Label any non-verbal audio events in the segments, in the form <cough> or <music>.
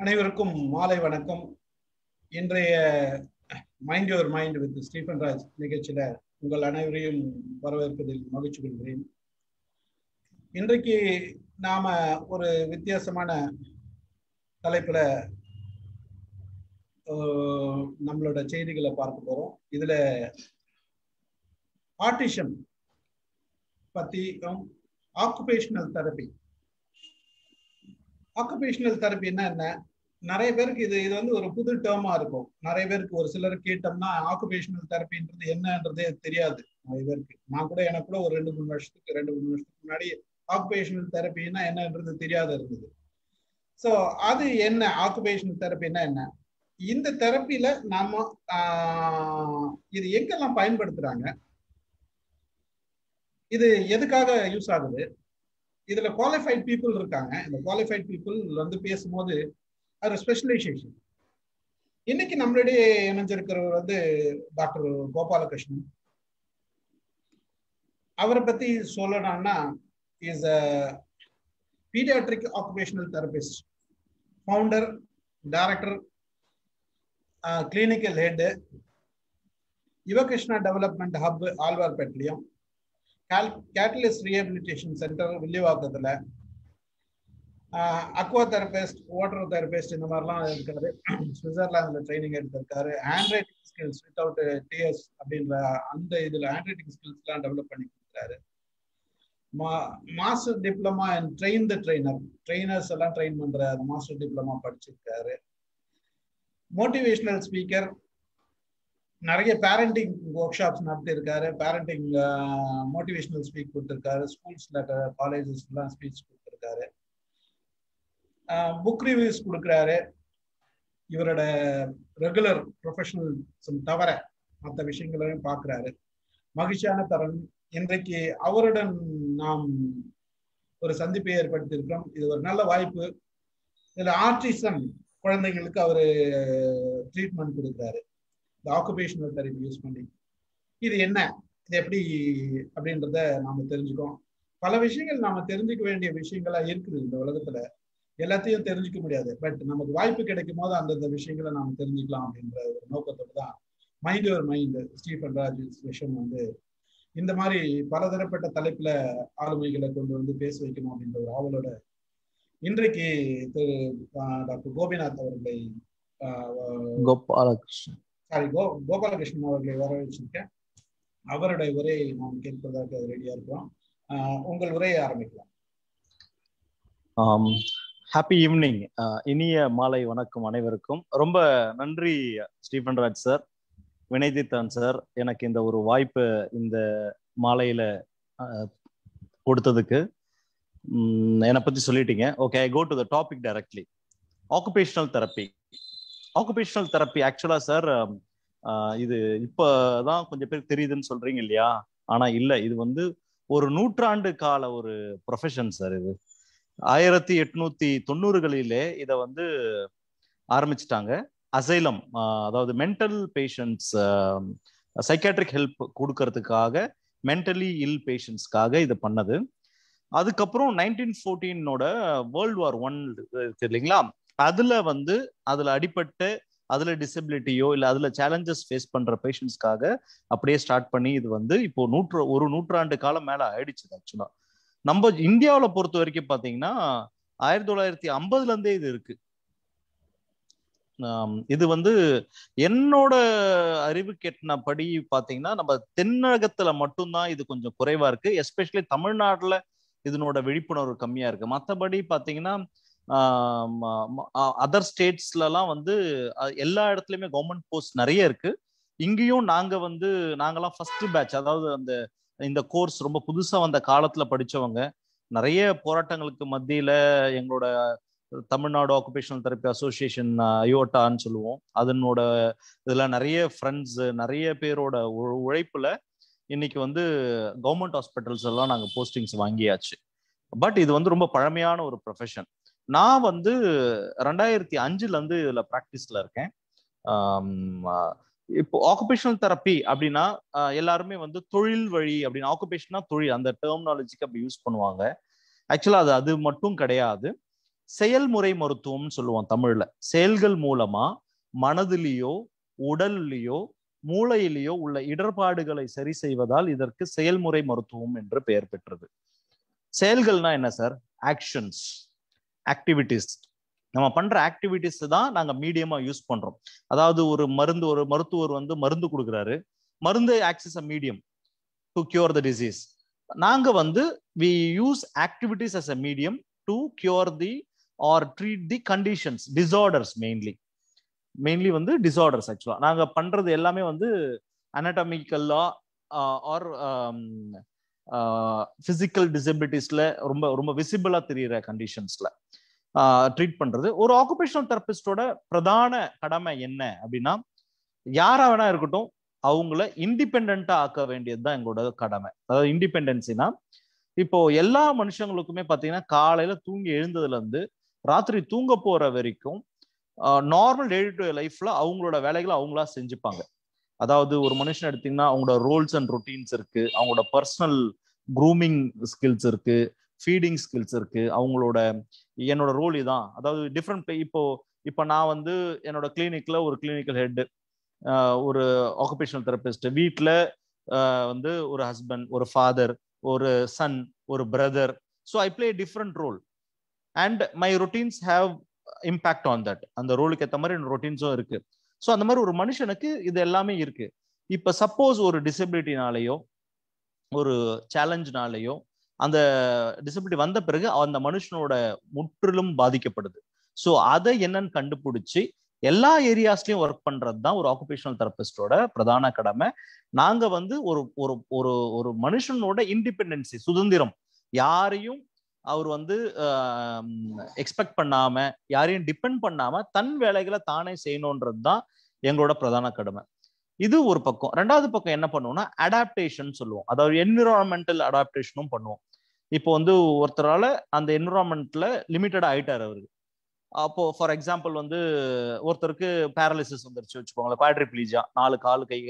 அனைவருக்கும் மாலை வணக்கம் இன்றைய mind your mind with Stephen Raj நிகழ்ச்சியில உங்கள் அனைவரையும் வரவேற்பதில் மகிழ்ச்சி கொள்கிறேன் இன்றைக்கு நாம ஒரு வித்தியாசமான தலைப்புல நம்மளோட செய்திகளை பார்க்க போறோம் இதுல ஆர்டிஷன் பத்தி ஆக்குபேஷனல் தெரப்பி ஆக்குபேஷனல் தெரப்பி என்ன என்ன நிறைய பேருக்கு இது இது வந்து ஒரு புது டேர்மா இருக்கும் நிறைய பேருக்கு ஒரு சிலர் கேட்டோம்னா ஆக்குபேஷனல் தெரப்பின்றது என்னன்றதே தெரியாது நிறைய பேருக்கு நான் கூட எனக்கு கூட ஒரு ரெண்டு மூணு வருஷத்துக்கு ரெண்டு மூணு வருஷத்துக்கு முன்னாடி ஆக்குபேஷனல் தெரப்பின்னா என்னன்றது தெரியாத இருந்தது ஸோ அது என்ன ஆக்குபேஷனல் தெரப்பின்னா என்ன இந்த தெரப்பியில நாம இது எங்கெல்லாம் பயன்படுத்துறாங்க இது எதுக்காக யூஸ் ஆகுது இதுல குவாலிஃபைட் பீப்புள் இருக்காங்க இந்த குவாலிஃபைட் பீப்புள் வந்து பேசும்போது அது ஸ்பெஷலைசேஷன் இன்னைக்கு நம்மளுடைய இணைஞ்சிருக்கிறவர் வந்து டாக்டர் கோபாலகிருஷ்ணன் அவரை பத்தி சொல்லணும்னா is a paediatric occupational therapist founder director clinical head Yuvakrishna development hub ஆழ்வார்பேட்லையும் கேட்டலிஸ்ட் ரீஹபிலிட்டேஷன் சென்டர் வில்லிவாக்கத்தில் அக்வா தெரபிஸ்ட் வாட்டர் தெரபிஸ்ட் இந்த மாதிரிலாம் இருக்கிறது சுவிட்சர்லாந்தில் ட்ரைனிங் எடுத்திருக்காரு handwriting skills without tears அப்படின்ற அந்த இதில் ஹேண்ட் ரைட்டிங் ஸ்கில்ஸ்லாம் டெவலப் பண்ணி மா master diploma and train the trainer trainers எல்லாம் ட்ரெயின் பண்ணுற மாஸ்டர் டிப்ளமா படிச்சிருக்காரு மோட்டிவேஷனல் ஸ்பீக்கர் நிறைய பேரண்டிங் ஒர்க் ஷாப்ஸ் நடத்திருக்காரு பேரண்டிங் மோட்டிவேஷனல் ஸ்பீச் கொடுத்துருக்காரு ஸ்கூல்ஸ்ல காலேஜஸ்லாம் ஸ்பீச் கொடுத்துருக்காரு புக் ரிவ்யூஸ் கொடுக்குறாரு இவரோட ரெகுலர் ப்ரொஃபஷனல் தவிர மற்ற விஷயங்களையும் பார்க்குறாரு மகிழ்ச்சியான தரன் இன்றைக்கு அவருடன் நாம் ஒரு சந்திப்பை ஏற்படுத்தியிருக்கிறோம் இது ஒரு நல்ல வாய்ப்பு இதில் ஆர்டிசன் குழந்தைங்களுக்கு அவர் ட்ரீட்மெண்ட் கொடுக்குறாரு இந்த ஆக்குபேஷனல் தெரப்பி யூஸ் பண்ணி இது என்ன இது எப்படி அப்படின்றத நாம தெரிஞ்சுக்கோம் பல விஷயங்கள் நாம தெரிஞ்சுக்க வேண்டிய விஷயங்களா இருக்குது இந்த உலகத்துல எல்லாத்தையும் தெரிஞ்சுக்க முடியாது பட் நமக்கு வாய்ப்பு கிடைக்கும் போது அந்தந்த விஷயங்களை நாம தெரிஞ்சுக்கலாம் அப்படின்ற ஒரு நோக்கத்தோடு தான் mind or mind Stephen Raj விஷயம் வந்து இந்த மாதிரி பலதரப்பட்ட தலைப்புல ஆளுமைகளை கொண்டு வந்து பேச வைக்கணும் அப்படின்ற ஒரு ஆவலோட இன்றைக்கு திரு டாக்டர் கோபிநாத் அவர்களை கோபாலகிருஷ்ணன் சாரி கோ கோபாலகிருஷ்ணன் அவர்களை வரவேற்றிருக்கேன் அவருடைய உரையை நாம் கேட்பதற்கு ரெடியா இருக்கிறோம் உங்கள் உரையை ஆரம்பிக்கலாம் ஹாப்பி ஈவினிங் இனிய மாலை வணக்கம் அனைவருக்கும் ரொம்ப நன்றி ஸ்டீஃபன் ராஜ் சார் வினைதித்தான் சார் எனக்கு இந்த ஒரு வாய்ப்பு இந்த மாலையில கொடுத்ததுக்கு என்னை பத்தி சொல்லிட்டீங்க okay I go to the topic directly occupational therapy occupational therapy ஆக்சுவலா சார் இது இப்பதான் கொஞ்சம் பேர் தெரியுதுன்னு சொல்றீங்க இல்லையா ஆனா இல்ல இது வந்து ஒரு நூற்றாண்டு கால ஒரு ப்ரொஃபஷன் சார் இது ஆயிரத்தி எட்நூத்தி தொண்ணூறுகளிலே இதை வந்து ஆரம்பிச்சிட்டாங்க அசைலம் அதாவது மென்டல் பேஷண்ட்ஸ் சைக்காட்ரிக் ஹெல்ப் கொடுக்கறதுக்காக மென்டலி இல் பேஷண்ட்ஸ்க்காக இதை பண்ணது அதுக்கப்புறம் நைன்டீன் ஃபோர்டீனோட வேர்ல்டு வார் ஒன் இருக்கு இல்லைங்களா அதுல வந்து அதுல அடிப்பட்டு அதுல டிசபிலிட்டியோ இல்ல அதுல சேலஞ்சஸ் ஃபேஸ் பண்ற பேஷண்ட்ஸ்க்காக அப்படியே ஸ்டார்ட் பண்ணி இது வந்து இப்போ நூற்று ஒரு நூற்றாண்டு காலம் மேல ஆயிடுச்சு ஆக்சுவலா நம்ம இந்தியாவில பொறுத்த வரைக்கும் பாத்தீங்கன்னா ஆயிரத்தி தொள்ளாயிரத்தி ஐம்பதுல இருந்தே இது இருக்கு இது வந்து என்னோட அறிவு கெட்டினபடி பாத்தீங்கன்னா நம்ம தென்னகத்துல மட்டும்தான் இது கொஞ்சம் குறைவா இருக்கு எஸ்பெஷலி தமிழ்நாட்டுல இதனோட விழிப்புணர்வு கம்மியா இருக்கு மற்றபடி பாத்தீங்கன்னா அதர் ஸ்டேட்ஸ்லலாம் வந்து எல்லா இடத்துலையுமே கவர்மெண்ட் போஸ்ட் நிறைய இருக்கு இங்கேயும் நாங்கள் வந்து நாங்களாம் ஃபர்ஸ்ட் பேட்ச் அதாவது அந்த இந்த கோர்ஸ் ரொம்ப புதுசாக வந்த காலத்தில் படித்தவங்க நிறைய போராட்டங்களுக்கு மத்தியில் எங்களோட தமிழ்நாடு ஆக்குபேஷனல் தெரப்பி அசோசியேஷன் ஐயோட்டான்னு சொல்லுவோம் அதனோட இதெல்லாம் நிறைய ஃப்ரெண்ட்ஸு நிறைய பேரோட உழைப்பில் இன்னைக்கு வந்து கவர்மெண்ட் ஹாஸ்பிட்டல்ஸ் எல்லாம் நாங்கள் போஸ்டிங்ஸ் வாங்கியாச்சு பட் இது வந்து ரொம்ப பழமையான ஒரு ப்ரொஃபஷன் நான் வந்து ரெண்டாயிரத்தி அஞ்சுல இருந்து இதுல ப்ராக்டிஸ்ல இருக்கேன் இப்போ ஆக்குபேஷனல் தெரப்பி அப்படின்னா எல்லாருமே வந்து தொழில் வழி அப்படின்னு ஆக்குபேஷனா தொழில் அந்த டெர்ம்னாலஜிக்கு அப்படி யூஸ் பண்ணுவாங்க ஆக்சுவலா அது அது மட்டும் கிடையாது செயல்முறை மருத்துவம்னு சொல்லுவோம் தமிழ்ல செயல்கள் மூலமா மனதிலேயோ உடல்லையோ மூளையிலேயோ உள்ள இடர்பாடுகளை சரி செய்வதால் இதற்கு செயல்முறை மருத்துவம் என்று பெயர் பெற்றது செயல்கள்னா என்ன சார் ஆக்ஷன்ஸ் ஆக்டிவிட்டிஸ் நம்ம பண்ற ஆக்டிவிட்டிஸ் தான் நாங்க மீடியமா யூஸ் பண்றோம் அதாவது ஒரு மருந்து ஒரு மருத்துவர் வந்து மருந்து கொடுக்குறாரு மருந்து acts as a medium to cure the disease நாங்க வந்து we use activities as a medium to cure the or treat the conditions disorders mainly mainly வந்து டிசார்டர்ஸ் ஆக்சுவலா நாங்க பண்றது எல்லாமே வந்து அனட்டமிக்கல்லா ஆர் பிசிக்கல் டிசபிலிட்டிஸ்ல ரொம்ப ரொம்ப விசிபிளா தெரியுற கண்டிஷன்ஸ்ல ட்ரீட் பண்றது ஒரு ஆக்குபேஷனல் தெரபிஸ்டோட பிரதான கடமை என்ன அப்படின்னா யாரா வேணா இருக்கட்டும் அவங்கள இண்டிபெண்டா ஆக்க வேண்டியது தான் எங்களோட கடமை அதாவது இண்டிபெண்டன்சினா இப்போ எல்லா மனுஷங்களுக்குமே பாத்தீங்கன்னா காலையில தூங்கி எழுந்ததுல இருந்து ராத்திரி தூங்க போற வரைக்கும் நார்மல் டே டு லைஃப்ல அவங்களோட வேலைகளை அவங்களா செஞ்சுப்பாங்க அதாவது ஒரு மனுஷன் எடுத்தீங்கன்னா அவங்களோட ரோல்ஸ் அண்ட் ரொட்டீன்ஸ் இருக்கு அவங்களோட பர்சனல் க்ரூமிங் ஸ்கில்ஸ் இருக்கு ஃபீடிங் ஸ்கில்ஸ் இருக்கு அவங்களோட என்னோட ரோல் இதான் அதாவது டிஃப்ரெண்ட் இப்போ இப்போ நான் வந்து என்னோட கிளினிக்ல ஒரு கிளினிக்கல் ஹெட் ஒரு ஆக்குபேஷனல் தெரபிஸ்ட் வீட்டில் வந்து ஒரு ஹஸ்பண்ட் ஒரு ஃபாதர் ஒரு சன் ஒரு brother so I play different role and my routines have impact on that அந்த ரோலுக்கு ஏற்ற மாதிரி ரொட்டீன்ஸும் இருக்கு ஸோ அந்த மாதிரி ஒரு மனுஷனுக்கு இது எல்லாமே இருக்கு இப்போ சப்போஸ் ஒரு டிசபிலிட்டினாலேயோ ஒரு சேலஞ்சினாலேயோ அந்த டிசபிலிட்டி வந்த பிறகு அந்த மனுஷனோட முற்றிலும் பாதிக்கப்படுது ஸோ அதை என்னன்னு கண்டுபிடிச்சி எல்லா ஏரியாஸ்லயும் ஒர்க் பண்றது தான் ஒரு ஆக்குபேஷனல் தெரபிஸ்டோட பிரதான கடமை நாங்க வந்து ஒரு ஒரு ஒரு ஒரு மனுஷனோட இண்டிபெண்டன்சி சுதந்திரம் யாரையும் அவர் வந்து எக்ஸ்பெக்ட் பண்ணாம யாரையும் டிபெண்ட் பண்ணாம தன் வேலைகளை தானே செய்யணுன்றது தான் எங்களோட பிரதான கடமை இது ஒரு பக்கம் ரெண்டாவது பக்கம் என்ன பண்ணுவோம்னா அடாப்டேஷன் சொல்லுவோம் அதாவது என்விரான்மெண்டல் அடாப்டேஷனும் பண்ணுவோம் இப்போ வந்து ஒருத்தரால அந்த என்விரான்மெண்ட்ல லிமிட்டட் ஆயிட்டார் அவருக்கு அப்போ ஃபார் எக்ஸாம்பிள் வந்து ஒருத்தருக்கு பேரலிசிஸ் வந்துருச்சு வச்சுக்கோங்களேன் பிளீஜா நாலு கால் கை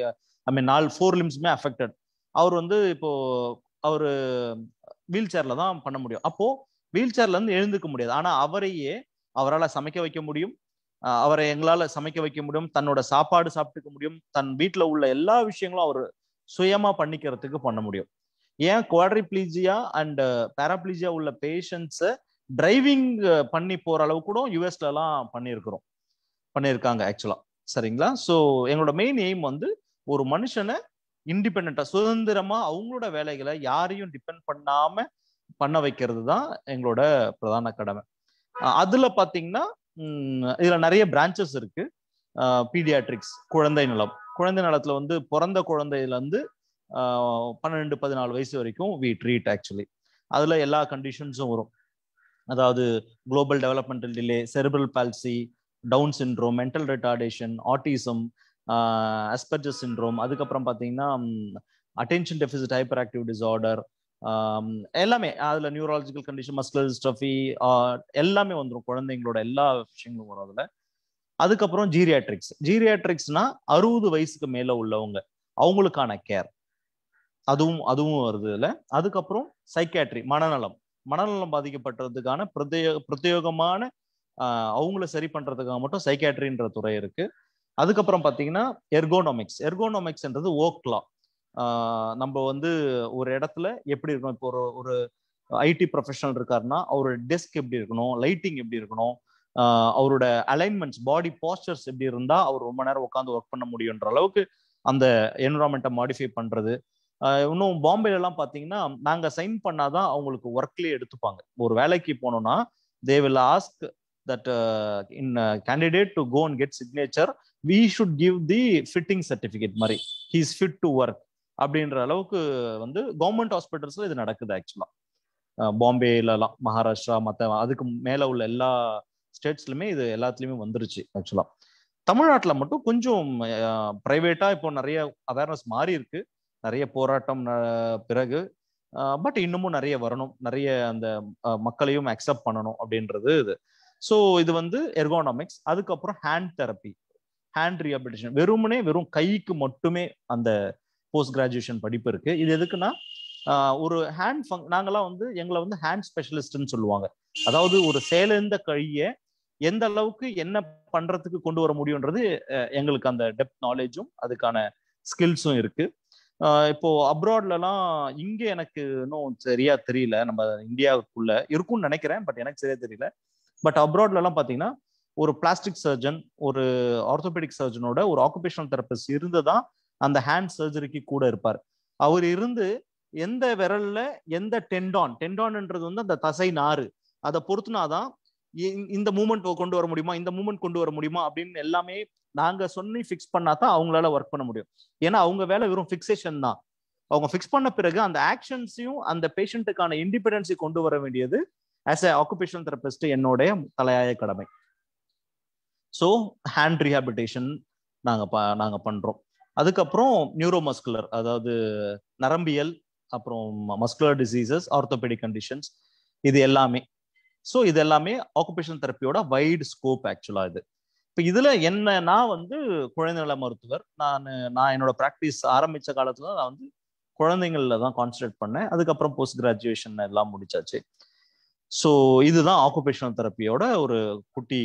ஐ மீன் நாலு ஃபோர் லிம்ஸுமே அஃபெக்டட் அவர் வந்து இப்போ அவர் வீல் சேர்ல தான் பண்ண முடியும் அப்போ வீல் சேர்ல இருந்து எழுந்துக்க முடியாது ஆனா அவரையே அவரால் சமைக்க வைக்க முடியும் அவரை எங்களால் சமைக்க வைக்க முடியும் தன்னோட சாப்பாடு சாப்பிட்டுக்க முடியும் தன் வீட்டில் உள்ள எல்லா விஷயங்களும் அவர் சுயமா பண்ணிக்கிறதுக்கு பண்ண முடியும் ஏன் குவாட்ரிப்ளீஜியா அண்ட் பேராப்ளீஜியா உள்ள பேஷண்ட்ஸை டிரைவிங் பண்ணி போற அளவு கூட யூஎஸ்லலாம் பண்ணியிருக்கிறோம் பண்ணியிருக்காங்க ஆக்சுவலா சரிங்களா ஸோ எங்களோட மெயின் எய்ம் வந்து ஒரு மனுஷனை இண்டிபெண்டா சுதந்திரமா அவங்களோட வேலைகளை யாரையும் டிபெண்ட் பண்ணாம பண்ண வைக்கிறது தான் எங்களோட பிரதான கடமை அதுல பாத்தீங்கன்னா இதுல நிறைய பிரான்ச்சஸ் இருக்கு பீடியாட்ரிக்ஸ் குழந்தை நலம் குழந்தை நலத்துல வந்து பிறந்த குழந்தையில இருந்து பன்னெண்டு பதினாலு வயசு வரைக்கும் வி ட்ரீட் ஆக்சுவலி அதுல எல்லா கண்டிஷன்ஸும் வரும் அதாவது global developmental delay cerebral palsy Down syndrome mental retardation autism Asperger's syndrome அதுக்கப்புறம் பார்த்தீங்கன்னா attention deficit hyper active disorder எல்லாமே அதில் நியூரலாஜிக்கல் கண்டிஷன் மஸ்குலர் ஸ்டஃபி எல்லாமே வந்துடும் குழந்தைங்களோட எல்லா விஷயங்களும் வரும் அதில் அதுக்கப்புறம் ஜீரியாட்ரிக்ஸ் ஜீரியாட்ரிக்ஸ்னா அறுபது வயசுக்கு மேலே உள்ளவங்க அவங்களுக்கான கேர் அதுவும் அதுவும் வருது இல்லை அதுக்கப்புறம் சைக்காட்ரி மனநலம் மனநலம் பாதிக்கப்பட்டதுக்கான பிரத்யோக பிரத்யோகமான அவங்கள சரி பண்ணுறதுக்காக மட்டும் சைக்காட்ரின்ற துறை இருக்குது அதுக்கப்புறம் பாத்தீங்கன்னா எர்கோனாமிக்ஸ் எர்கோனாமிக்ஸ்ன்றது ஓக்லா நம்ம வந்து ஒரு இடத்துல எப்படி இருக்கணும் இப்போ ஒரு ஒரு ஐடி ப்ரொஃபஷனல் இருக்காருன்னா அவரோட டெஸ்க் எப்படி இருக்கணும் லைட்டிங் எப்படி இருக்கணும் அவரோட அலைன்மெண்ட்ஸ் பாடி பாஸ்டர்ஸ் எப்படி இருந்தால் அவர் ரொம்ப நேரம் உட்காந்து ஒர்க் பண்ண முடியுன்ற அளவுக்கு அந்த என்வரான்மெண்ட்டை மாடிஃபை பண்றது இன்னும் பாம்பேலாம் பார்த்தீங்கன்னா நாங்கள் சைன் பண்ணாதான் அவங்களுக்கு ஒர்க்லேயே எடுத்துப்பாங்க ஒரு வேலைக்கு போனோம்னா they will ask that in candidate to go and get signature we should give the fitting certificate மாதிரி he is fit to work அப்படின்ற அளவுக்கு வந்து கவர்மெண்ட் ஹாஸ்பிட்டல்ஸ்ல இது நடக்குது ஆக்சுவலா பாம்பேலலாம் மகாராஷ்டிரா மற்ற அதுக்கு மேல உள்ள எல்லா ஸ்டேட்ஸ்லயுமே இது எல்லாத்துலயுமே வந்துருச்சு ஆக்சுவலா தமிழ்நாட்டில் மட்டும் கொஞ்சம் பிரைவேட்டா இப்போ நிறைய அவேர்னஸ் மாறி இருக்கு நிறைய போராட்டம் பிறகு பட் இன்னமும் நிறைய வரணும் நிறைய அந்த மக்களையும் அக்செப்ட் பண்ணணும் அப்படின்றது இது ஸோ இது வந்து எர்கோனாமிக்ஸ் அதுக்கப்புறம் ஹேண்ட் தெரப்பி ஹேண்ட் ரீஹபிலிட்டேஷன் வெறுமனே வெறும் கைக்கு மட்டுமே அந்த போஸ்ட் கிராஜுவேஷன் படிப்பு இருக்கு இது எதுக்குன்னா ஒரு ஹேண்ட் ஃபங் நாங்கெல்லாம் வந்து எங்களை வந்து ஹேண்ட் ஸ்பெஷலிஸ்ட்னு சொல்லுவாங்க அதாவது ஒரு செயலிருந்த கழியை எந்த அளவுக்கு என்ன பண்றதுக்கு கொண்டு வர முடியுன்றது எங்களுக்கு அந்த டெப்த் நாலேஜும் அதுக்கான ஸ்கில்ஸும் இருக்கு இப்போ அப்ராட்லலாம் இங்க எனக்கு இன்னும் சரியா தெரியல நம்ம இந்தியாவுக்குள்ள இருக்கும்னு நினைக்கிறேன் பட் எனக்கு சரியா தெரியல பட் அப்ராட்லலாம் பார்த்தீங்கன்னா ஒரு பிளாஸ்டிக் சர்ஜன் ஒரு ஆர்த்தோபெடிக் சர்ஜனோட ஒரு ஆக்குபேஷனல் தெரப்பிஸ்ட் இருந்து தான் அந்த ஹேண்ட் சர்ஜரிக்கு கூட இருப்பார் அவர் இருந்து எந்த விரல்ல எந்த டெண்டான் டெண்டான்ன்றது வந்து அந்த தசை நாறு அதை பொறுத்துனாதான் இந்த மூமெண்ட் கொண்டு வர முடியுமா இந்த மூமெண்ட் கொண்டு வர முடியுமா அப்படின்னு எல்லாமே நாங்க சொன்னி ஃபிக்ஸ் பண்ணா தான் அவங்களால ஒர்க் பண்ண முடியும் ஏன்னா அவங்க வேலை வெறும் ஃபிக்ஸேஷன் தான் அவங்க ஃபிக்ஸ் பண்ண பிறகு அந்த ஆக்ஷன்ஸையும் அந்த பேஷண்ட்டுக்கான இண்டிபெண்டன்ஸை கொண்டு வர வேண்டியது ஆஸ் எ ஆக்குபேஷனல் தெரபிஸ்ட் என்னுடைய தலையாய கடமை ஸோ ஹேண்ட் ரீஹாபிலிட்டேஷன் நாங்கள் ப நாங்கள் பண்ணுறோம் அதுக்கப்புறம் நியூரோமஸ்குலர் அதாவது நரம்பியல் அப்புறம் மஸ்குலர் டிசீசஸ் ஆர்த்தோபெடிக் கண்டிஷன்ஸ் இது எல்லாமே ஸோ இது எல்லாமே ஆக்குபேஷன் தெரப்பியோட வைடு ஸ்கோப் ஆக்சுவலாக இது இப்போ இதில் என்ன நான் வந்து குழந்தைநல மருத்துவர் நான் நான் என்னோட ப்ராக்டிஸ் ஆரம்பித்த காலத்தில் நான் வந்து குழந்தைங்களில் தான் கான்சன்ட்ரேட் பண்ணேன் அதுக்கப்புறம் போஸ்ட் கிராஜுவேஷன் எல்லாம் முடிச்சாச்சு ஸோ இதுதான் ஆக்குபேஷனல் தெரப்பியோட ஒரு குட்டி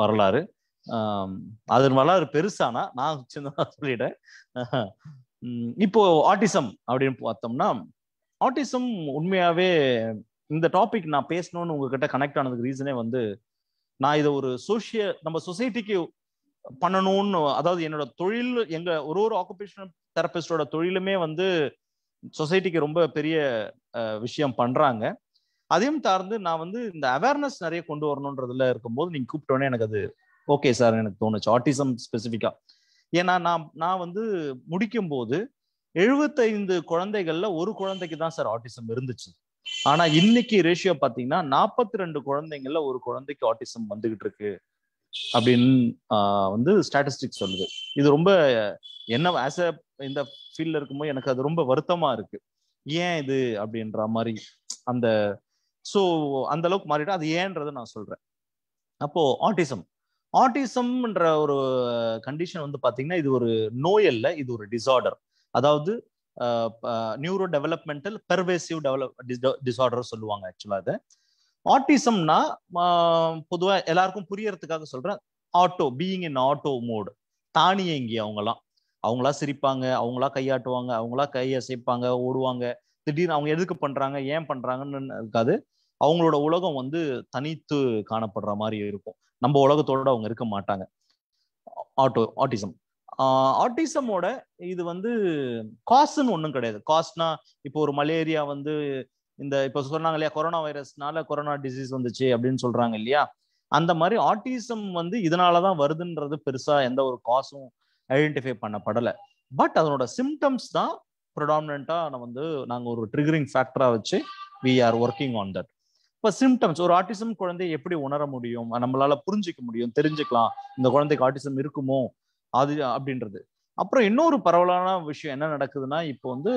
வரலாறு அதன் வரலாறு பெருசானா நான் சின்னதாக சொல்லிட்டேன் இப்போ ஆட்டிசம் அப்படின்னு பார்த்தோம்னா ஆட்டிசம் உண்மையாவே இந்த டாபிக் நான் பேசணும்னு உங்ககிட்ட கனெக்ட் ஆனதுக்கு ரீசனே வந்து நான் இதை ஒரு சோசிய நம்ம சொசைட்டிக்கு பண்ணணும்னு அதாவது என்னோட தொழில் எங்க ஒரு ஒரு ஆக்குபேஷனல் தெரப்பிஸ்டோட தொழிலுமே வந்து சொசைட்டிக்கு ரொம்ப பெரிய விஷயம் பண்றாங்க அதையும் தார்ந்து நான் வந்து இந்த அவேர்னஸ் நிறைய கொண்டு வரணுன்றதுல இருக்கும்போது நீங்க கூப்பிட்டோன்னே எனக்கு அது ஓகே சார் எனக்கு தோணுச்சு ஆட்டிசம் ஸ்பெசிஃபிக்கா ஏன்னா நான் நான் வந்து முடிக்கும் போது எழுபத்தைந்து குழந்தைகள்ல ஒரு குழந்தைக்கு தான் சார் ஆட்டிசம் இருந்துச்சு ஆனா இன்னைக்கு ரேஷியோ பாத்தீங்கன்னா நாற்பத்தி ரெண்டு குழந்தைங்கள்ல ஒரு குழந்தைக்கு ஆட்டிசம் வந்துகிட்டு இருக்கு அப்படின்னு வந்து ஸ்டாட்டிஸ்டிக் சொல்லுது இது ரொம்ப என்ன ஆஸ் அ இந்த ஃபீல்ட்ல இருக்கும்போது எனக்கு அது ரொம்ப வருத்தமா இருக்கு ஏன் இது அப்படின்ற மாதிரி அந்த ஸோ அந்த அளவுக்கு மாறிட்டு அது ஏன்றதை நான் சொல்றேன் அப்போ ஆட்டிசம் ஆட்டிசம்ன்ற ஒரு கண்டிஷன் வந்து பார்த்தீங்கன்னா இது ஒரு நோய் அல்ல இது ஒரு டிசார்டர் அதாவது neuro developmental pervasive develop disorder சொல்லுவாங்க ஆக்சுவலாக அதை ஆட்டிசம்னா பொதுவாக எல்லாருக்கும் புரியறதுக்காக சொல்கிறேன் auto being in auto mode தானியங்கி அவங்களாம் அவங்களா சிரிப்பாங்க அவங்களா கையாட்டுவாங்க அவங்களா கையை அசைப்பாங்க ஓடுவாங்க திடீர்னு அவங்க எதுக்கு பண்ணுறாங்க ஏன் பண்ணுறாங்கன்னு இருக்காது அவங்களோட உலகம் வந்து தனித்து காணப்படுற மாதிரி இருக்கும் நம்ம உலகத்தோட அவங்க இருக்க மாட்டாங்க ஆட்டோ ஆட்டிசம் ஆட்டிசமோட இது வந்து காசுன்னு ஒன்றும் கிடையாது காஸ்ட்னா இப்போ ஒரு மலேரியா வந்து இந்த இப்போ சொன்னாங்க இல்லையா கொரோனா வைரஸ்னால கொரோனா டிசீஸ் வந்துச்சு அப்படின்னு சொல்றாங்க இல்லையா அந்த மாதிரி ஆட்டிசம் வந்து இதனாலதான் வருதுன்றது பெருசா எந்த ஒரு காசும் ஐடென்டிஃபை பண்ணப்படலை பட் அதனோட சிம்டம்ஸ் தான் ப்ரொடாமினா நம்ம வந்து நாங்கள் ஒரு ட்ரிகரிங் ஃபேக்டரா வச்சு we are working on that இப்போ சிம்டம்ஸ் ஒரு ஆர்டிசம் குழந்தையை எப்படி உணர முடியும் நம்மளால புரிஞ்சிக்க முடியும் தெரிஞ்சுக்கலாம் இந்த குழந்தைக்கு ஆர்டிசம் இருக்குமோ அது அப்படின்றது அப்புறம் இன்னொரு பரவலான விஷயம் என்ன நடக்குதுன்னா இப்போ வந்து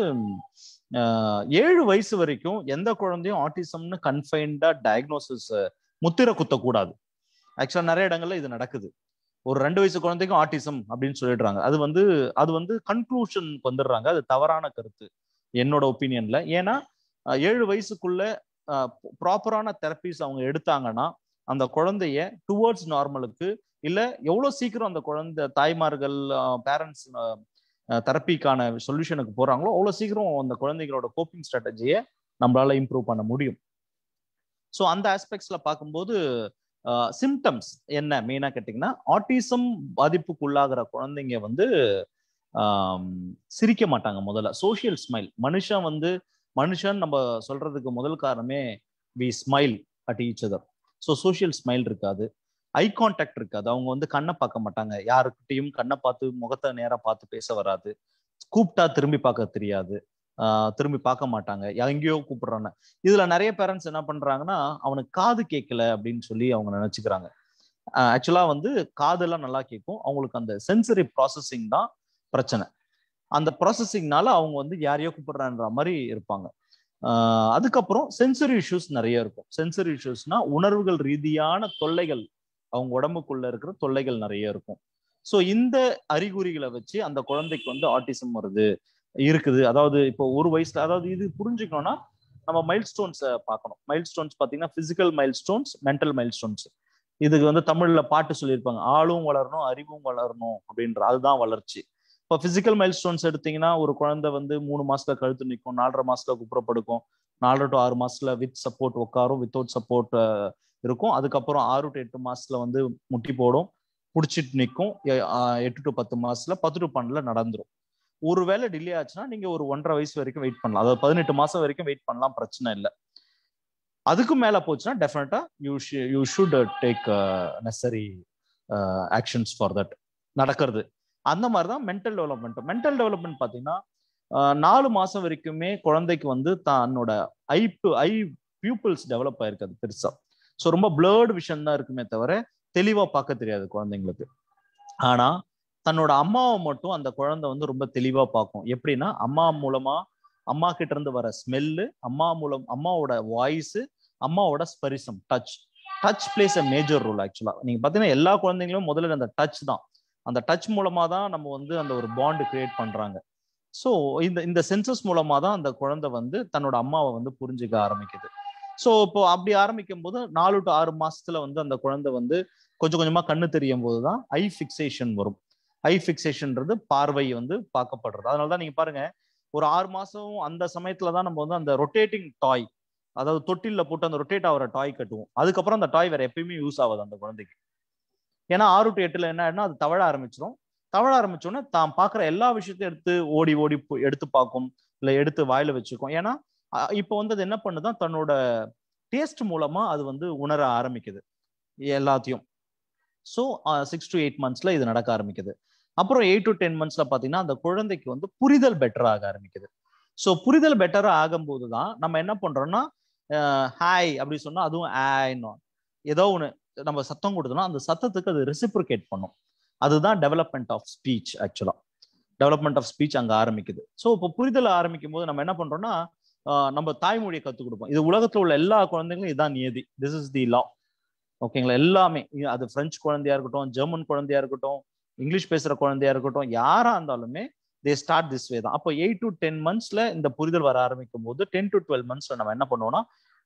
ஏழு வயசு வரைக்கும் எந்த குழந்தையும் ஆர்டிசம்னு கன்ஃபைன்டா டயக்னோசிஸ் முத்திரை குத்தக்கூடாது ஆக்சுவலா நிறைய இடங்கள்ல இது நடக்குது ஒரு ரெண்டு வயசு குழந்தைக்கும் ஆர்டிசம் அப்படின்னு சொல்லிடுறாங்க அது வந்து அது வந்து கன்க்ளூஷன் வந்துடுறாங்க அது தவறான கருத்து என்னோட ஒப்பீனியன்ல ஏன்னா ஏழு வயசுக்குள்ள ப்ராப்பரான தெரப்பிஸ் அவங்க எடுத்தாங்கன்னா அந்த குழந்தைய டுவர்ட்ஸ் நார்மலுக்கு இல்லை எவ்வளோ சீக்கிரம் அந்த குழந்தை தாய்மார்கள் பேரண்ட்ஸ் தெரப்பிக்கான சொல்யூஷனுக்கு போகிறாங்களோ அவ்வளோ சீக்கிரம் அந்த குழந்தைகளோட கோப்பிங் ஸ்ட்ராட்டஜியை நம்மளால இம்ப்ரூவ் பண்ண முடியும் ஸோ அந்த ஆஸ்பெக்ட்ஸில் பார்க்கும்போது சிம்டம்ஸ் என்ன மெயினாக கேட்டிங்கன்னா ஆட்டிசம் பாதிப்புக்குள்ளாகிற குழந்தைங்க வந்து சிரிக்க மாட்டாங்க முதல்ல சோஷியல் ஸ்மைல் மனுஷன் வந்து மனுஷன் நம்ம சொல்றதுக்கு முதல் காரணமே we smile at each other so social smile இருக்காது ஐ கான்டாக்ட் இருக்காது அவங்க வந்து கண்ணை பார்க்க மாட்டாங்க யாருக்கிட்டையும் கண்ணை பார்த்து முகத்தை நேராக பார்த்து பேச வராது கூப்பிட்டா திரும்பி பார்க்க தெரியாது திரும்பி பார்க்க மாட்டாங்க எங்கேயோ கூப்பிடுறாங்க இதுல நிறைய பேரண்ட்ஸ் என்ன பண்றாங்கன்னா அவனுக்கு காது கேட்கல அப்படின்னு சொல்லி அவங்க நினைச்சுக்கிறாங்க ஆக்சுவலா வந்து காதெல்லாம் நல்லா கேட்கும் அவங்களுக்கு அந்த சென்சரி ப்ராசஸிங் தான் பிரச்சனை அந்த ப்ராசஸிங்னால அவங்க வந்து யாரையோ கூப்பிடுறான்ற மாதிரி இருப்பாங்க அதுக்கப்புறம் சென்சரி இஷ்யூஸ் நிறைய இருக்கும் சென்சரி இஷ்யூஸ்னா உணர்வுகள் ரீதியான தொல்லைகள் அவங்க உடம்புக்குள்ள இருக்கிற தொல்லைகள் நிறைய இருக்கும் ஸோ இந்த அறிகுறிகளை வச்சு அந்த குழந்தைக்கு வந்து ஆர்டிசம் வருது இருக்குது அதாவது இப்போ ஒரு வயசுல அதாவது இது புரிஞ்சுக்கணும்னா நம்ம மைல் ஸ்டோன்ஸை பார்க்கணும் மைல் ஸ்டோன்ஸ் பார்த்தீங்கன்னா physical milestones mental milestones இதுக்கு வந்து தமிழ்ல பாட்டு சொல்லியிருப்பாங்க ஆளும் வளரணும் அறிவும் வளரணும் அப்படின்ற அதுதான் வளர்ச்சி இப்போ பிசிக்கல் மைல் ஸ்டோன்ஸ் எடுத்தீங்கன்னா ஒரு குழந்தை வந்து மூணு மாசத்துல கழுத்து நிற்கும் நாலரை மாசத்துல குப்புறப்படுக்கும் நாலரை டு ஆறு மாசத்துல வித் சப்போர்ட் உட்காரும் வித்தவுட் சப்போர்ட் இருக்கும் அதுக்கப்புறம் ஆறு டு எட்டு மாசத்துல வந்து முட்டி போடும் பிடிச்சிட்டு நிற்கும் எட்டு டு பத்து மாசத்துல பத்து டு பன்னெண்டுல நடந்துரும் ஒருவேளை டிலே ஆச்சுன்னா நீங்க ஒரு ஒன்றரை வயசு வரைக்கும் வெயிட் பண்ணலாம் அதாவது பதினெட்டு மாசம் வரைக்கும் வெயிட் பண்ணலாம் பிரச்சனை இல்லை அதுக்கு மேல போச்சுன்னா definitely you you should take necessary actions for that நடக்கிறது அந்த மாதிரி தான் மென்டல் டெவலப்மெண்ட் மென்டல் டெவலப்மெண்ட் பார்த்தீங்கன்னா நாலு மாசம் வரைக்குமே குழந்தைக்கு வந்து தன்னோட eye to eye pupils develop ஆயிருக்கு அது பெருசா ஸோ ரொம்ப பிளர்டு விஷயம் தான் இருக்குமே தவிர தெளிவா பார்க்க தெரியாது குழந்தைங்களுக்கு ஆனா தன்னோட அம்மாவை மட்டும் அந்த குழந்தை வந்து ரொம்ப தெளிவா பார்க்கும் எப்படின்னா அம்மா மூலமா அம்மா கிட்ட இருந்து வர ஸ்மெல்லு அம்மா மூலம் அம்மாவோட வாய்ஸ் அம்மாவோட ஸ்பரிசம் touch touch plays a major role actually நீங்க பாத்தீங்கன்னா எல்லா குழந்தைங்களும் முதல்ல அந்த டச் தான் அந்த டச் மூலமா தான் நம்ம வந்து அந்த ஒரு பாண்டு கிரியேட் பண்றாங்க ஸோ இந்த இந்த சென்சஸ் மூலமா தான் அந்த குழந்தை வந்து தன்னோட அம்மாவை வந்து புரிஞ்சுக்க ஆரம்பிக்குது ஸோ இப்போ அப்படி ஆரம்பிக்கும் போது நாலு டு ஆறு மாசத்துல வந்து அந்த குழந்தை வந்து கொஞ்சம் கொஞ்சமா கண்ணு தெரியும் போது தான் ஐ ஃபிக்சேஷன் வரும் ஐ ஃபிக்சேஷன்ன்றது பார்வை வந்து பார்க்கப்படுறது அதனால தான் நீங்க பாருங்க ஒரு ஆறு மாசம் அந்த சமயத்துல தான் நம்ம வந்து அந்த ரொட்டேட்டிங் டாய் அதாவது தொட்டில போட்டு அந்த ரொட்டேட் ஆகிற டாய் கட்டுவோம் அதுக்கப்புறம் அந்த டாய் வேற எப்பயுமே யூஸ் ஆகுது அந்த குழந்தைக்கு ஏன்னா ஆறு டு எட்டுல என்ன ஆயிடும்னா அது தவழ ஆரம்பிச்சிடும் தவழ ஆரம்பிச்சோடனே தான் பார்க்குற எல்லா விஷயத்தையும் எடுத்து ஓடி ஓடி எடுத்து பார்க்கும் இல்லை எடுத்து வாயில வச்சுக்கும் ஏன்னா இப்போ வந்து அது என்ன பண்ணுதான் தன்னோட டேஸ்ட் மூலமா அது வந்து உணர ஆரம்பிக்குது எல்லாத்தையும் ஸோ சிக்ஸ் டு எயிட் மந்த்ஸ்ல இது நடக்க ஆரம்பிக்குது அப்புறம் எயிட் டு டென் மந்த்ஸ்ல பாத்தீங்கன்னா அந்த குழந்தைக்கு வந்து புரிதல் பெட்டர் ஆக ஆரம்பிக்குது ஸோ புரிதல் பெட்டரா ஆகும்போது தான் நம்ம என்ன பண்றோம்னா ஹாய் அப்படி சொன்னா அதுவும் ஏதோ ஒன்று நம்ம சத்தம் கொடுத்தோம்னா அந்த சத்தத்துக்கு அது ரெசிப்ரிகேட் பண்ணும் அதுதான் development of speech actually development of speech அங்க ஆரம்பிக்குது ஸோ இப்போ புரிதல் ஆரம்பிக்கும் போது நம்ம என்ன பண்றோம்னா நம்ம தாய்மொழியை கற்றுக் கொடுப்போம் இது உலகத்தில் உள்ள எல்லா குழந்தைங்களும் இதுதான் நியதி திஸ் இஸ் தி லா ஓகேங்களா எல்லாமே அது பிரெஞ்சு குழந்தையா இருக்கட்டும் ஜெர்மன் குழந்தையா இருக்கட்டும் இங்கிலீஷ் பேசுற குழந்தையா இருக்கட்டும் யாரா இருந்தாலுமே தே ஸ்டார்ட் திஸ் வே தான் அப்போ எயிட் டு டென் மந்த்ஸ்ல இந்த புரிதல் வர ஆரம்பிக்கும் போது டென் டு டுவெல் மந்த்ஸ்ல நம்ம என்ன பண்ணுவோம்னா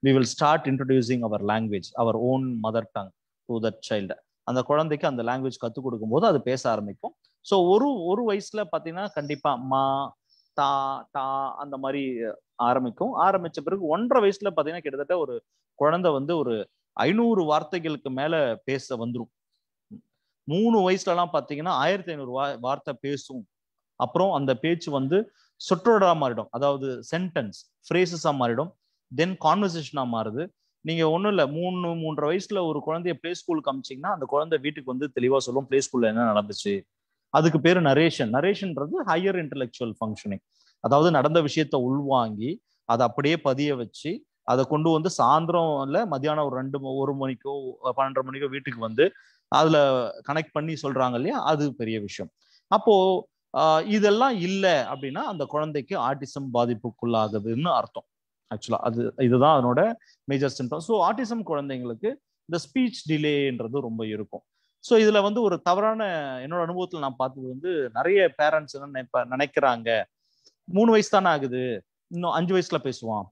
we will start introducing our language our own mother tongue to that child அந்த குழந்தைக்கு அந்த லாங்குவேஜ் கற்றுக் கொடுக்கும்போது அது பேச ஆரம்பிக்கும் ஸோ ஒரு ஒரு வயசுல பார்த்தீங்கன்னா கண்டிப்பாக மா தா தா அந்த மாதிரி ஆரம்பிக்கும் ஆரம்பித்த பிறகு ஒன்றரை வயசுல பார்த்தீங்கன்னா கிட்டத்தட்ட ஒரு குழந்தை வந்து ஒரு ஐநூறு வார்த்தைகளுக்கு மேலே பேச வந்துடும் மூணு வயசுலலாம் பார்த்தீங்கன்னா ஆயிரத்தி ஐநூறு வா வார்த்தை பேசும் அப்புறம் அந்த பேச்சு வந்து சொற்றொடராக மாறிடும் அதாவது சென்டென்ஸ் ஃப்ரேசஸாக மாறிடும் தென் கான்வர்சேஷனாக மாறுது நீங்க ஒன்றும் இல்லை மூணு மூன்றரை வயசுல ஒரு குழந்தைய பிளே ஸ்கூலுக்கு அமிச்சிங்கன்னா அந்த குழந்தை வீட்டுக்கு வந்து தெளிவா சொல்லும் பிளே ஸ்கூல்ல என்ன நடந்துச்சு அதுக்கு பேர் நரேஷன் நரேஷன்ன்றது ஹையர் இன்டலெக்சுவல் ஃபங்க்ஷனிங் அதாவது நடந்த விஷயத்த உள்வாங்கி அதை அப்படியே பதிய வச்சு அதை கொண்டு வந்து சாயந்தரம்ல மதியானம் ஒரு ரெண்டு ஒரு மணிக்கோ பன்னெண்டரை மணிக்கோ வீட்டுக்கு வந்து அதுல கனெக்ட் பண்ணி சொல்றாங்க இல்லையா அது பெரிய விஷயம் அப்போ இதெல்லாம் இல்லை அப்படின்னா அந்த குழந்தைக்கு ஆர்டிசம் பாதிப்புக்குள்ளாகுதுன்னு அர்த்தம் ஆக்சுவலாக அது இதுதான் அதனோட மேஜர் சிம்டம் ஸோ ஆர்டிசம் குழந்தைங்களுக்கு இந்த ஸ்பீச் டிலேன்றது ரொம்ப இருக்கும் ஸோ இதில் வந்து ஒரு தவறான என்னோட அனுபவத்தில் நான் பார்த்தது வந்து நிறைய பேரண்ட்ஸ் என்ன நினைப்ப நினைக்கிறாங்க மூணு வயசு தானே ஆகுது இன்னும் அஞ்சு வயசுல பேசுவான்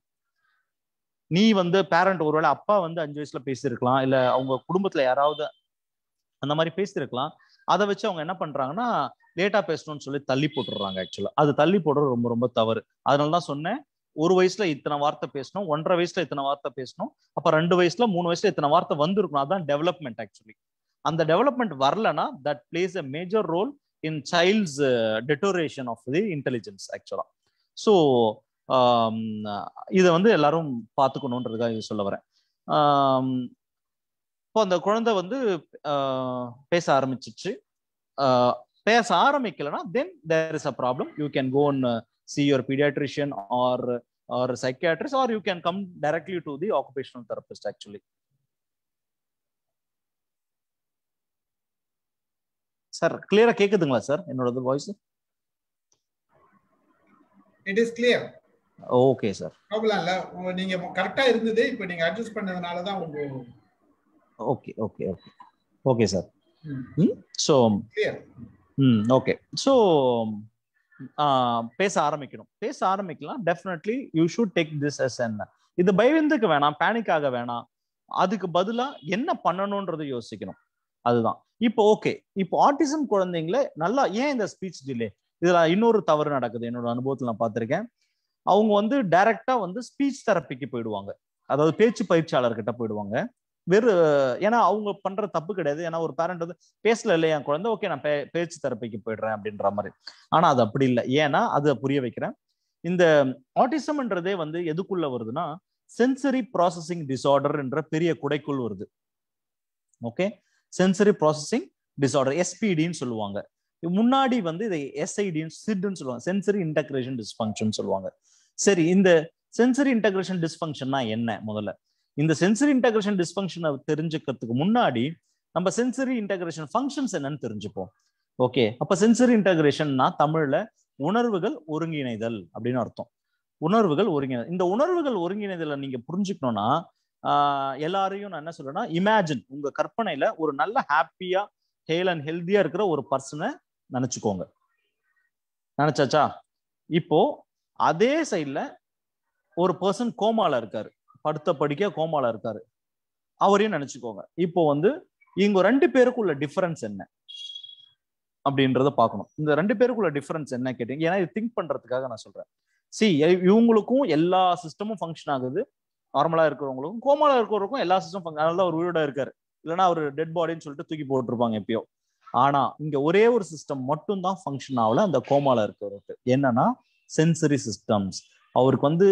நீ வந்து பேரண்ட் ஒருவேளை அப்பா வந்து அஞ்சு வயசுல பேசியிருக்கலாம் இல்லை அவங்க குடும்பத்தில் யாராவது அந்த மாதிரி பேசியிருக்கலாம் அதை வச்சு அவங்க என்ன பண்றாங்கன்னா லேட்டா பேசணும்னு சொல்லி தள்ளி போட்டுடுறாங்க ஆக்சுவலா அது தள்ளி போடுறது ரொம்ப ரொம்ப தவறு அதனால தான் சொன்னேன் ஒரு வயசுல இத்தனை வார்த்தை பேசணும் ஒன்றரை வயசுல இத்தனை வார்த்தை பேசணும் அப்ப ரெண்டு வயசுல மூணு வயசுல இத்தனை வார்த்தை வந்திருக்கணும் அதான் டெவலப்மெண்ட் ஆக்சுவலி அந்த டெவலப்மெண்ட் வரலன்னா that plays a major role in child's deterioration of the intelligence actually so இதை வந்து எல்லாரும் பார்த்துக்கணுன்றதுக்காக இது சொல்ல வரேன் um, இப்போ அந்த குழந்தை வந்து uh, பேச ஆரம்பிச்சிச்சு uh, பேச ஆரம்பிக்கலைன்னா then there is a problem you can go and see your pediatrician or or psychiatrist or you can come directly to the occupational therapist actually sir கிளியரா கேக்குதுங்களா சார் என்னோட voice it is clear okay sir problem இல்ல நீங்க கரெக்ட்டா இருந்தது இப்போ நீங்க adjust பண்ணதுனால தான் உங்களுக்கு okay okay okay okay sir hmm so hmm okay so பேச ஆரம்பிக்கணும் பேச ஆரம்பிக்கலாம் definitely you should take this as என்ன இது பயவிந்துக்கு வேணாம் பேனிக்காக வேணாம் அதுக்கு பதிலாக என்ன பண்ணணுன்றதை யோசிக்கணும் அதுதான் இப்போ ஓகே இப்போ ஆர்டிசம் குழந்தைங்கள நல்லா ஏன் இந்த ஸ்பீச் டிலே இதில் இன்னொரு தவறு நடக்குது என்னோட அனுபவத்தில் நான் பார்த்துருக்கேன் அவங்க வந்து டைரக்டா வந்து ஸ்பீச் தெரப்பிக்கு போயிடுவாங்க அதாவது பேச்சு பயிற்சியாளர்கிட்ட போயிடுவாங்க வெறு ஏன்னா அவங்க பண்ற தப்பு கிடையாது ஏன்னா ஒரு பேரண்ட் வந்து பேசல இல்லையா என் குழந்தை ஓகே நான் பேச்சு தரப்பிக்கு போயிடுறேன் அப்படின்ற மாதிரி ஆனா அது அப்படி இல்லை ஏன்னா அதை புரிய வைக்கிறேன் இந்த ஆட்டிசம்ன்றதே வந்து எதுக்குள்ள வருதுன்னா சென்சரி ப்ராசஸிங் டிசார்டர் என்ற பெரிய குடைக்குள் வருது ஓகே சென்சரி ப்ராசஸிங் டிசார்டர் எஸ்பிடின்னு சொல்லுவாங்க முன்னாடி வந்து இதை எஸ்ஐடின்னு சிட்னு சொல்லுவாங்க சென்சரி இன்டகிரேஷன் டிஸ்பங்க்ஷன் சொல்லுவாங்க சரி இந்த சென்சரி இன்டகிரேஷன் டிஸ்பங்க்ஷன்னா என்ன முதல்ல இந்த சென்சரி இன்டகிரேஷன் டிஸ்பங்க்ஷனை தெரிஞ்சுக்கிறதுக்கு முன்னாடி நம்ம சென்சரி இன்டகிரேஷன் ஃபங்க்ஷன்ஸ் என்னன்னு தெரிஞ்சுப்போம் ஓகே அப்போ சென்சரி இன்டகிரேஷன்னா தமிழ்ல உணர்வுகள் ஒருங்கிணைதல் அப்படின்னு அர்த்தம் உணர்வுகள் ஒருங்கிணை இந்த உணர்வுகள் ஒருங்கிணைதலை நீங்க புரிஞ்சுக்கணும்னா எல்லாரையும் நான் என்ன சொல்றேன்னா இமேஜின் உங்க கற்பனையில ஒரு நல்ல ஹாப்பியா ஹேல் அண்ட் ஹெல்த்தியா இருக்கிற ஒரு பர்சனை நினைச்சுக்கோங்க நினைச்சாச்சா இப்போ அதே சைட்ல ஒரு பர்சன் கோமால இருக்காரு படுத்த படிக்க கோமால இருக்காரு அவரையும் நினைச்சுக்கோங்க இப்போ வந்து இங்க ரெண்டு பேருக்குள்ள டிஃபரன்ஸ் என்ன அப்படின்றத பார்க்கணும் இந்த ரெண்டு பேருக்குள்ள டிஃபரன்ஸ் என்ன கேட்டீங்க ஏன்னா இது திங்க் பண்றதுக்காக நான் சொல்றேன் சி இவங்களுக்கும் எல்லா சிஸ்டமும் ஃபங்க்ஷன் ஆகுது நார்மலா இருக்கிறவங்களுக்கும் கோமால இருக்கிறவருக்கும் எல்லா சிஸ்டம் ஃபங்க்ஷன் அதனால அவர் உயிரோட இருக்காரு இல்லைன்னா அவர் டெட் பாடின்னு சொல்லிட்டு தூக்கி போட்டிருப்பாங்க எப்பயோ ஆனா இங்க ஒரே ஒரு சிஸ்டம் மட்டும் தான் ஃபங்க்ஷன் ஆகல அந்த கோமால இருக்கிறவருக்கு என்னன்னா சென்சரி சிஸ்டம்ஸ் அவருக்கு வந்து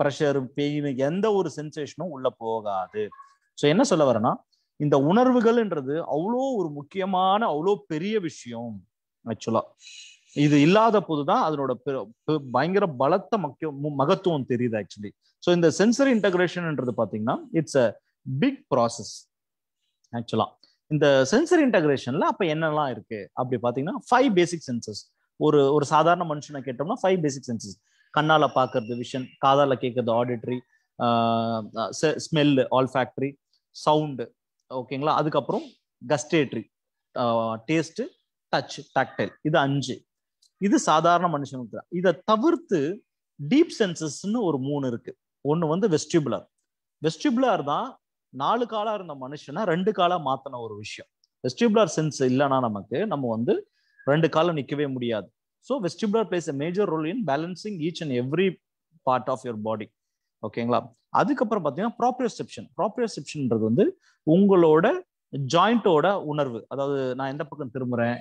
ப்ரெஷரும் பெயின் எந்த ஒரு சென்சேஷனும் உள்ள போகாது ஸோ என்ன சொல்ல வரேன்னா இந்த உணர்வுகள்ன்றது அவ்வளோ ஒரு முக்கியமான அவ்வளோ பெரிய விஷயம் ஆக்சுவலா இது இல்லாத போதுதான் அதனோட பயங்கர பலத்த முக்கிய மகத்துவம் தெரியுது ஆக்சுவலி ஸோ இந்த சென்சரி இன்டகிரேஷன்ன்றது பார்த்தீங்கன்னா இட்ஸ் அ பிக் ப்ராசஸ் ஆக்சுவலா இந்த சென்சரி இன்டகிரேஷன்ல அப்ப என்னெல்லாம் இருக்கு அப்படி பாத்தீங்கன்னா ஃபைவ் பேசிக் சென்சஸ் ஒரு ஒரு சாதாரண மனுஷனை கேட்டோம்னா ஃபைவ் பேசிக் சென்சஸ் கண்ணால பாக்குறது விஷன் காதால கேட்கறது auditory smell olfactory sound ஓகேங்களா அதுக்கப்புறம் கஸ்டேட்ரி டேஸ்ட்டு டச் டாக்டைல் இது அஞ்சு இது சாதாரண மனுஷனுக்கு தான் இதை தவிர்த்து டீப் சென்சஸ்ன்னு ஒரு மூணு இருக்கு ஒன்று வந்து வெஸ்டிபுலர் வெஸ்டிபுலர் தான் நாலு காலாக இருந்த மனுஷனை ரெண்டு காலாக மாற்றின ஒரு விஷயம் வெஸ்டிபுலர் சென்ஸ் இல்லைன்னா நமக்கு நம்ம வந்து ரெண்டு காலம் நிற்கவே முடியாது so vestibular plays a major role in balancing each and every part of your body ஓகேங்களா அதுக்கப்புறம் பார்த்தீங்கன்னா ப்ராப்ரியோசெப்ஷன் ப்ராப்ரியோசெப்ஷன்ன்றது வந்து உங்களோட ஜாயிண்டோட உணர்வு அதாவது நான் எந்த பக்கம் திரும்புறேன்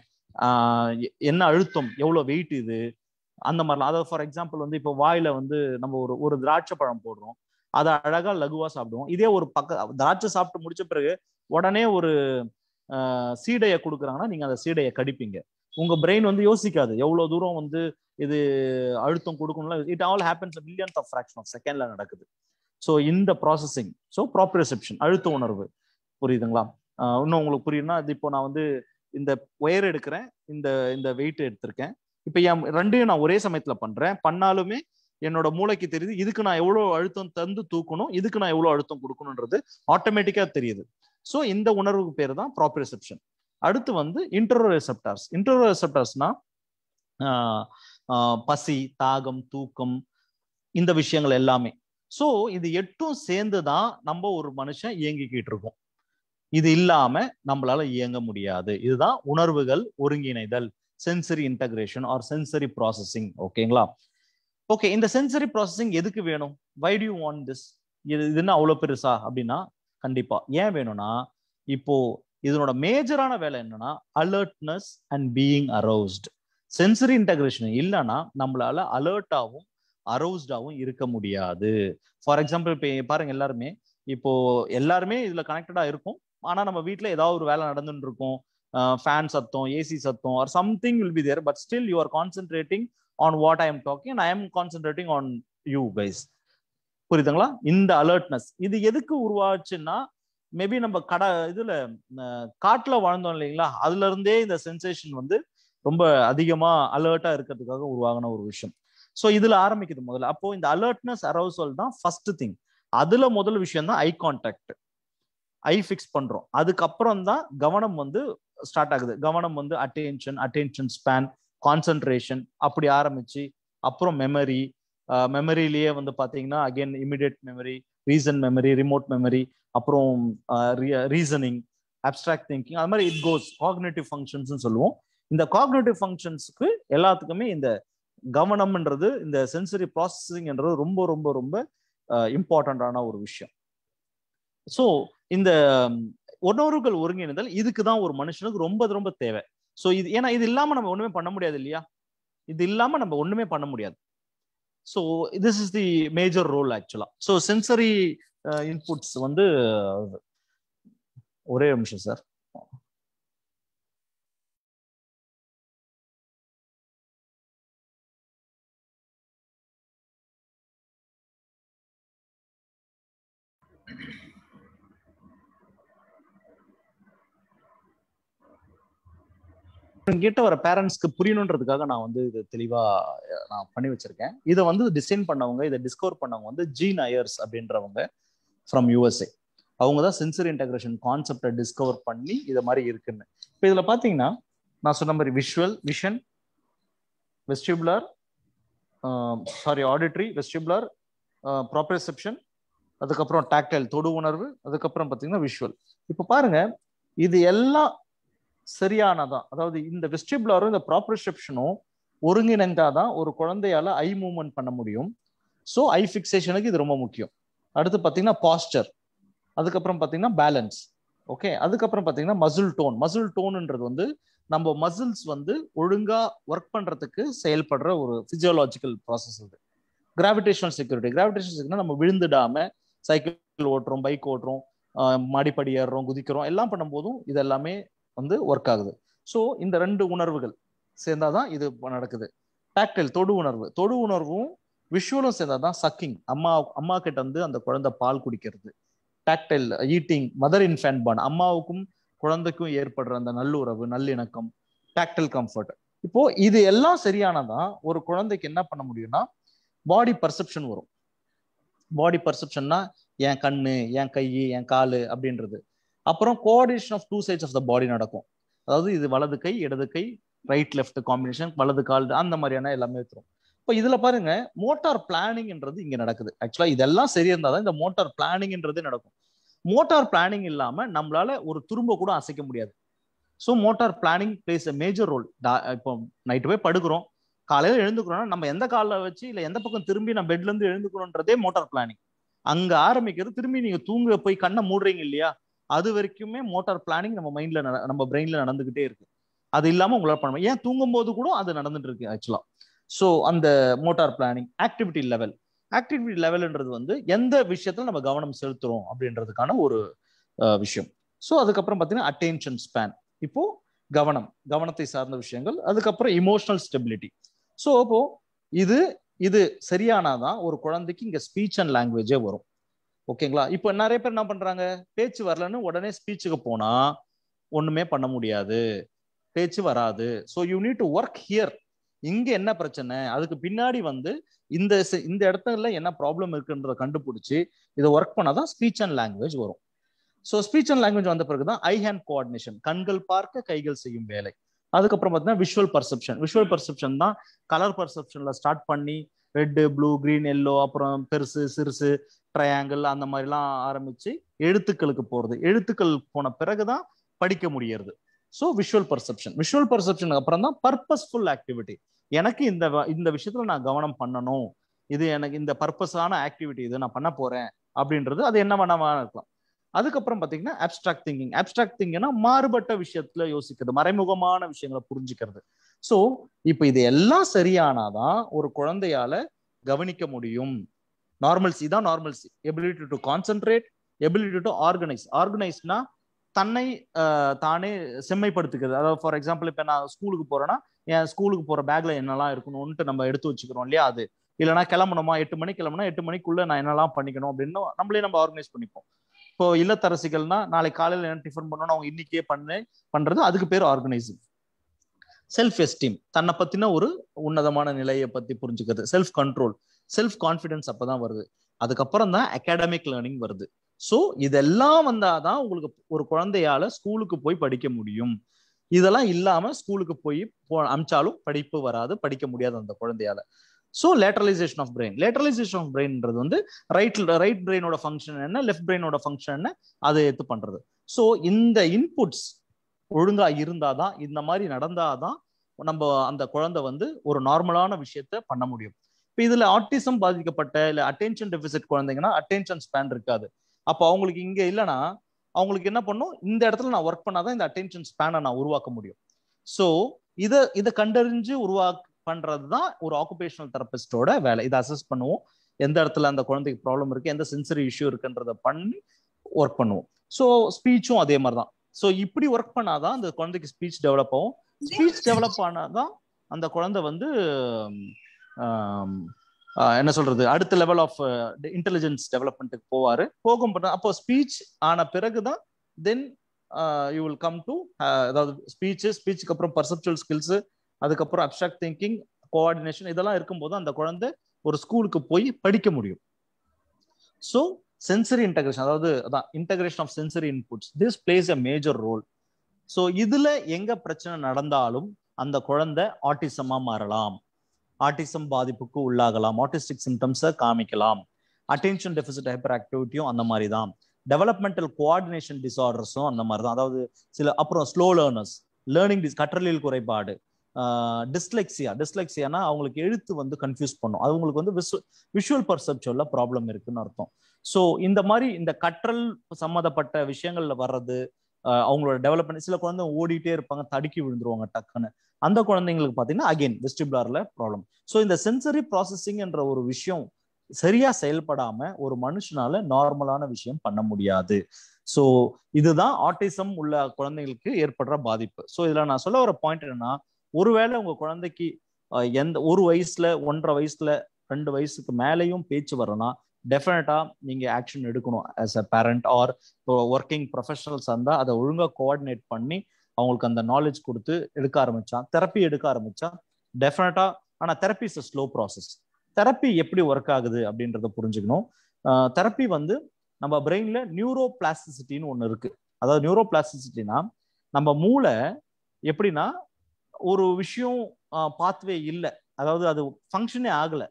என்ன அழுத்தம் எவ்வளோ வெயிட் இது அந்த மாதிரிலாம் அதாவது ஃபார் எக்ஸாம்பிள் வந்து இப்போ வாயில வந்து நம்ம ஒரு ஒரு திராட்சை பழம் போடுறோம் அதை அழகா லகுவா சாப்பிடுவோம் இதே ஒரு பக்க திராட்சை சாப்பிட்டு முடிச்ச பிறகு உடனே ஒரு சீடையை கொடுக்குறாங்கன்னா நீங்க அந்த சீடையை கடிப்பீங்க உங்க பிரெயின் வந்து யோசிக்காது எவ்வளவு தூரம் வந்து இது அழுத்தம் கொடுக்கணும் it all happens millions of fraction of செகண்ட்ல நடக்குது ஸோ இந்த ப்ராசஸிங் ஸோ ப்ராப்பர் ரிசெப்ஷன் அழுத்த உணர்வு புரியுதுங்களா இன்னும் உங்களுக்கு புரியுதுனா அது இப்போ நான் வந்து இந்த ஒயர் எடுக்கிறேன் இந்த இந்த வெயிட் எடுத்திருக்கேன் இப்போ என் ரெண்டையும் நான் ஒரே சமயத்துல பண்றேன் பண்ணாலுமே என்னோட மூளைக்கு தெரியுது இதுக்கு நான் எவ்வளோ அழுத்தம் தந்து தூக்கணும் இதுக்கு நான் எவ்வளோ அழுத்தம் கொடுக்கணுன்றது ஆட்டோமேட்டிக்காக தெரியுது ஸோ இந்த உணர்வுக்கு பேர் தான் ப்ராப்பர் ரிசெப்ஷன் அடுத்து வந்து இன்டரோ ரெசப்டார்ஸ் இன்டரோ ரெசப்டார்ஸ்னா பசி தாகம் தூக்கம் இந்த விஷயங்கள் எல்லாமே ஸோ இது எட்டும் சேர்ந்து தான் நம்ம ஒரு மனுஷன் இயங்கிக்கிட்டு இருக்கோம் இது இல்லாம நம்மளால இயங்க முடியாது இதுதான் உணர்வுகள் ஒருங்கிணைதல் sensory integration or sensory processing ஓகேங்களா ஓகே இந்த சென்சரி ப்ராசஸிங் எதுக்கு வேணும் வை டியூ வாண்ட் திஸ் இது இதுன்னா அவ்வளோ பெருசா அப்படின்னா கண்டிப்பா ஏன் வேணும்னா இப்போ இதனோட மேஜரான வேலை என்னன்னா alertness and being aroused sensory integration இல்லைன்னா நம்மளால அலர்ட்டாகவும் அரௌஸ்டாகவும் இருக்க முடியாது ஃபார் எக்ஸாம்பிள் இப்போ பாருங்க எல்லாருமே இப்போ எல்லாருமே இதுல கனெக்டடா இருக்கும் ஆனா நம்ம வீட்டுல ஏதாவது ஒரு வேலை நடந்துட்டு இருக்கும் ஃபேன் சத்தம் ஏசி சத்தம் or something will be there but still you are concentrating on what I am talking and I am concentrating on you guys புரியுதுங்களா இந்த அலர்ட்னஸ் இது எதுக்கு உருவாச்சுன்னா மேபி நம்ம கடை இதுல காட்டுல வாழ்ந்தோம் இல்லைங்களா அதுல இருந்தே இந்த சென்சேஷன் வந்து ரொம்ப அதிகமா அலர்ட்டா இருக்கிறதுக்காக உருவாகின ஒரு விஷயம் ஸோ இதுல ஆரம்பிக்குது முதல்ல அப்போ இந்த அலர்ட்னஸ் அரவுசல் தான் ஃபர்ஸ்ட் திங் அதுல முதல் விஷயம் தான் ஐ கான்டாக்ட் ஐ ஃபிக்ஸ் பண்றோம் அதுக்கப்புறம் தான் கவனம் வந்து ஸ்டார்ட் ஆகுது கவனம் வந்து அட்டென்ஷன் அட்டென்ஷன் ஸ்பேன் கான்சன்ட்ரேஷன் அப்படி ஆரம்பிச்சு அப்புறம் மெமரி மெமரிலேயே வந்து பாத்தீங்கன்னா again immediate memory recent memory remote memory அப்புறம் ரீசனிங் அப்ட்ராக்ட் திங்கிங் அது மாதிரி இட் கோஸ் காக்னேட்டிவ் ஃபங்க்ஷன்ஸ்னு சொல்லுவோம் இந்த காக்னேட்டிவ் ஃபங்க்ஷன்ஸுக்கு எல்லாத்துக்குமே இந்த கவனம்ன்றது இந்த சென்சரி ப்ராசஸிங்ன்றது ரொம்ப ரொம்ப ரொம்ப இம்பார்ட்டண்டான ஒரு விஷயம் ஸோ இந்த உணர்வுகள் ஒருங்கிணைந்தால் இதுக்கு தான் ஒரு மனுஷனுக்கு ரொம்ப ரொம்ப தேவை ஸோ இது ஏன்னா இது இல்லாமல் நம்ம ஒன்றுமே பண்ண முடியாது இல்லையா இது இல்லாமல் நம்ம ஒன்றுமே பண்ண முடியாது so this is the major role ஆக்சுவலாக ஸோ சென்சரி இன்புட்ஸ் வந்து ஒரே நிமிஷம் சார் கிட்ட வர பேரண்ட்ஸ்க்கு புரியணுன்றதுக்காக நான் வந்து இது தெளிவா நான் பண்ணி வச்சிருக்கேன் இதை வந்து டிசைன் பண்ணவங்க இதை டிஸ்கவர் பண்ணவங்க வந்து ஜீன் அயர்ஸ் அப்படின்றவங்க ஃப்ரம் யூஎஸ்ஏ அவங்க தான் சென்சரி இன்டகிரேஷன் கான்செப்டை டிஸ்கவர் பண்ணி இதை மாதிரி இருக்குன்னு இப்போ இதில் பார்த்தீங்கன்னா நான் சொன்ன மாதிரி visual vision vestibular sorry auditory vestibular proprioception அதுக்கப்புறம் டாக்டைல் தொடு உணர்வு அதுக்கப்புறம் பார்த்தீங்கன்னா விஷுவல் இப்போ பாருங்க இது எல்லாம் சரியானதான் அதாவது இந்த வெஸ்டிபுலரும் இந்த ப்ராப்ரிசெப்ஷனும் ஒருங்கிணைந்தாதான் ஒரு குழந்தையால ஐ மூவ்மெண்ட் பண்ண முடியும் ஸோ ஐ ஃபிக்சேஷனுக்கு இது ரொம்ப முக்கியம் அடுத்து பார்த்தீங்கன்னா பாஸ்டர் அதுக்கப்புறம் பார்த்தீங்கன்னா பேலன்ஸ் ஓகே அதுக்கப்புறம் பார்த்தீங்கன்னா மசில் டோன் மசில் டோனுன்றது வந்து நம்ம மசில்ஸ் வந்து ஒழுங்கா ஒர்க் பண்றதுக்கு செயல்படுற ஒரு பிசியோலாஜிக்கல் ப்ராசஸ் இது கிராவிடேஷனல் செக்யூரிட்டி கிராவிடேஷனல் செக்யூரிட்டி நம்ம விழுந்துடாம சைக்கிள் ஓட்டுறோம் பைக் ஓட்டுறோம் மாடிப்படி ஏறுறோம் குதிக்கிறோம் எல்லாம் பண்ணும்போதும் இது எல்லாமே வந்து ஒர்க் ஆகுது ஸோ இந்த ரெண்டு உணர்வுகள் சேர்ந்தாதான் இது நடக்குது டாக்டைல் தொடு உணர்வு தொடு உணர்வும் விஷுவலும் சேர்ந்தாதான் சக்கிங் அம்மா அம்மா கிட்ட வந்து அந்த குழந்தை பால் குடிக்கிறது tactile eating mother infant bond அம்மாவுக்கும் குழந்தைக்கும் ஏற்படுற அந்த நல்லுறவு நல்லிணக்கம் டாக்டல் கம்ஃபர்ட் இப்போ இது எல்லாம் சரியானதான் ஒரு குழந்தைக்கு என்ன பண்ண முடியும்னா பாடி பர்செப்ஷன் வரும் பாடி பர்செப்ஷன்னா என் கண்ணு என் கை என் காலு அப்படின்றது அப்புறம் coordination of two sides of the body நடக்கும் அதாவது இது வலது கை இடது கை ரைட் லெஃப்ட் காம்பினேஷன் வலது கால் அந்த மாதிரியான எல்லாமே வச்சிரும் இப்போ இதுல பாருங்க மோட்டார் பிளானிங்ன்றது இங்க நடக்குது ஆக்சுவலா இதெல்லாம் சரியா இருந்தாதான் இந்த மோட்டார் பிளானிங்ன்றது நடக்கும் மோட்டார் பிளானிங் இல்லாம நம்மளால ஒரு துரும்ப கூட அசைக்க முடியாது so motor planning plays a major role இப்போ நைட்டு போய் படுக்கிறோம் காலையில் எழுந்துக்கிறோம்னா நம்ம எந்த காலில் வச்சு இல்லை எந்த பக்கம் திரும்பி நம்ம பெட்லேருந்து எழுந்துக்கணுன்றதே மோட்டார் பிளானிங் அங்கே ஆரம்பிக்கிறது திரும்பி நீங்கள் தூங்க போய் கண்ணை மூடுறீங்க இல்லையா அது வரைக்குமே மோட்டார் பிளானிங் நம்ம மைண்டில் நம்ம பிரெயினில் நடந்துக்கிட்டே இருக்கு அது இல்லாமல் உங்களால் பண்ண ஏன் தூங்கும் போது கூட அது நடந்துட்டு இருக்கு ஆக்சுவலாக ஸோ அந்த motor planning activity level activity லெவல்ன்றது வந்து எந்த விஷயத்துல நம்ம கவனம் செலுத்துறோம் அப்படின்றதுக்கான ஒரு விஷயம் ஸோ அதுக்கப்புறம் பார்த்தீங்கன்னா அட்டென்ஷன் ஸ்பேன் இப்போ கவனம் கவனத்தை சார்ந்த விஷயங்கள் அதுக்கப்புறம் இமோஷனல் ஸ்டெபிலிட்டி ஸோ அப்போ இது இது சரியானாதான் ஒரு குழந்தைக்கு இங்க ஸ்பீச் அண்ட் லாங்குவேஜே வரும் ஓகேங்களா இப்போ நிறைய பேர் என்ன பண்றாங்க பேச்சு வரலன்னு உடனே ஸ்பீச்சுக்கு போனா ஒண்ணுமே பண்ண முடியாது பேச்சு வராது so you need to work here இங்க என்ன பிரச்சனை அதுக்கு பின்னாடி வந்து இந்த இந்த இடத்துல என்ன ப்ராப்ளம் இருக்குன்றத கண்டுபிடிச்சி இதை ஒர்க் பண்ணாதான் ஸ்பீச் அண்ட் லாங்குவேஜ் வரும் ஸோ ஸ்பீச் அண்ட் லாங்குவேஜ் வந்த பிறகு தான் ஐ ஹேண்ட் கோஆர்டினேஷன் கண்கள் பார்க்க கைகள் செய்யும் வேலை அதுக்கப்புறம் பார்த்தீங்கன்னா விஷுவல் பர்செப்ஷன் விஷுவல் பர்செப்ஷன் தான் கலர் பர்செப்ஷன்ல ஸ்டார்ட் பண்ணி ரெட்டு ப்ளூ கிரீன் எல்லோ அப்புறம் பெருசு சிறுசு ட்ரையாங்கிள் அந்த மாதிரிலாம் ஆரம்பிச்சு எழுத்துக்களுக்கு போகிறது எழுத்துக்கள் போன பிறகுதான் படிக்க முடியறது so visual perception visual perception அப்புறம் தான் பர்பஸ்ஃபுல் ஆக்டிவிட்டி எனக்கு இந்த இந்த விஷயத்துல நான் கவனம் பண்ணணும் இது எனக்கு இந்த பர்பஸான ஆக்டிவிட்டி இது நான் பண்ண போறேன் அப்படின்றது அது என்ன பண்ண இருக்கலாம் அதுக்கப்புறம் பார்த்தீங்கன்னா அப்டிராக்ட் திங்கிங் அப்டிராக்ட் திங்கிங்னா மாறுபட்ட விஷயத்துல யோசிக்கிறது மறைமுகமான விஷயங்களை புரிஞ்சுக்கிறது ஸோ இப்போ இது எல்லாம் சரியானாதான் ஒரு குழந்தையால கவனிக்க முடியும் நார்மல்சி தான் normalcy ability to concentrate ability to organise ஆர்கனைஸ்னா தன்னை தானே செம்மைப்படுத்துக்கிறது அதாவது ஃபார் எக்ஸாம்பிள் இப்போ நான் ஸ்கூலுக்கு போறேன்னா என் ஸ்கூலுக்கு போற பேக்ல என்னெல்லாம் இருக்கணும்ன்ட்டு நம்ம எடுத்து வச்சுக்கிறோம் இல்லையா அது இல்லைனா கிளம்பணுமா எட்டு மணிக்கு கிளம்புனா எட்டு மணிக்குள்ள நான் என்னெல்லாம் பண்ணிக்கணும் அப்படின்னு நம்மளே நம்ம ஆர்கனைஸ் பண்ணிப்போம் இப்போ இல்லத்தரசிகள்னா நாளைக்கு காலையில் என்ன டிஃபன் பண்ணணும் அவங்க இன்னைக்கே பண்ணு பண்றது அதுக்கு பேர் ஆர்கனைசிங் செல்ஃப் எஸ்டீம் தன்னை பத்தின ஒரு உன்னதமான நிலையை பத்தி புரிஞ்சுக்கிறது செல்ஃப் கண்ட்ரோல் செல்ஃப் கான்ஃபிடன்ஸ் அப்பதான் வருது அதுக்கப்புறம் தான் அகாடமிக் லேர்னிங் வருது ஸோ இதெல்லாம் வந்தாதான் உங்களுக்கு ஒரு குழந்தையால ஸ்கூலுக்கு போய் படிக்க முடியும் இதெல்லாம் இல்லாம ஸ்கூலுக்கு போய் அமிச்சாலும் படிப்பு வராது படிக்க முடியாது அந்த குழந்தையால so lateralisation of brain lateralisation of பிரெயின்ன்றது வந்து ரைட் ரைட் பிரெயினோட ஃபங்க்ஷன் என்ன லெஃப்ட் பிரெயினோட ஃபங்க்ஷன் என்ன அதை எடுத்து பண்றது ஸோ இந்த இன்புட்ஸ் ஒழுங்கா இருந்தாதான் இந்த மாதிரி நடந்தாதான் நம்ம அந்த குழந்தை வந்து ஒரு நார்மலான விஷயத்த பண்ண முடியும் இப்போ இதுல ஆர்டிசம் பாதிக்கப்பட்ட இல்லை அட்டென்ஷன் டெபிசிட் குழந்தைங்கன்னா அட்டென்ஷன் ஸ்பேன் இருக்காது அப்போ அவங்களுக்கு இங்கே இல்லைன்னா அவங்களுக்கு என்ன பண்ணும் இந்த இடத்துல நான் ஒர்க் பண்ணாதான் இந்த அட்டென்ஷன் ஸ்பேனை நான் உருவாக்க முடியும் ஸோ இதை இதை கண்டறிஞ்சு உருவா பண்றது தான் ஒரு ஆக்குபேஷனல் தெரப்பிஸ்டோட வேலை இதை அசஸ் பண்ணுவோம் எந்த இடத்துல அந்த குழந்தைக்கு ப்ராப்ளம் இருக்கு எந்த சென்சரி இஷ்யூ இருக்குன்றத பண்ணி ஒர்க் பண்ணுவோம் ஸோ ஸ்பீச்சும் அதே மாதிரி தான் ஸோ இப்படி ஒர்க் பண்ணாதான் அந்த குழந்தைக்கு ஸ்பீச் டெவலப் ஆகும் ஸ்பீச் டெவலப் தான் அந்த குழந்தை வந்து என்ன சொல்றது அடுத்த லெவல் ஆஃப் இன்டெலிஜென்ஸ் டெவலப்மெண்ட்டுக்கு போவாரு போகும் அப்போ ஸ்பீச் ஆன பிறகுதான் then you will come to அதாவது ஸ்பீச் ஸ்பீச்சுக்கு அப்புறம் பர்செப்சுவல் ஸ்கில்ஸ் அதுக்கப்புறம் அப்ட்ராக்ட் திங்கிங் கோஆர்டினேஷன் இதெல்லாம் இருக்கும்போது அந்த குழந்தை ஒரு ஸ்கூலுக்கு போய் படிக்க முடியும் ஸோ சென்சரி இன்டகிரேஷன் அதாவது அதான் integration of sensory inputs this plays a major role so இதுல எங்க பிரச்சனை நடந்தாலும் அந்த குழந்தை ஆர்டிசமா மாறலாம் ஆர்டிசம் பாதிப்புக்கு உள்ளாகலாம் ஆர்டிஸ்டிக் சிம்டம்ஸை காமிக்கலாம் அட்டென்ஷன் டெபிசிட் ஹைப்பர் ஆக்டிவிட்டியும் அந்த மாதிரி தான் டெவலப்மெண்டல் கோஆர்டினேஷன் டிசார்டர்ஸும் அந்த மாதிரி தான் அதாவது சில அப்புறம் ஸ்லோ லேர்னர்ஸ் லேர்னிங் டிஸ் கற்றலில் குறைபாடு டிஸ்லெக்சியா டிஸ்லெக்சியானா அவங்களுக்கு எழுத்து வந்து கன்ஃபியூஸ் பண்ணும் அது அவங்களுக்கு வந்து விசு விஷுவல் பர்செப்சுவல்ல ப்ராப்ளம் இருக்குன்னு அர்த்தம் ஸோ இந்த மாதிரி இந்த கற்றல் சம்மந்தப்பட்ட விஷயங்கள்ல வர்றது அவங்களோட டெவலப்மெண்ட் சில குழந்தை ஓடிட்டே இருப்பாங்க தடுக்கி விழுந்துருவாங்க டக்குன்னு அந்த குழந்தைங்களுக்கு பார்த்தீங்கன்னா அகைன் வெஸ்டிபுலாரில் ப்ராப்ளம் ஸோ இந்த சென்சரி ப்ராசஸிங் என்ற ஒரு விஷயம் சரியா செயல்படாம ஒரு மனுஷனால நார்மலான விஷயம் பண்ண முடியாது ஸோ இதுதான் ஆர்டிசம் உள்ள குழந்தைங்களுக்கு ஏற்படுற பாதிப்பு ஸோ இதுல நான் சொல்ல வர பாயிண்ட் என்னன்னா ஒருவேளை உங்க குழந்தைக்கு எந்த ஒரு வயசுல ஒன்றரை வயசுல ரெண்டு வயசுக்கு மேலேயும் பேச்சு வரலாம் டெஃபினட்டா நீங்கள் ஆக்ஷன் எடுக்கணும் ஆஸ் அ பேரண்ட் ஆர் இப்போ ஒர்க்கிங் ப்ரொஃபஷனல்ஸ் இருந்தால் அதை ஒழுங்காக கோஆர்டினேட் பண்ணி அவங்களுக்கு அந்த நாலேஜ் கொடுத்து எடுக்க ஆரம்பித்தான் தெரப்பி எடுக்க ஆரம்பித்தான் டெஃபினட்டா ஆனால் therapy is a slow process therapy எப்படி ஒர்க் ஆகுது அப்படின்றத புரிஞ்சுக்கணும் தெரப்பி வந்து நம்ம பிரெயின்ல நியூரோ பிளாஸ்டிசிட்டின்னு ஒன்று இருக்குது அதாவது நியூரோ பிளாஸ்டிசிட்டினா நம்ம மூளை எப்படின்னா ஒரு விஷயம் பாத்வே இல்லை அதாவது அது ஃபங்க்ஷனே ஆகலை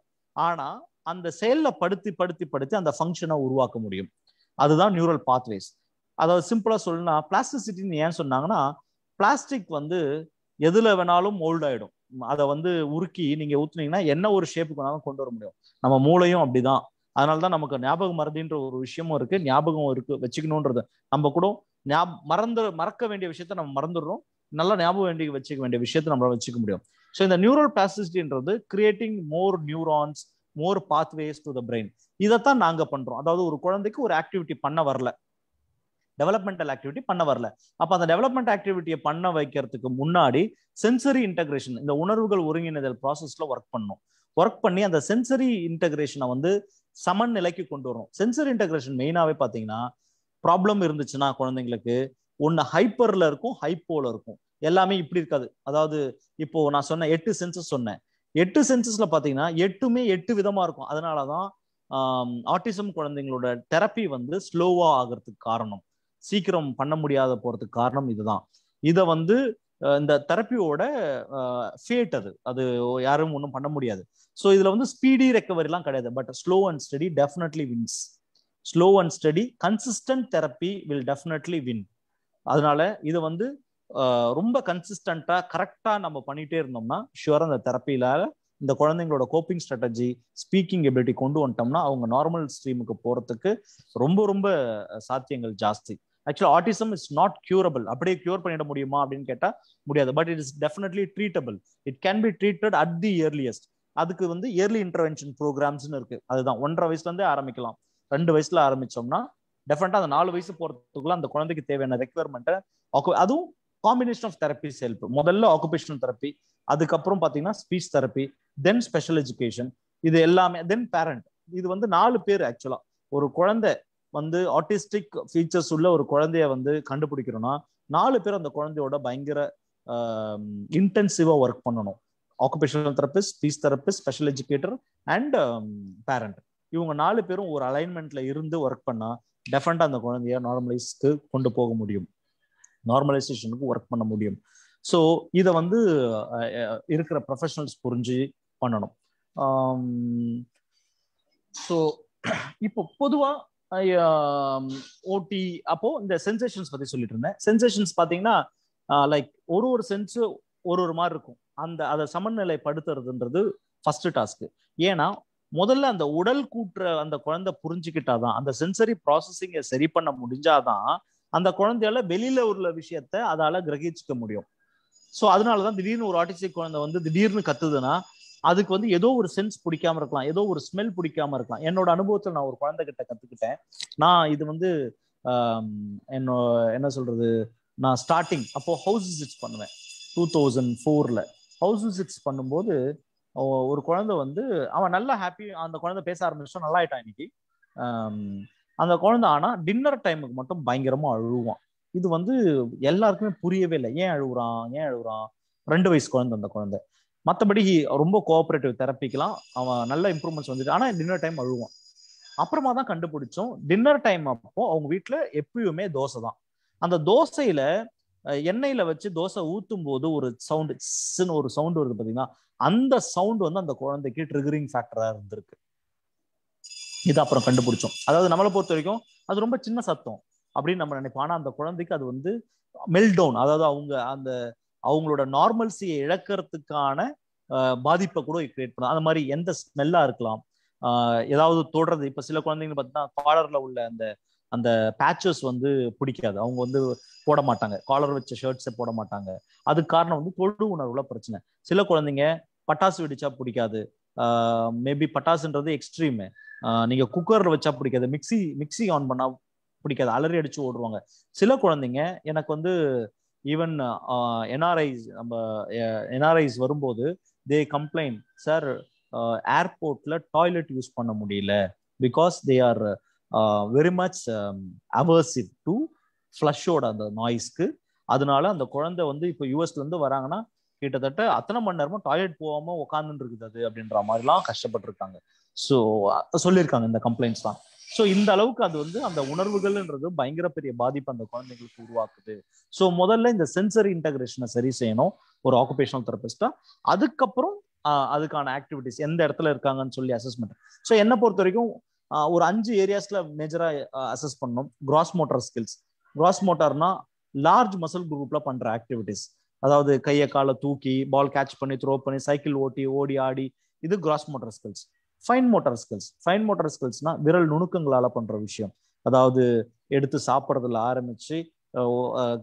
ஆனால் அந்த செயலில் படுத்தி படுத்தி படுத்தி அந்த ஃபங்க்ஷனை உருவாக்க முடியும் அதுதான் நியூரல் பாத்வேஸ் அதாவது சிம்பிளா சொல்லணும்னா பிளாஸ்டிசிட்டின்னு ஏன் சொன்னாங்கன்னா பிளாஸ்டிக் வந்து எதுல வேணாலும் மோல்ட் ஆயிடும் அதை வந்து உருக்கி நீங்க ஊத்துனீங்கன்னா என்ன ஒரு ஷேப்புக்கு வேணாலும் கொண்டு வர முடியும் நம்ம மூளையும் அப்படிதான் அதனாலதான் நமக்கு ஞாபகம் மறதின்ற ஒரு விஷயமும் இருக்கு ஞாபகம் இருக்கு வச்சுக்கணுன்றது நம்ம கூட மறந்து மறக்க வேண்டிய விஷயத்த நம்ம மறந்துடுறோம் நல்லா ஞாபகம் வேண்டிய வச்சுக்க வேண்டிய விஷயத்த நம்மளால வச்சுக்க முடியும் ஸோ இந்த நியூரல் பிளாஸ்டிசிட்டின்றது creating more neurons more pathways to the brain இதைத்தான் நாங்க பண்றோம் அதாவது ஒரு குழந்தைக்கு ஒரு ஆக்டிவிட்டி பண்ண வரல டெவலப்மெண்டல் ஆக்டிவிட்டி பண்ண வரல அப்ப அந்த டெவலப்மெண்ட் ஆக்டிவிட்டியை பண்ண வைக்கிறதுக்கு முன்னாடி சென்சரி இன்டகிரேஷன் இந்த உணர்வுகள் ஒருங்கிணைதல் ப்ராசஸ்ல ஒர்க் பண்ணும் ஒர்க் பண்ணி அந்த சென்சரி இன்டகிரேஷனை வந்து சமன் நிலைக்கு கொண்டு வரும் சென்சரி இன்டகிரேஷன் மெயினாவே பாத்தீங்கன்னா ப்ராப்ளம் இருந்துச்சுன்னா குழந்தைங்களுக்கு ஒன்னு ஹைப்பர்ல இருக்கும் ஹைப்போல இருக்கும் எல்லாமே இப்படி இருக்காது அதாவது இப்போ நான் சொன்ன எட்டு சென்சஸ் சொன்னேன் எட்டு சென்சஸ்ல பாத்தீங்கன்னா எட்டுமே எட்டு விதமா இருக்கும் அதனாலதான் ஆர்டிசம் குழந்தைங்களோட தெரப்பி வந்து ஸ்லோவா ஆகிறதுக்கு காரணம் சீக்கிரம் பண்ண முடியாத போறதுக்கு காரணம் இதுதான் இதை வந்து இந்த தெரப்பியோட ஃபேட் அது அது யாரும் ஒன்றும் பண்ண முடியாது ஸோ இதுல வந்து ஸ்பீடி ரெக்கவரிலாம் கிடையாது but slow and steady definitely wins slow and steady consistent therapy will definitely win அதனால இதை வந்து ரொம்ப கன்சிஸ்டண்டா கரெக்டா நம்ம பண்ணிட்டே இருந்தோம்னா ஷுவரா அந்த தெரப்பியில இந்த குழந்தைங்களோட கோப்பிங் ஸ்ட்ராட்டஜி ஸ்பீக்கிங் எபிலிட்டி கொண்டு வந்துட்டோம்னா அவங்க நார்மல் ஸ்ட்ரீமுக்கு போறதுக்கு ரொம்ப ரொம்ப சாத்தியங்கள் ஜாஸ்தி actually autism is not curable அப்படியே கியூர் பண்ணிட முடியுமா அப்படின்னு கேட்டா முடியாது but it is definitely treatable it can be treated at the earliest அதுக்கு வந்து இயர்லி இன்டர்வென்ஷன் ப்ரோக்ராம்ஸ்னு இருக்கு அதுதான் ஒன்றரை வயசுல இருந்தே ஆரம்பிக்கலாம் ரெண்டு வயசுல ஆரம்பிச்சோம்னா டெஃபினட்டா அந்த நாலு வயசு போறதுக்குள்ள அந்த குழந்தைக்கு தேவையான ரெக்யர்மெண்ட்டை அதுவும் காம்பினேஷன் ஆஃப் தெரப்பிஸ் ஹெல்ப் முதல்ல ஆக்குபேஷனல் தெரப்பி அதுக்கப்புறம் பார்த்தீங்கன்னா speech therapy then special education இது எல்லாமே தென் பேரண்ட் இது வந்து நாலு பேர் ஆக்சுவலா ஒரு குழந்தை வந்து ஆர்டிஸ்டிக் ஃபீச்சர்ஸ் உள்ள ஒரு குழந்தைய வந்து கண்டுபிடிக்கிறோம்னா நாலு பேர் அந்த குழந்தையோட பயங்கர இன்டென்சிவா ஒர்க் பண்ணணும் occupational therapist speech therapist special educator and parent இவங்க நாலு பேரும் ஒரு அலைன்மெண்ட்ல இருந்து ஒர்க் பண்ணா டெஃபரெண்டா அந்த குழந்தைய நார்மலைஸ்க்கு கொண்டு போக முடியும் நார்மலைசேஷனுக்கு ஒர்க் பண்ண முடியும் ஸோ இதை வந்து இருக்கிற ப்ரொஃபஷனல்ஸ் புரிஞ்சு பண்ணணும் ஸோ இப்போ பொதுவாக ஓடி அப்போ இந்த சென்சேஷன்ஸ் பத்தி சொல்லிட்டு இருந்தேன் சென்சேஷன்ஸ் பாத்தீங்கன்னா லைக் ஒரு ஒரு சென்ஸ் ஒரு ஒரு மாதிரி இருக்கும் அந்த அதை சமநிலைப்படுத்துறதுன்றது ஃபர்ஸ்ட் டாஸ்க் ஏன்னா முதல்ல அந்த உடல் கூட்டுற அந்த குழந்தை புரிஞ்சுக்கிட்டாதான் அந்த சென்சரி ப்ராசஸிங்கை சரி பண்ண முடிஞ்சாதான் அந்த குழந்தையால வெளியில உள்ள விஷயத்த அதால கிரகிச்சுக்க முடியும் ஸோ அதனாலதான் திடீர்னு ஒரு ஆட்டிஸ்டிக் குழந்தை வந்து திடீர்னு கத்துதுன்னா அதுக்கு வந்து ஏதோ ஒரு சென்ஸ் பிடிக்காம இருக்கலாம் ஏதோ ஒரு ஸ்மெல் பிடிக்காம இருக்கலாம் என்னோட அனுபவத்துல நான் ஒரு குழந்தை கிட்ட கத்துக்கிட்டேன் நான் இது வந்து என்ன என்ன சொல்றது நான் ஸ்டார்டிங் அப்போ ஹவுஸ் விசிட்ஸ் பண்ணுவேன் டூ தௌசண்ட் ஃபோர்ல ஹவுஸ் விசிட்ஸ் பண்ணும்போது ஒரு குழந்தை வந்து அவன் நல்லா ஹாப்பி அந்த குழந்தை பேச ஆரம்பிச்சோம் நல்லா ஆயிட்டான் இன்னைக்கு அந்த குழந்தை ஆனா டின்னர் டைமுக்கு மட்டும் பயங்கரமா அழுவான் இது வந்து எல்லாருக்குமே புரியவே இல்லை ஏன் அழுகுறான் ஏன் அழுகுறான் ரெண்டு வயசு குழந்தை அந்த குழந்தை மற்றபடி ரொம்ப கோஆபரேட்டிவ் தெரப்பிக்கலாம் அவன் நல்ல இம்ப்ரூவ்மெண்ட்ஸ் வந்துட்டு ஆனா டின்னர் டைம் அழுவான் அப்புறமா தான் கண்டுபிடிச்சோம் டின்னர் டைம் அப்போ அவங்க வீட்டுல எப்பயுமே தோசை தான் அந்த தோசையில எண்ணெயில வச்சு தோசை ஊத்தும் போது ஒரு சவுண்டு ஒரு சவுண்ட் வருது பாத்தீங்கன்னா அந்த சவுண்ட் வந்து அந்த குழந்தைக்கு ட்ரிகரிங் ஃபேக்டரா இருந்திருக்கு இதை அப்புறம் கண்டுபிடிச்சோம் அதாவது நம்மளை பொறுத்த வரைக்கும் அது ரொம்ப சின்ன சத்தம் அப்படின்னு நம்ம நினைப்போம் ஆனா அந்த குழந்தைக்கு அது வந்து மெல்டவுன் அதாவது அவங்க அந்த அவங்களோட நார்மல்சியை இழக்கிறதுக்கான பாதிப்பை கூட கிரியேட் பண்ணும் அந்த மாதிரி எந்த ஸ்மெல்லா இருக்கலாம் ஏதாவது தொடுறது இப்ப சில குழந்தைங்க பார்த்தீங்கன்னா காலர்ல உள்ள அந்த அந்த பேச்சஸ் வந்து பிடிக்காது அவங்க வந்து போட மாட்டாங்க காலர் வச்ச ஷர்ட்ஸை போட மாட்டாங்க அது காரணம் வந்து தொழு உணர்வுல பிரச்சனை சில குழந்தைங்க பட்டாசு வெடிச்சா பிடிக்காது மேபி பட்டாசுன்றது எக்ஸ்ட்ரீமு நீங்க குக்கர்ல வச்சா பிடிக்காது மிக்சி மிக்சி ஆன் பண்ணா பிடிக்காது அலறி அடிச்சு ஓடுவாங்க சில குழந்தைங்க எனக்கு வந்து ஈவன் என்ஆர்ஐஸ் நம்ம என்ஆர்ஐஸ் வரும்போது தே கம்ப்ளைண்ட் சார் ஏர்போர்ட்ல டாய்லெட் யூஸ் பண்ண முடியல because they are very much aversive to ஃப்ளஷோட அந்த நாய்ஸ்க்கு அதனால அந்த குழந்தை வந்து இப்போ யூஎஸ்ல இருந்து வராங்கன்னா கிட்டத்தட்ட அத்தனை மணி நேரமும் டாய்லெட் போகாம உட்காந்துருக்குது அது அப்படின்ற மாதிரிலாம் கஷ்டப்பட்டிருக்காங்க ஸோ சொல்லியிருக்காங்க இந்த கம்ப்ளைண்ட்ஸ்லாம் ஸோ இந்த அளவுக்கு அது வந்து அந்த உணர்வுகள்ன்றது பயங்கர பெரிய பாதிப்பு அந்த குழந்தைங்களுக்கு உருவாக்குது ஸோ முதல்ல இந்த சென்சரி இன்டகிரேஷனை சரி செய்யணும் ஒரு ஆக்குபேஷனல் தெரபிஸ்டா அதுக்கப்புறம் அதுக்கான ஆக்டிவிட்டிஸ் எந்த இடத்துல இருக்காங்கன்னு சொல்லி அசஸ்மெண்ட் ஸோ என்னை பொறுத்த வரைக்கும் ஒரு அஞ்சு ஏரியாஸ்ல மேஜரா அசஸ் பண்ணணும் கிராஸ் மோட்டார் ஸ்கில்ஸ் கிராஸ் மோட்டார்னா லார்ஜ் மசில் குரூப்ல பண்ற ஆக்டிவிட்டிஸ் அதாவது கையை காலை தூக்கி பால் கேட்ச் பண்ணி த்ரோ பண்ணி சைக்கிள் ஓட்டி ஓடி ஆடி இது gross motor skills fine motor skills fine motor ஸ்கில்ஸ்னா விரல் நுணுக்கங்களால பண்ற விஷயம் அதாவது எடுத்து சாப்பிட்றதுல ஆரம்பிச்சு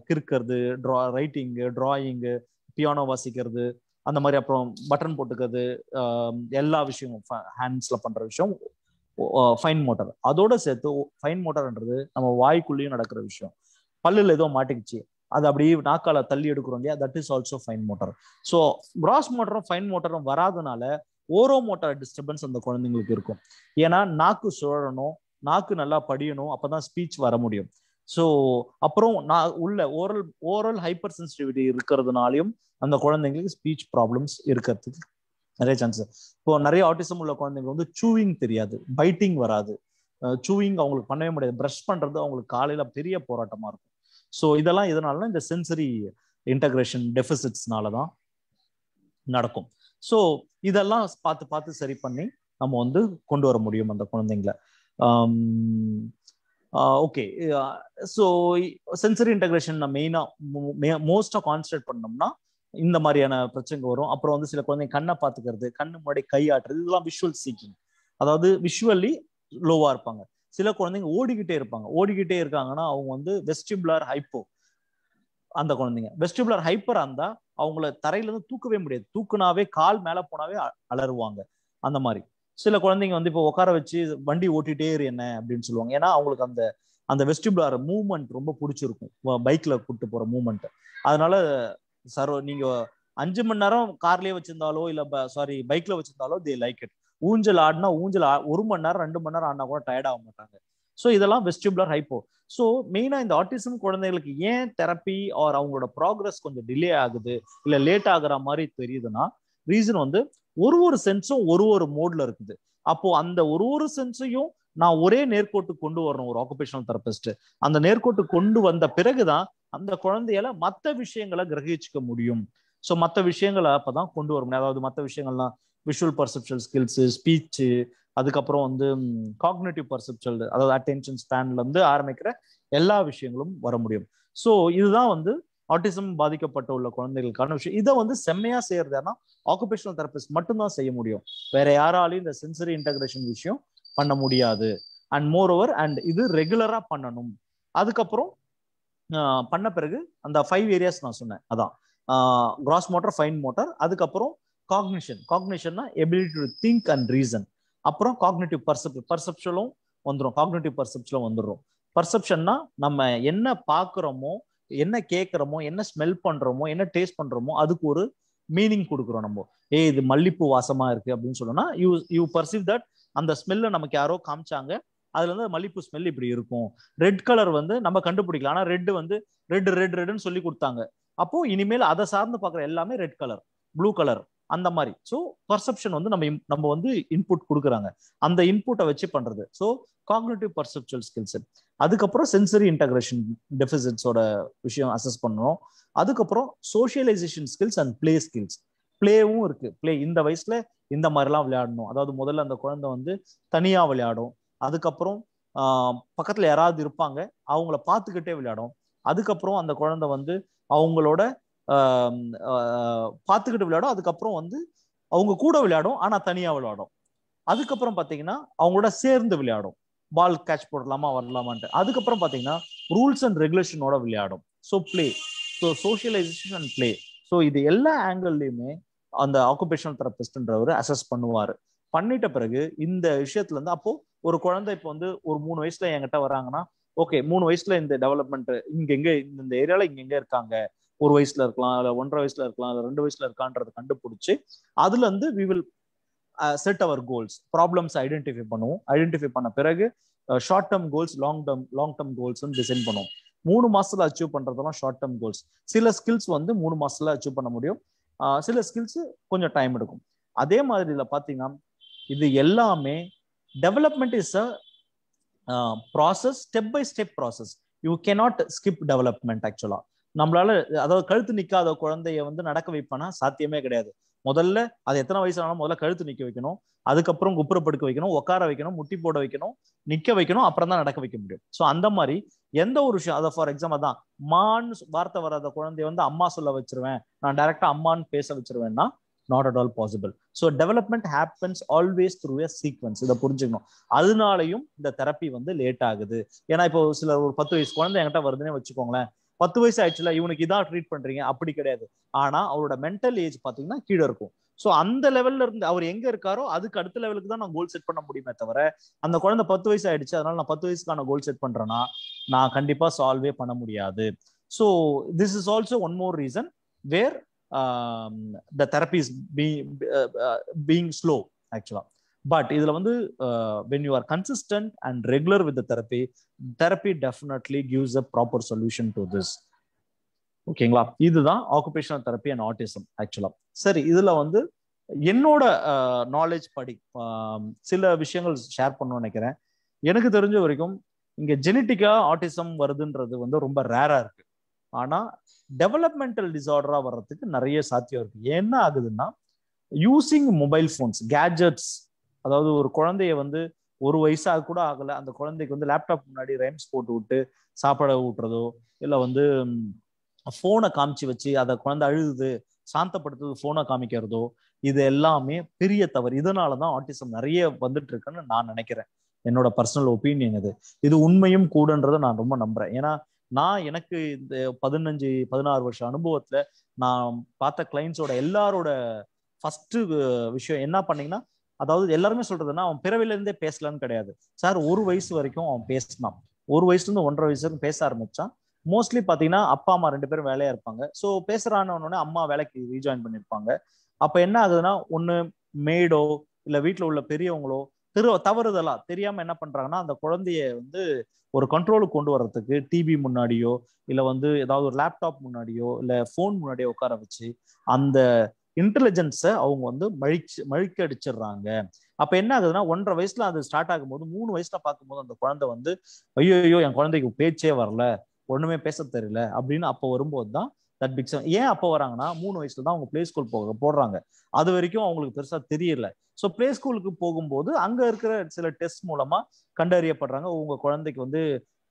கிறுக்கிறது ட்ரா ரைட்டிங்கு ட்ராயிங்கு பியானோ வாசிக்கிறது அந்த மாதிரி அப்புறம் பட்டன் போட்டுக்கிறது எல்லா விஷயமும் ஹேண்ட்ஸில் பண்ணுற விஷயம் ஃபைன் மோட்டார் அதோட சேர்த்து ஃபைன் மோட்டார்ன்றது நம்ம வாய்க்குள்ளேயும் நடக்கிற விஷயம் பல்லில் ஏதோ மாட்டிக்கிச்சு அது அப்படியே நாக்கால தள்ளி எடுக்கிறோம் இல்லையா that is also fine motor so gross மோட்டரும் ஃபைன் மோட்டரும் வராதனால ஓரோ மோட்டார் டிஸ்டர்பன்ஸ் அந்த குழந்தைங்களுக்கு இருக்கும் ஏன்னா நாக்கு சுழறணும் நாக்கு நல்லா படியணும் அப்பதான் ஸ்பீச் வர முடியும் ஸோ அப்புறம் நான் உள்ள ஓரல் ஓரல் ஹைப்பர் சென்சிட்டிவிட்டி இருக்கிறதுனாலையும் அந்த குழந்தைங்களுக்கு ஸ்பீச் ப்ராப்ளம்ஸ் இருக்கிறதுக்கு நிறைய சான்சஸ் இப்போ நிறைய ஆட்டிசம் உள்ள குழந்தைங்க வந்து சூவிங் தெரியாது பைட்டிங் வராது சூவிங் அவங்களுக்கு பண்ணவே முடியாது ப்ரஷ் பண்றது அவங்களுக்கு காலையில பெரிய போராட்டமா இருக்கும் ஸோ இதெல்லாம் இதனால இந்த சென்சரி இன்டகிரேஷன் டெபிசிட்ஸ்னால தான் நடக்கும் ஸோ இதெல்லாம் பார்த்து பார்த்து சரி பண்ணி நம்ம வந்து கொண்டு வர முடியும் அந்த குழந்தைங்கள ஓகே ஸோ சென்சரி இன்டகிரேஷன் நம்ம மெயினாக மோஸ்டாக கான்சன்ட்ரேட் பண்ணோம்னா இந்த மாதிரியான பிரச்சனை வரும் அப்புறம் வந்து சில குழந்தைங்க கண்ணை பார்த்துக்கிறது கண்ணு முன்னாடி கையாட்டுறது இதெல்லாம் விஷுவல் சீக்கிங் அதாவது விஷுவல்லி லோவாக இருப்பாங்க சில குழந்தைங்க ஓடிக்கிட்டே இருப்பாங்க ஓடிக்கிட்டே இருக்காங்கன்னா அவங்க வந்து வெஸ்டிபுலர் ஹைப்போ அந்த குழந்தைங்க வெஸ்டிபுலர் ஹைப்பரா இருந்தா அவங்கள தரையில இருந்து தூக்கவே முடியாது தூக்குனாவே கால் மேல போனாவே அலறுவாங்க அந்த மாதிரி சில குழந்தைங்க வந்து இப்போ உட்கார வச்சு வண்டி ஓட்டிட்டே இரு என்ன அப்படின்னு சொல்லுவாங்க ஏன்னா அவங்களுக்கு அந்த அந்த வெஸ்டிபுலர் மூவ்மெண்ட் ரொம்ப பிடிச்சிருக்கும் பைக்ல கூப்பிட்டு போற மூவ்மெண்ட் அதனால சார் நீங்க அஞ்சு மணி நேரம் கார்லயே வச்சிருந்தாலோ இல்ல சாரி பைக்ல வச்சிருந்தாலோ தே லைக் இட் ஊஞ்சல் ஆடினா ஊஞ்சல் ஒரு மணி நேரம் ரெண்டு மணி நேரம் ஆடினா கூட டயர்ட் ஆக மாட்டாங்க ஸோ இதெல்லாம் வெஸ்டிபுலர் ஹைப்போ ஸோ மெயினாக இந்த ஆர்டிசம் குழந்தைகளுக்கு ஏன் தெரப்பி ஆர் அவங்களோட ப்ராக்ரஸ் கொஞ்சம் டிலே ஆகுது இல்லை லேட் ஆகுற மாதிரி தெரியுதுன்னா ரீசன் வந்து ஒரு ஒரு சென்ஸும் ஒரு ஒரு மோட்ல இருக்குது அப்போ அந்த ஒரு ஒரு சென்ஸையும் நான் ஒரே நேர்கோட்டு கொண்டு வரணும் ஒரு ஆக்குபேஷனல் தெரப்பிஸ்ட் அந்த நேர்கோட்டு கொண்டு வந்த பிறகுதான் அந்த குழந்தையால மற்ற விஷயங்களை கிரகிச்சுக்க முடியும் ஸோ மற்ற விஷயங்களை அப்பதான் கொண்டு வர முடியும் அதாவது மற்ற விஷயங்கள்லாம் விஷுவல் பர்செப்ஷன் ஸ்கில்ஸ் ஸ்பீச்சு அதுக்கப்புறம் வந்து காக்னேட்டிவ் பர்செப்சுவல் அதாவது அட்டென்ஷன் ஸ்டாண்ட்ல இருந்து ஆரம்பிக்கிற எல்லா விஷயங்களும் வர முடியும் ஸோ இதுதான் வந்து ஆட்டிசம் பாதிக்கப்பட்ட உள்ள குழந்தைகளுக்கான விஷயம் இதை வந்து செம்மையா செய்யறதுனா ஆக்குபேஷனல் தெரபிஸ்ட் மட்டும்தான் செய்ய முடியும் வேற யாராலையும் இந்த சென்சரி இன்டகிரேஷன் விஷயம் பண்ண முடியாது அண்ட் மோர் ஓவர் அண்ட் இது ரெகுலரா பண்ணணும் அதுக்கப்புறம் பண்ண பிறகு அந்த ஃபைவ் ஏரியாஸ் நான் சொன்னேன் அதான் கிராஸ் மோட்டர் ஃபைன் மோட்டர் அதுக்கப்புறம் காக்னிஷன் காக்னிஷன்னா ability to think and reason அப்புறம் காக்னேட்டிவ் பர்செப் பர்செப்ஷலும் வந்துடும் காக்னேட்டிவ் பர்செப்ஷனும் வந்துடும் பர்செப்ஷன்னா நம்ம என்ன பார்க்குறோமோ என்ன கேட்குறோமோ என்ன ஸ்மெல் பண்ணுறோமோ என்ன டேஸ்ட் பண்ணுறோமோ அதுக்கு ஒரு மீனிங் கொடுக்குறோம் நம்ம ஏ இது மல்லிப்பூ வாசமாக இருக்குது அப்படின்னு சொல்லணும்னா யூ யூ பர்சீவ் தட் அந்த ஸ்மெல்லை நமக்கு யாரோ காமிச்சாங்க அதுல இருந்து மல்லிப்பூ ஸ்மெல் இப்படி இருக்கும் ரெட் கலர் வந்து நம்ம கண்டுபிடிக்கலாம் ஆனால் ரெட் வந்து ரெட் ரெட் ரெட்னு சொல்லி கொடுத்தாங்க அப்போ இனிமேல் அதை சார்ந்து பார்க்குற எல்லாமே ரெட் கலர் ப்ளூ கலர் அந்த மாதிரி ஸோ பர்செப்ஷன் வந்து நம்ம நம்ம வந்து இன்புட் கொடுக்குறாங்க அந்த இன்புட்டை வச்சு பண்ணுறது ஸோ காக்னேட்டிவ் பர்செப்சுவல் ஸ்கில்ஸ் அதுக்கப்புறம் சென்சரி இன்டகிரேஷன் டெபிசிட்ஸோட விஷயம் அசஸ் பண்ணணும் அதுக்கப்புறம் socialisation skills and play skills பிளேவும் இருக்கு பிளே இந்த வயசுல இந்த மாதிரிலாம் விளையாடணும் அதாவது முதல்ல அந்த குழந்தை வந்து தனியாக விளையாடும் அதுக்கப்புறம் பக்கத்தில் யாராவது இருப்பாங்க அவங்கள பார்த்துக்கிட்டே விளையாடும் அதுக்கப்புறம் அந்த குழந்தை வந்து அவங்களோட பார்த்துக்கிட்டு விளையாடும் அதுக்கப்புறம் வந்து அவங்க கூட விளையாடும் ஆனால் தனியாக விளையாடும் அதுக்கப்புறம் பார்த்தீங்கன்னா அவங்களோட சேர்ந்து விளையாடும் பால் கேட்ச் போடலாமா வரலாமான்ட்டு அதுக்கப்புறம் பார்த்தீங்கன்னா ரூல்ஸ் அண்ட் ரெகுலேஷனோட விளையாடும் so play so socialisation and play so இது எல்லா ஆங்கிள்லையுமே அந்த ஆக்குபேஷனல் தெரபிஸ்ட்ன்றவர் அசஸ் பண்ணுவார் பண்ணிட்ட பிறகு இந்த விஷயத்துல இருந்து அப்போ ஒரு குழந்தை இப்போ வந்து ஒரு மூணு வயசுல என்கிட்ட வராங்கன்னா ஓகே மூணு வயசுல இந்த டெவலப்மெண்ட் இங்க எங்க இந்த ஏரியால இங்க எங்க இருக்காங்க ஒரு வயசுல இருக்கலாம் இல்லை ஒன்றரை வயசுல இருக்கலாம் இல்லை ரெண்டு வயசுல இருக்கான்றதை கண்டுபிடிச்சு அதுல இருந்து we will set our goals problems identify பண்ணுவோம் ஐடென்டிஃபை பண்ண பிறகு short term goals long term long term goals design பண்ணுவோம் மூணு மாசத்துல அச்சீவ் பண்றதெல்லாம் ஷார்ட் டேர்ம் கோல்ஸ் சில ஸ்கில்ஸ் வந்து மூணு மாசத்துல அச்சீவ் பண்ண முடியும் uh, சில ஸ்கில்ஸ் கொஞ்சம் டைம் எடுக்கும் அதே மாதிரி இதுல பார்த்தீங்கன்னா இது எல்லாமே development is a process step by step process you cannot skip development ஆக்சுவலா நம்மளால அதாவது கழுத்து நிக்காத குழந்தைய வந்து நடக்க வைப்பானா சாத்தியமே கிடையாது முதல்ல அது எத்தனை வயசுனாலும் முதல்ல கழுத்து நிக்க வைக்கணும் அதுக்கப்புறம் குப்புற படுக்க வைக்கணும் உட்கார வைக்கணும் முட்டி போட வைக்கணும் நிக்க வைக்கணும் அப்புறம் தான் நடக்க வைக்க முடியும் ஸோ அந்த மாதிரி எந்த ஒரு விஷயம் அதை ஃபார் எக்ஸாம்பிள் தான் மான் வார்த்தை வராத குழந்தைய வந்து அம்மா சொல்ல வச்சிருவேன் நான் டைரக்டா அம்மான்னு பேச வச்சிருவேன்னா not at all possible so development happens always through a sequence இதை புரிஞ்சுக்கணும் அதனாலையும் இந்த தெரப்பி வந்து லேட் ஆகுது ஏன்னா இப்போ சில ஒரு பத்து வயசு குழந்தை என்கிட்ட வருதுன்னே வச்சுக்கோங்களேன் பத்து வயசு ஆயிடுச்சுல இவனுக்கு இதான் ட்ரீட் பண்றீங்க அப்படி கிடையாது ஆனா அவரோட மென்டல் ஏஜ் பாத்தீங்கன்னா கீழே இருக்கும் ஸோ அந்த லெவல்ல இருந்து அவர் எங்க இருக்காரோ அதுக்கு அடுத்த லெவலுக்கு தான் நான் கோல் செட் பண்ண முடியுமே தவிர அந்த குழந்தை பத்து வயசு ஆயிடுச்சு அதனால நான் பத்து வயசுக்கான கோல் செட் பண்றேன்னா நான் கண்டிப்பா சால்வே பண்ண முடியாது so this is also one more reason where the therapy is being slow ஆக்சுவலா பட் இதுல வந்து when you are consistent and regular with therapy therapy definitely gives a proper solution to this ஓகேங்களா இதுதான் ஆக்குபேஷனல் தெரப்பி அண்ட் ஆட்டிசம் ஆக்சுவலா சரி இதுல வந்து என்னோட நாலேஜ் படி சில விஷயங்கள் ஷேர் பண்ணணும்னு நினைக்கிறேன் எனக்கு தெரிஞ்ச வரைக்கும் இங்க ஜெனட்டிக்கா ஆட்டிசம் வருதுன்றது வந்து ரொம்ப ரேரா இருக்கு ஆனா டெவலப்மெண்டல் டிசார்டரா வர்றதுக்கு நிறைய சாத்தியம் இருக்கு என்ன ஆகுதுன்னா யூசிங் மொபைல் ஃபோன்ஸ் கேஜெட்ஸ் அதாவது ஒரு குழந்தைய வந்து ஒரு வயசாக கூட ஆகல அந்த குழந்தைக்கு வந்து லேப்டாப் முன்னாடி ரைம்ஸ் போட்டு விட்டு சாப்பாடு ஊட்டுறதோ இல்லை வந்து ஃபோனை காமிச்சு வச்சு அதை குழந்தை அழுது சாந்தப்படுத்துறது ஃபோனை காமிக்கிறதோ இது எல்லாமே பெரிய தவறு இதனால தான் ஆர்டிசம் நிறைய வந்துட்டு இருக்குன்னு நான் நினைக்கிறேன் என்னோட பர்சனல் ஒப்பீனியன் இது இது உண்மையும் கூடன்றதை நான் ரொம்ப நம்புறேன் ஏன்னா நான் எனக்கு இந்த பதினஞ்சு பதினாறு வருஷம் அனுபவத்துல நான் பார்த்த கிளைண்ட்ஸோட எல்லாரோட ஃபர்ஸ்ட் விஷயம் என்ன பண்ணீங்கன்னா அதாவது எல்லாருமே சொல்றதுன்னா அவன் பிறவில இருந்தே பேசலான்னு கிடையாது சார் ஒரு வயசு வரைக்கும் அவன் பேசினான் ஒரு வயசுல இருந்து ஒன்றரை வயசு இருந்து பேச ஆரம்பிச்சான் மோஸ்ட்லி பாத்தீங்கன்னா அப்பா அம்மா ரெண்டு பேரும் வேலையா இருப்பாங்க ஸோ பேசுறான்னு அம்மா வேலைக்கு ரீஜாயின் பண்ணிருப்பாங்க அப்ப என்ன ஆகுதுன்னா ஒண்ணு மேடோ இல்ல வீட்டுல உள்ள பெரியவங்களோ திரு தவறுதலா தெரியாம என்ன பண்றாங்கன்னா அந்த குழந்தைய வந்து ஒரு கண்ட்ரோலுக்கு கொண்டு வர்றதுக்கு டிவி முன்னாடியோ இல்ல வந்து ஏதாவது ஒரு லேப்டாப் முன்னாடியோ இல்ல போன் முன்னாடியோ உட்கார வச்சு அந்த இன்டெலிஜென்ஸை அவங்க வந்து மழிச்சு மழிக்க அடிச்சிடுறாங்க அப்ப என்ன ஆகுதுன்னா ஒன்றரை வயசுல அது ஸ்டார்ட் ஆகும்போது மூணு வயசுல பார்க்கும்போது அந்த குழந்தை வந்து ஐயோ என் குழந்தைக்கு பேச்சே வரல ஒண்ணுமே பேச தெரியல அப்படின்னு அப்போ வரும்போது தான் தட் பிக்ஸ் ஏன் அப்போ வராங்கன்னா மூணு வயசுல தான் அவங்க பிளே ஸ்கூல் போக போடுறாங்க அது வரைக்கும் அவங்களுக்கு பெருசா தெரியல ஸோ பிளே ஸ்கூலுக்கு போகும்போது அங்க இருக்கிற சில டெஸ்ட் மூலமா கண்டறியப்படுறாங்க உங்க குழந்தைக்கு வந்து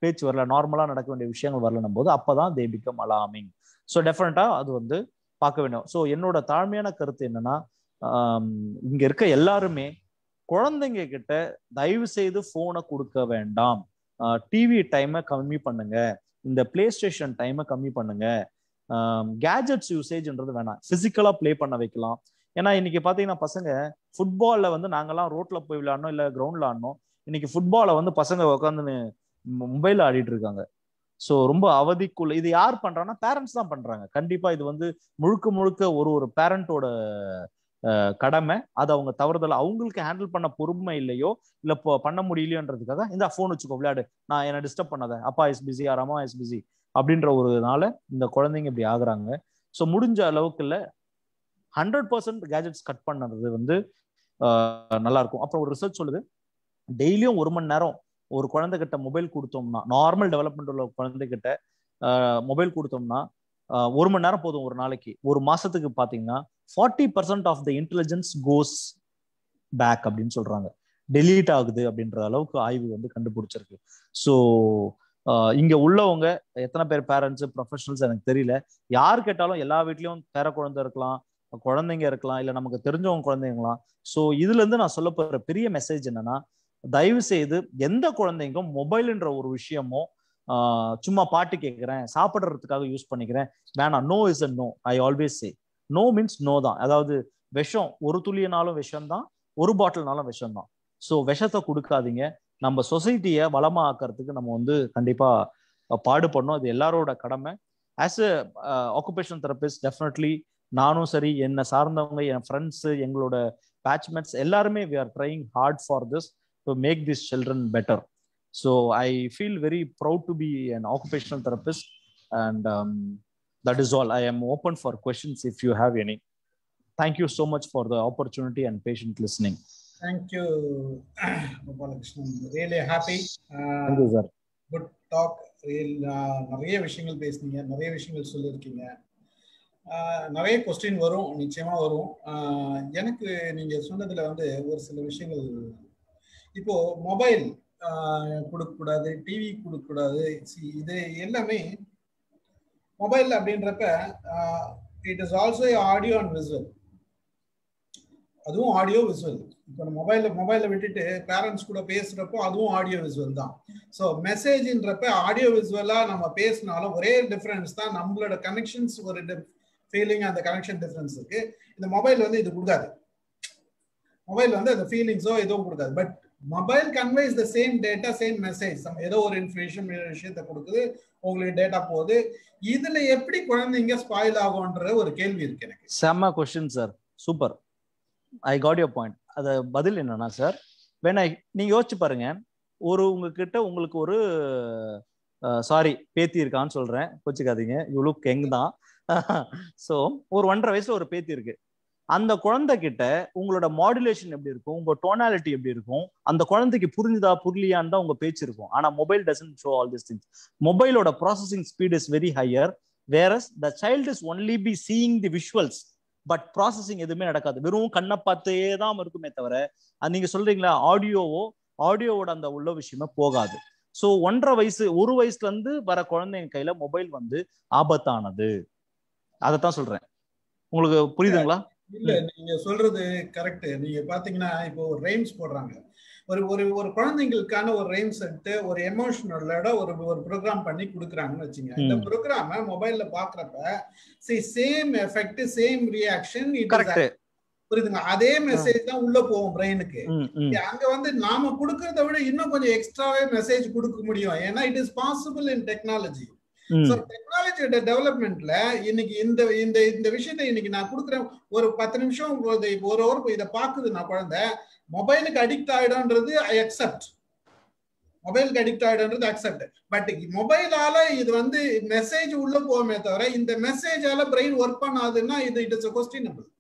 பேச்சு வரல நார்மலா நடக்க வேண்டிய விஷயங்கள் வரலன்னும் போது அப்பதான் தே அலாமிங் ஸோ டெஃபினட்டா அது வந்து பார்க்க வேண்டும் ஸோ என்னோட தாழ்மையான கருத்து என்னன்னா இங்க இருக்க எல்லாருமே குழந்தைங்க கிட்ட தயவு செய்து போனை கொடுக்க வேண்டாம் டிவி டைமை கம்மி பண்ணுங்க இந்த பிளே ஸ்டேஷன் டைமை கம்மி பண்ணுங்க கேஜெட்ஸ் யூசேஜ்ன்றது வேணாம் பிசிக்கலா பிளே பண்ண வைக்கலாம் ஏன்னா இன்னைக்கு பாத்தீங்கன்னா பசங்க ஃபுட்பால்ல வந்து நாங்கெல்லாம் ரோட்ல போய் விளையாடணும் இல்ல கிரவுண்ட்ல ஆடணும் இன்னைக்கு ஃபுட்பாலை வந்து பசங்க உட்காந்து மொபைல் ஆடிட்டு இருக்காங்க ஸோ ரொம்ப அவதிக்குள்ள இது யார் பண்றாங்கன்னா பேரண்ட்ஸ் தான் பண்றாங்க கண்டிப்பா இது வந்து முழுக்க முழுக்க ஒரு ஒரு பேரண்டோட கடமை அது அவங்க தவறுதல அவங்களுக்கு ஹேண்டில் பண்ண பொறுமை இல்லையோ இல்ல பண்ண முடியலையோன்றதுக்காக இந்த ஃபோன் வச்சுக்கோ விளையாடு நான் என்ன டிஸ்டர்ப் பண்ணாத அப்பா இஸ் பிஸி ஆர் அம்மா இஸ் பிஸி அப்படின்ற ஒருனால இந்த குழந்தைங்க இப்படி ஆகுறாங்க ஸோ முடிஞ்ச அளவுக்கு இல்லை ஹண்ட்ரட் பர்சன்ட் கேஜெட்ஸ் கட் பண்ணுறது வந்து நல்லா இருக்கும் அப்புறம் ஒரு ரிசர்ச் சொல்லுது டெய்லியும் ஒரு மணி நேரம் ஒரு குழந்தைகிட்ட மொபைல் கொடுத்தோம்னா நார்மல் டெவலப்மெண்ட் உள்ள குழந்தைகிட்ட மொபைல் கொடுத்தோம்னா ஒரு மணி நேரம் போதும் ஒரு நாளைக்கு ஒரு மாசத்துக்கு பாத்தீங்கன்னா forty percent of the intelligence goes back அப்படின்னு சொல்றாங்க டெலீட் ஆகுது அப்படின்ற அளவுக்கு ஆய்வு வந்து கண்டுபிடிச்சிருக்கு ஸோ இங்க உள்ளவங்க எத்தனை பேர் பேரண்ட்ஸ் ப்ரொஃபஷனல்ஸ் எனக்கு தெரியல யார் கேட்டாலும் எல்லா வீட்லயும் பேர குழந்தை இருக்கலாம் குழந்தைங்க இருக்கலாம் இல்ல நமக்கு தெரிஞ்சவங்க குழந்தைங்களாம் ஸோ இதுல இருந்து நான் சொல்ல போற பெரிய மெசேஜ் என்னன்னா தயவு செய்து எந்த குழந்தைங்கும் மொபைல்ன்ற ஒரு விஷயமோ சும்மா பாட்டு கேட்குறேன் சாப்பிட்றதுக்காக யூஸ் பண்ணிக்கிறேன் வேணாம் no is a no I always say no means no தான் அதாவது விஷம் ஒரு துளியனாலும் விஷம் தான் ஒரு பாட்டில்னாலும் விஷம் தான் ஸோ விஷத்தை கொடுக்காதீங்க நம்ம சொசைட்டியை வளமாக ஆக்கிறதுக்கு நம்ம வந்து கண்டிப்பாக பாடுபடணும் அது எல்லாரோட கடமை as a occupation therapist definitely நானும் சரி என்னை சார்ந்தவங்க என் ஃப்ரெண்ட்ஸு எங்களோட பேட்ச்மெண்ட்ஸ் எல்லாருமே we are trying hard for this to make these children better. So I feel very proud to be an occupational therapist. And um, that is all. I am open for questions if you have any. Thank you so much for the opportunity and patient listening. Thank you, <clears throat> Gopalakrishnan. Really happy. Uh, Thank you, sir. Good talk. Uh, நிறைய விஷயங்கள் பேசுனீங்க நிறைய விஷயங்கள் சொல்லியிருக்கீங்க uh, நிறைய question வரும் நிச்சயமாக வரும் uh, எனக்கு நீங்கள் சொன்னதில் வந்து ஒரு சில விஷயங்கள் இப்போ மொபைல் கொடுக்கக்கூடாது டிவி கொடுக்கக்கூடாது இது எல்லாமே மொபைல் அப்படின்றப்ப it is also audio and visual அதுவும் ஆடியோ விசுவல் இப்போ மொபைல மொபைலை விட்டுட்டு பேரண்ட்ஸ் கூட பேசுறப்போ அதுவும் ஆடியோ விசுவல் தான் ஸோ மெசேஜின்றப்ப ஆடியோ விசுவலா நம்ம பேசினாலும் ஒரே டிஃபரன்ஸ் தான் நம்மளோட கனெக்ஷன்ஸ் ஒரு ஃபீலிங் அந்த கனெக்ஷன் டிஃப்ரென்ஸ் இருக்கு இந்த மொபைல் வந்து இது கொடுக்காது மொபைல் வந்து அந்த ஃபீலிங்ஸோ எதுவும் கொடுக்காது but mobile conveys the same data same message ஏதோ ஒரு இன்ஃபர்மேஷன் விஷயத்த கொடுக்குது உங்களுக்கு டேட்டா போகுது இதுல எப்படி குழந்தைங்க ஸ்பாயில் ஆகும்ன்ற ஒரு கேள்வி இருக்கு எனக்கு செம்ம question sir super I got your point அது பதில் என்னன்னா சார் வேணா நீங்க யோசிச்சு பாருங்க ஒரு உங்ககிட்ட உங்களுக்கு ஒரு சாரி பேத்தி இருக்கான்னு சொல்றேன் கொச்சுக்காதீங்க யூ லுக் எங் தான் ஸோ <laughs> ஒரு ஒன்றரை வயசுல ஒரு பேத்தி இருக்கு அந்த குழந்தை கிட்ட உங்களோட மாடுலேஷன் எப்படி இருக்கும் உங்க டோனாலிட்டி எப்படி இருக்கும் அந்த குழந்தைக்கு புரிஞ்சுதா புரியலையான்னு தான் உங்க பேச்சு இருக்கும் ஆனா mobile doesn't show all this things மொபைலோட processing speed is very higher whereas the child is only be seeing the visuals but processing எதுவுமே நடக்காது வெறும் கண்ணை பார்த்தே தான் இருக்குமே தவிர நீங்க சொல்றீங்களா ஆடியோவோ ஆடியோவோட அந்த உள்ள விஷயமே போகாது ஸோ ஒன்றரை வயசு ஒரு வயசுல இருந்து வர குழந்தைங்க கையில மொபைல் வந்து ஆபத்தானது அதைத்தான் சொல்றேன் உங்களுக்கு புரியுதுங்களா இல்ல நீங்க சொல்றது கரெக்ட் நீங்க பாத்தீங்கன்னா இப்போ ஒரு ரெய்ம்ஸ் போடுறாங்க ஒரு ஒரு ஒரு குழந்தைங்களுக்கான ஒரு ரெய்ம்ஸ் எடுத்து ஒரு எமோஷனலோட ஒரு ஒரு ப்ரோக்ராம் பண்ணி கொடுக்குறாங்கன்னு வச்சுங்க இந்த ப்ரோக்ராம மொபைல்ல பாக்குறப்ப see same effect same reaction புரியுதுங்க அதே மெசேஜ் தான் உள்ள போகும் பிரெயினுக்கு அங்க வந்து நாம கொடுக்கறத விட இன்னும் கொஞ்சம் எக்ஸ்ட்ராவே மெசேஜ் கொடுக்க முடியும் ஏன்னா it is possible in technology technology டெவலப்மெண்ட்ல இன்னைக்கு இந்த இந்த இந்த விஷயத்த இன்னைக்கு நான் கொடுக்குறேன் ஒரு பத்து நிமிஷம் ஒரு ஹவர் இதை பாக்குது நான் குழந்தை மொபைலுக்கு அடிக்ட் ஆயிடும்ன்றது ஐ அக்செப்ட் மொபைலுக்கு அடிக்ட் ஆயிடும்ன்றது அக்செப்ட் பட் மொபைலால இது வந்து மெசேஜ் உள்ள போகுமே தவிர இந்த மெசேஜால பிரெயின் ஒர்க் பண்ணாதுன்னா இது இட் இஸ் கொஸ்டின் நம்மளுக்கு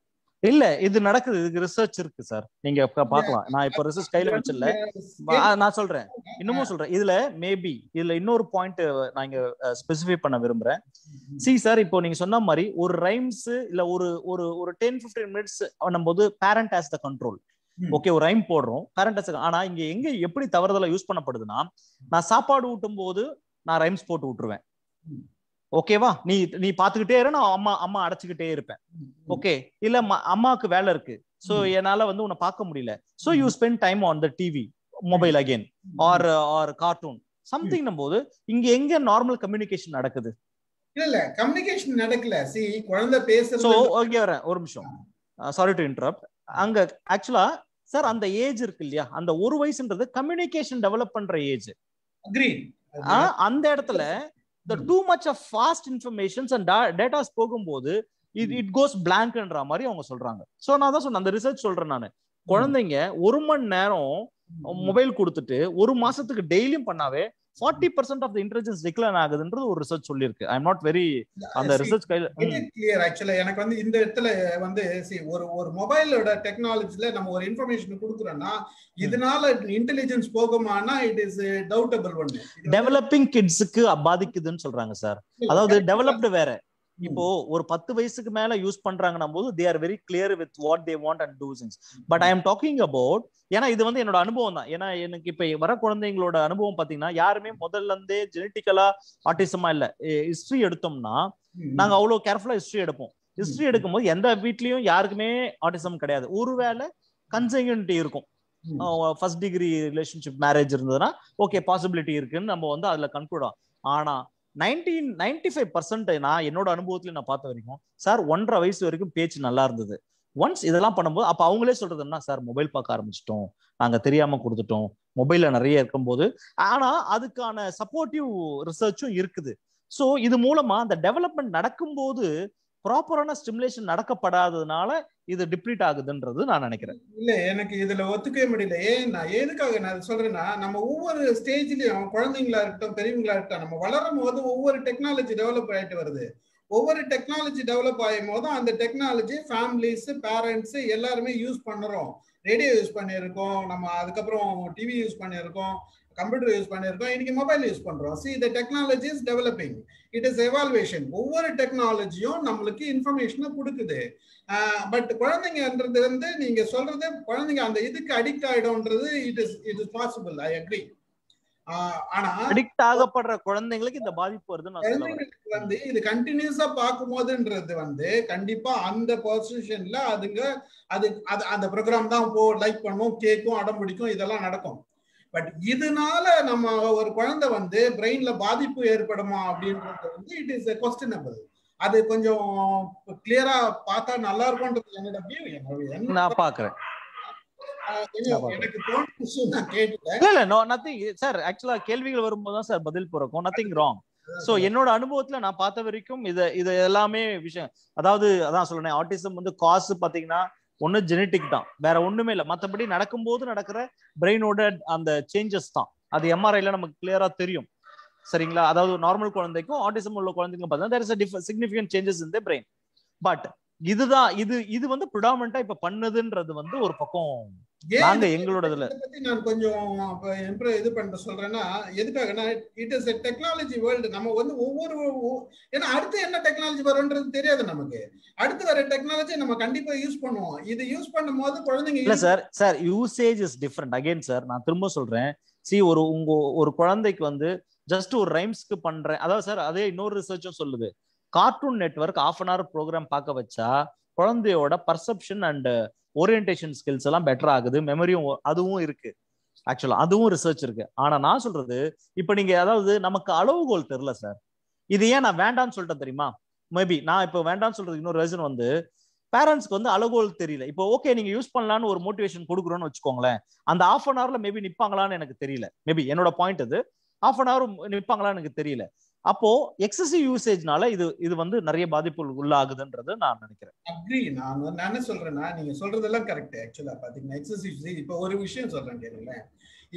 இல்ல இது நடக்குது இதுக்கு ரிசர்ச் இருக்கு சார் நீங்க பாக்கலாம் நான் இப்ப ரிசர்ச் கையில வச்சிடல நான் சொல்றேன் இன்னமும் சொல்றேன் இதுல மேபி இதுல இன்னொரு பாயிண்ட் நான் இங்க ஸ்பெசிஃபை பண்ண விரும்புறேன் சி சார் இப்போ நீங்க சொன்ன மாதிரி ஒரு ரைம்ஸ் இல்ல ஒரு ஒரு ஒரு டென் பிப்டீன் மினிட்ஸ் நம்ம போது parent as the control okay ஒரு ரைம் போடுறோம் பேரண்ட் ஆஸ் ஆனா இங்க எங்க எப்படி தவறுதலா யூஸ் பண்ணப்படுதுன்னா நான் சாப்பாடு ஊட்டும் போது நான் ரைம்ஸ் போட்டு விட்டுருவேன் ஓகேவா நீ நீ பாத்துக்கிட்டே இரு நான் அம்மா அம்மா அடைச்சுக்கிட்டே இருப்பேன் ஓகே இல்ல அம்மாவுக்கு வேலை இருக்கு சோ என்னால வந்து உன்னை பார்க்க முடியல so you spend time on the TV mobile again or or cartoon something போது இங்க எங்க நார்மல் கம்யூனிகேஷன் நடக்குது இல்ல இல்ல கம்யூனிகேஷன் நடக்கல சி குழந்தை பேசுறது சோ ஓகே ஒரு நிமிஷம் சாரி டு இன்டரப்ட் அங்க ஆக்சுவலா சார் அந்த ஏஜ் இருக்கு இல்லையா அந்த ஒரு வயசுன்றது கம்யூனிகேஷன் டெவலப் பண்ற ஏஜ் அந்த இடத்துல the too much of fast informations and datas போகும்போது இது இட் கோஸ் பிளாங்க்ன்ற மாதிரி அவங்க சொல்றாங்க ஸோ நான் தான் சொன்னேன் அந்த ரிசர்ச் சொல்றேன் நான் குழந்தைங்க ஒரு மணி நேரம் மொபைல் கொடுத்துட்டு ஒரு மாசத்துக்கு டெய்லியும் பண்ணாவே forty percent of intelligence decline ஆகுதுன்றது ஒரு ரிசர்ச் சொல்லியிருக்கு ஐ நாட் வெரி அந்த ரிசர்ச் கையில் கிளியர் ஆக்சுவலா எனக்கு வந்து இந்த இடத்துல வந்து சி ஒரு ஒரு மொபைலோட டெக்னாலஜில நம்ம ஒரு இன்ஃபர்மேஷன் கொடுக்குறோம்னா இதனால இன்டெலிஜென்ஸ் போகுமானா it is doubtable on developing கிட்ஸுக்கு பாதிக்குதுன்னு சொல்றாங்க சார் அதாவது டெவலப்டு வேற இப்போ ஒரு பத்து வயசுக்கு மேல யூஸ் பண்றாங்கன்னா போது they are very clear with what they want and do things but I am talking about ஏன்னா இது வந்து என்னோட அனுபவம் தான் ஏன்னா எனக்கு இப்ப வர குழந்தைங்களோட அனுபவம் பாத்தீங்கன்னா யாருமே முதல்ல இருந்தே ஜெனட்டிக்கலா ஆர்டிசமா இல்ல ஹிஸ்டரி எடுத்தோம்னா நாங்க அவ்வளவு கேர்ஃபுல்லா ஹிஸ்டரி எடுப்போம் ஹிஸ்டரி போது எந்த வீட்லயும் யாருக்குமே ஆர்டிசம் கிடையாது ஒருவேளை கன்சங்கியூனிட்டி இருக்கும் ஃபர்ஸ்ட் டிகிரி ரிலேஷன்ஷிப் மேரேஜ் இருந்ததுன்னா ஓகே பாசிபிலிட்டி இருக்குன்னு நம்ம வந்து அதுல கன்க்ளூட் ஆனா நைன்டீன் நைன்டி ஃபைவ் பர்சன்ட் நான் என்னோட அனுபவத்துல நான் பார்த்த வரைக்கும் சார் ஒன்றரை வயசு வரைக்கும் பேச்சு நல்லா இருந்தது ஒன்ஸ் இதெல்லாம் பண்ணும்போது அப்போ அவங்களே சொல்றது என்ன சார் மொபைல் பார்க்க ஆரம்பிச்சிட்டோம் நாங்கள் தெரியாம கொடுத்துட்டோம் மொபைல்ல நிறைய இருக்கும்போது ஆனா அதுக்கான சப்போர்ட்டிவ் ரிசர்ச்சும் இருக்குது ஸோ இது மூலமா அந்த டெவலப்மெண்ட் நடக்கும்போது ப்ராப்பரான ஸ்டிமுலேஷன் நடக்கப்படாததுனால இது டிப்ளீட் ஆகுதுன்றது நான் நினைக்கிறேன் இல்ல எனக்கு இதுல ஒத்துக்கவே முடியல ஏன் நான் எதுக்காக நான் சொல்றேன்னா நம்ம ஒவ்வொரு ஸ்டேஜ்லயும் குழந்தைங்களா இருக்கட்டும் பெரியவங்களா இருக்கட்டும் நம்ம வளரும் போது ஒவ்வொரு டெக்னாலஜி டெவலப் ஆயிட்டு வருது ஒவ்வொரு டெக்னாலஜி டெவலப் ஆகும் போதும் அந்த டெக்னாலஜி ஃபேமிலிஸ் பேரண்ட்ஸ் எல்லாருமே யூஸ் பண்ணுறோம் ரேடியோ யூஸ் பண்ணியிருக்கோம் நம்ம அதுக்கப்புறம் டிவி யூஸ் பண்ணியிருக்கோம் கம்ப்யூட்டர் யூஸ் பண்ணியிருக்கோம் இன்னைக்கு மொபைல் யூஸ் பண்றோம் சி இந்த technology is developing it is evolution ஒவ்வொரு டெக்னாலஜியும் நம்மளுக்கு இன்ஃபர்மேஷனை கொடுக்குது பட் குழந்தைங்கன்றது வந்து நீங்க சொல்றது குழந்தைங்க அந்த இதுக்கு அடிக்ட் ஆயிடும்ன்றது it is it is possible I agree ஆனா அடிக்ட் ஆகப்படுற குழந்தைங்களுக்கு இந்த பாதிப்பு வருது வந்து இது கண்டினியூஸா பாக்கும்போதுன்றது வந்து கண்டிப்பா அந்த பொசிஷன்ல அதுங்க அது அந்த ப்ரோக்ராம் தான் போ லைக் பண்ணுவோம் கேட்கும் அடம் பிடிக்கும் இதெல்லாம் நடக்கும் பட் இதனால நம்ம ஒரு குழந்தை வந்து பிரெயின்ல பாதிப்பு ஏற்படுமா அப்படின்றது வந்து இட் இஸ் கொஸ்டினபிள் அது கொஞ்சம் கிளியரா பார்த்தா நல்லா இருக்கும்ன்றது என்னோட வியூ நான் பாக்குறேன் சார் ஆக்சுவலா கேள்விகள் வரும்போது தான் சார் பதில் பிறக்கும் நத்திங் ராங் சோ என்னோட அனுபவத்துல நான் பார்த்த வரைக்கும் இத இது எல்லாமே விஷயம் அதாவது அதான் சொல்றேன் ஆட்டிசம் வந்து காசு பாத்தீங்கன்னா ஒன்னு ஜெனட்டிக் தான் வேற ஒண்ணுமே இல்லை மற்றபடி நடக்கும்போது நடக்கிற பிரெயினோட அந்த சேஞ்சஸ் தான் அது எம்ஆர்ஐல நமக்கு கிளியரா தெரியும் சரிங்களா அதாவது நார்மல் குழந்தைக்கும் ஆர்டிசம் உள்ள குழந்தைக்கும் பார்த்தீங்கன்னா there is changes in the brain but இதுதான் இது இது வந்து ப்ரிடாமண்டா இப்ப பண்ணுதுன்றது வந்து ஒரு பக்கம் நாங்க எங்களோட இதுல நான் கொஞ்சம் இது பண்ண சொல்றேன்னா எதுக்காகனா it is a technology world நம்ம வந்து ஒவ்வொரு ஏன்னா அடுத்து என்ன டெக்னாலஜி வரும்ன்றது தெரியாது நமக்கு அடுத்து வர டெக்னாலஜி நம்ம கண்டிப்பா யூஸ் பண்ணுவோம் இது யூஸ் பண்ணும் போது குழந்தைங்க இல்ல sir sir usage is different again sir நான் திரும்ப சொல்றேன் சி ஒரு உங்க ஒரு குழந்தைக்கு வந்து ஜஸ்ட் ஒரு ரைம்ஸ்க்கு பண்றேன் அதாவது சார் அதே இன்னொரு ரிசர்ச்சும் சொல்லுது Cartoon Network half an hour program பார்க்க வச்சா குழந்தையோட பர்செப்ஷன் அண்ட் ஓரியன்டேஷன் ஸ்கில்ஸ் எல்லாம் பெட்டர் ஆகுது மெமரியும் அதுவும் இருக்கு ஆக்சுவலா அதுவும் ரிசர்ச் இருக்கு ஆனா நான் சொல்றது இப்ப நீங்க அதாவது நமக்கு அளவுகோல் தெரியல சார் இது ஏன் நான் வேண்டாம்னு சொல்லிட்டேன் தெரியுமா மேபி நான் இப்ப வேண்டாம்னு சொல்றது இன்னொரு ரீசன் வந்து பேரண்ட்ஸ்க்கு வந்து அளவுகோல் தெரியல இப்போ ஓகே நீங்க யூஸ் பண்ணலான்னு ஒரு மோட்டிவேஷன் கொடுக்குறோன்னு வச்சுக்கோங்களேன் அந்த ஆஃப் அன் ஹவர்ல மேபி நிப்பாங்களான்னு எனக்கு தெரியல மேபி என்னோட பாயிண்ட் அது ஆஃப் அன் ஹவர் நிற்பாங்களான்னு எனக்கு தெரியல அப்போ எக்ஸசிவ் யூசேஜ்னால இது இது வந்து நிறைய பாதிப்பு உள்ளாகுதுன்றது நான் நினைக்கிறேன் அக்ரி நான் நான் என்ன சொல்றேன்னா நீங்க சொல்றதெல்லாம் கரெக்ட் ஆக்சுவலா பாத்தீங்கன்னா எக்ஸசிவ் யூசேஜ் இப்போ ஒரு விஷயம் சொல்றேன் கேளுங்களேன்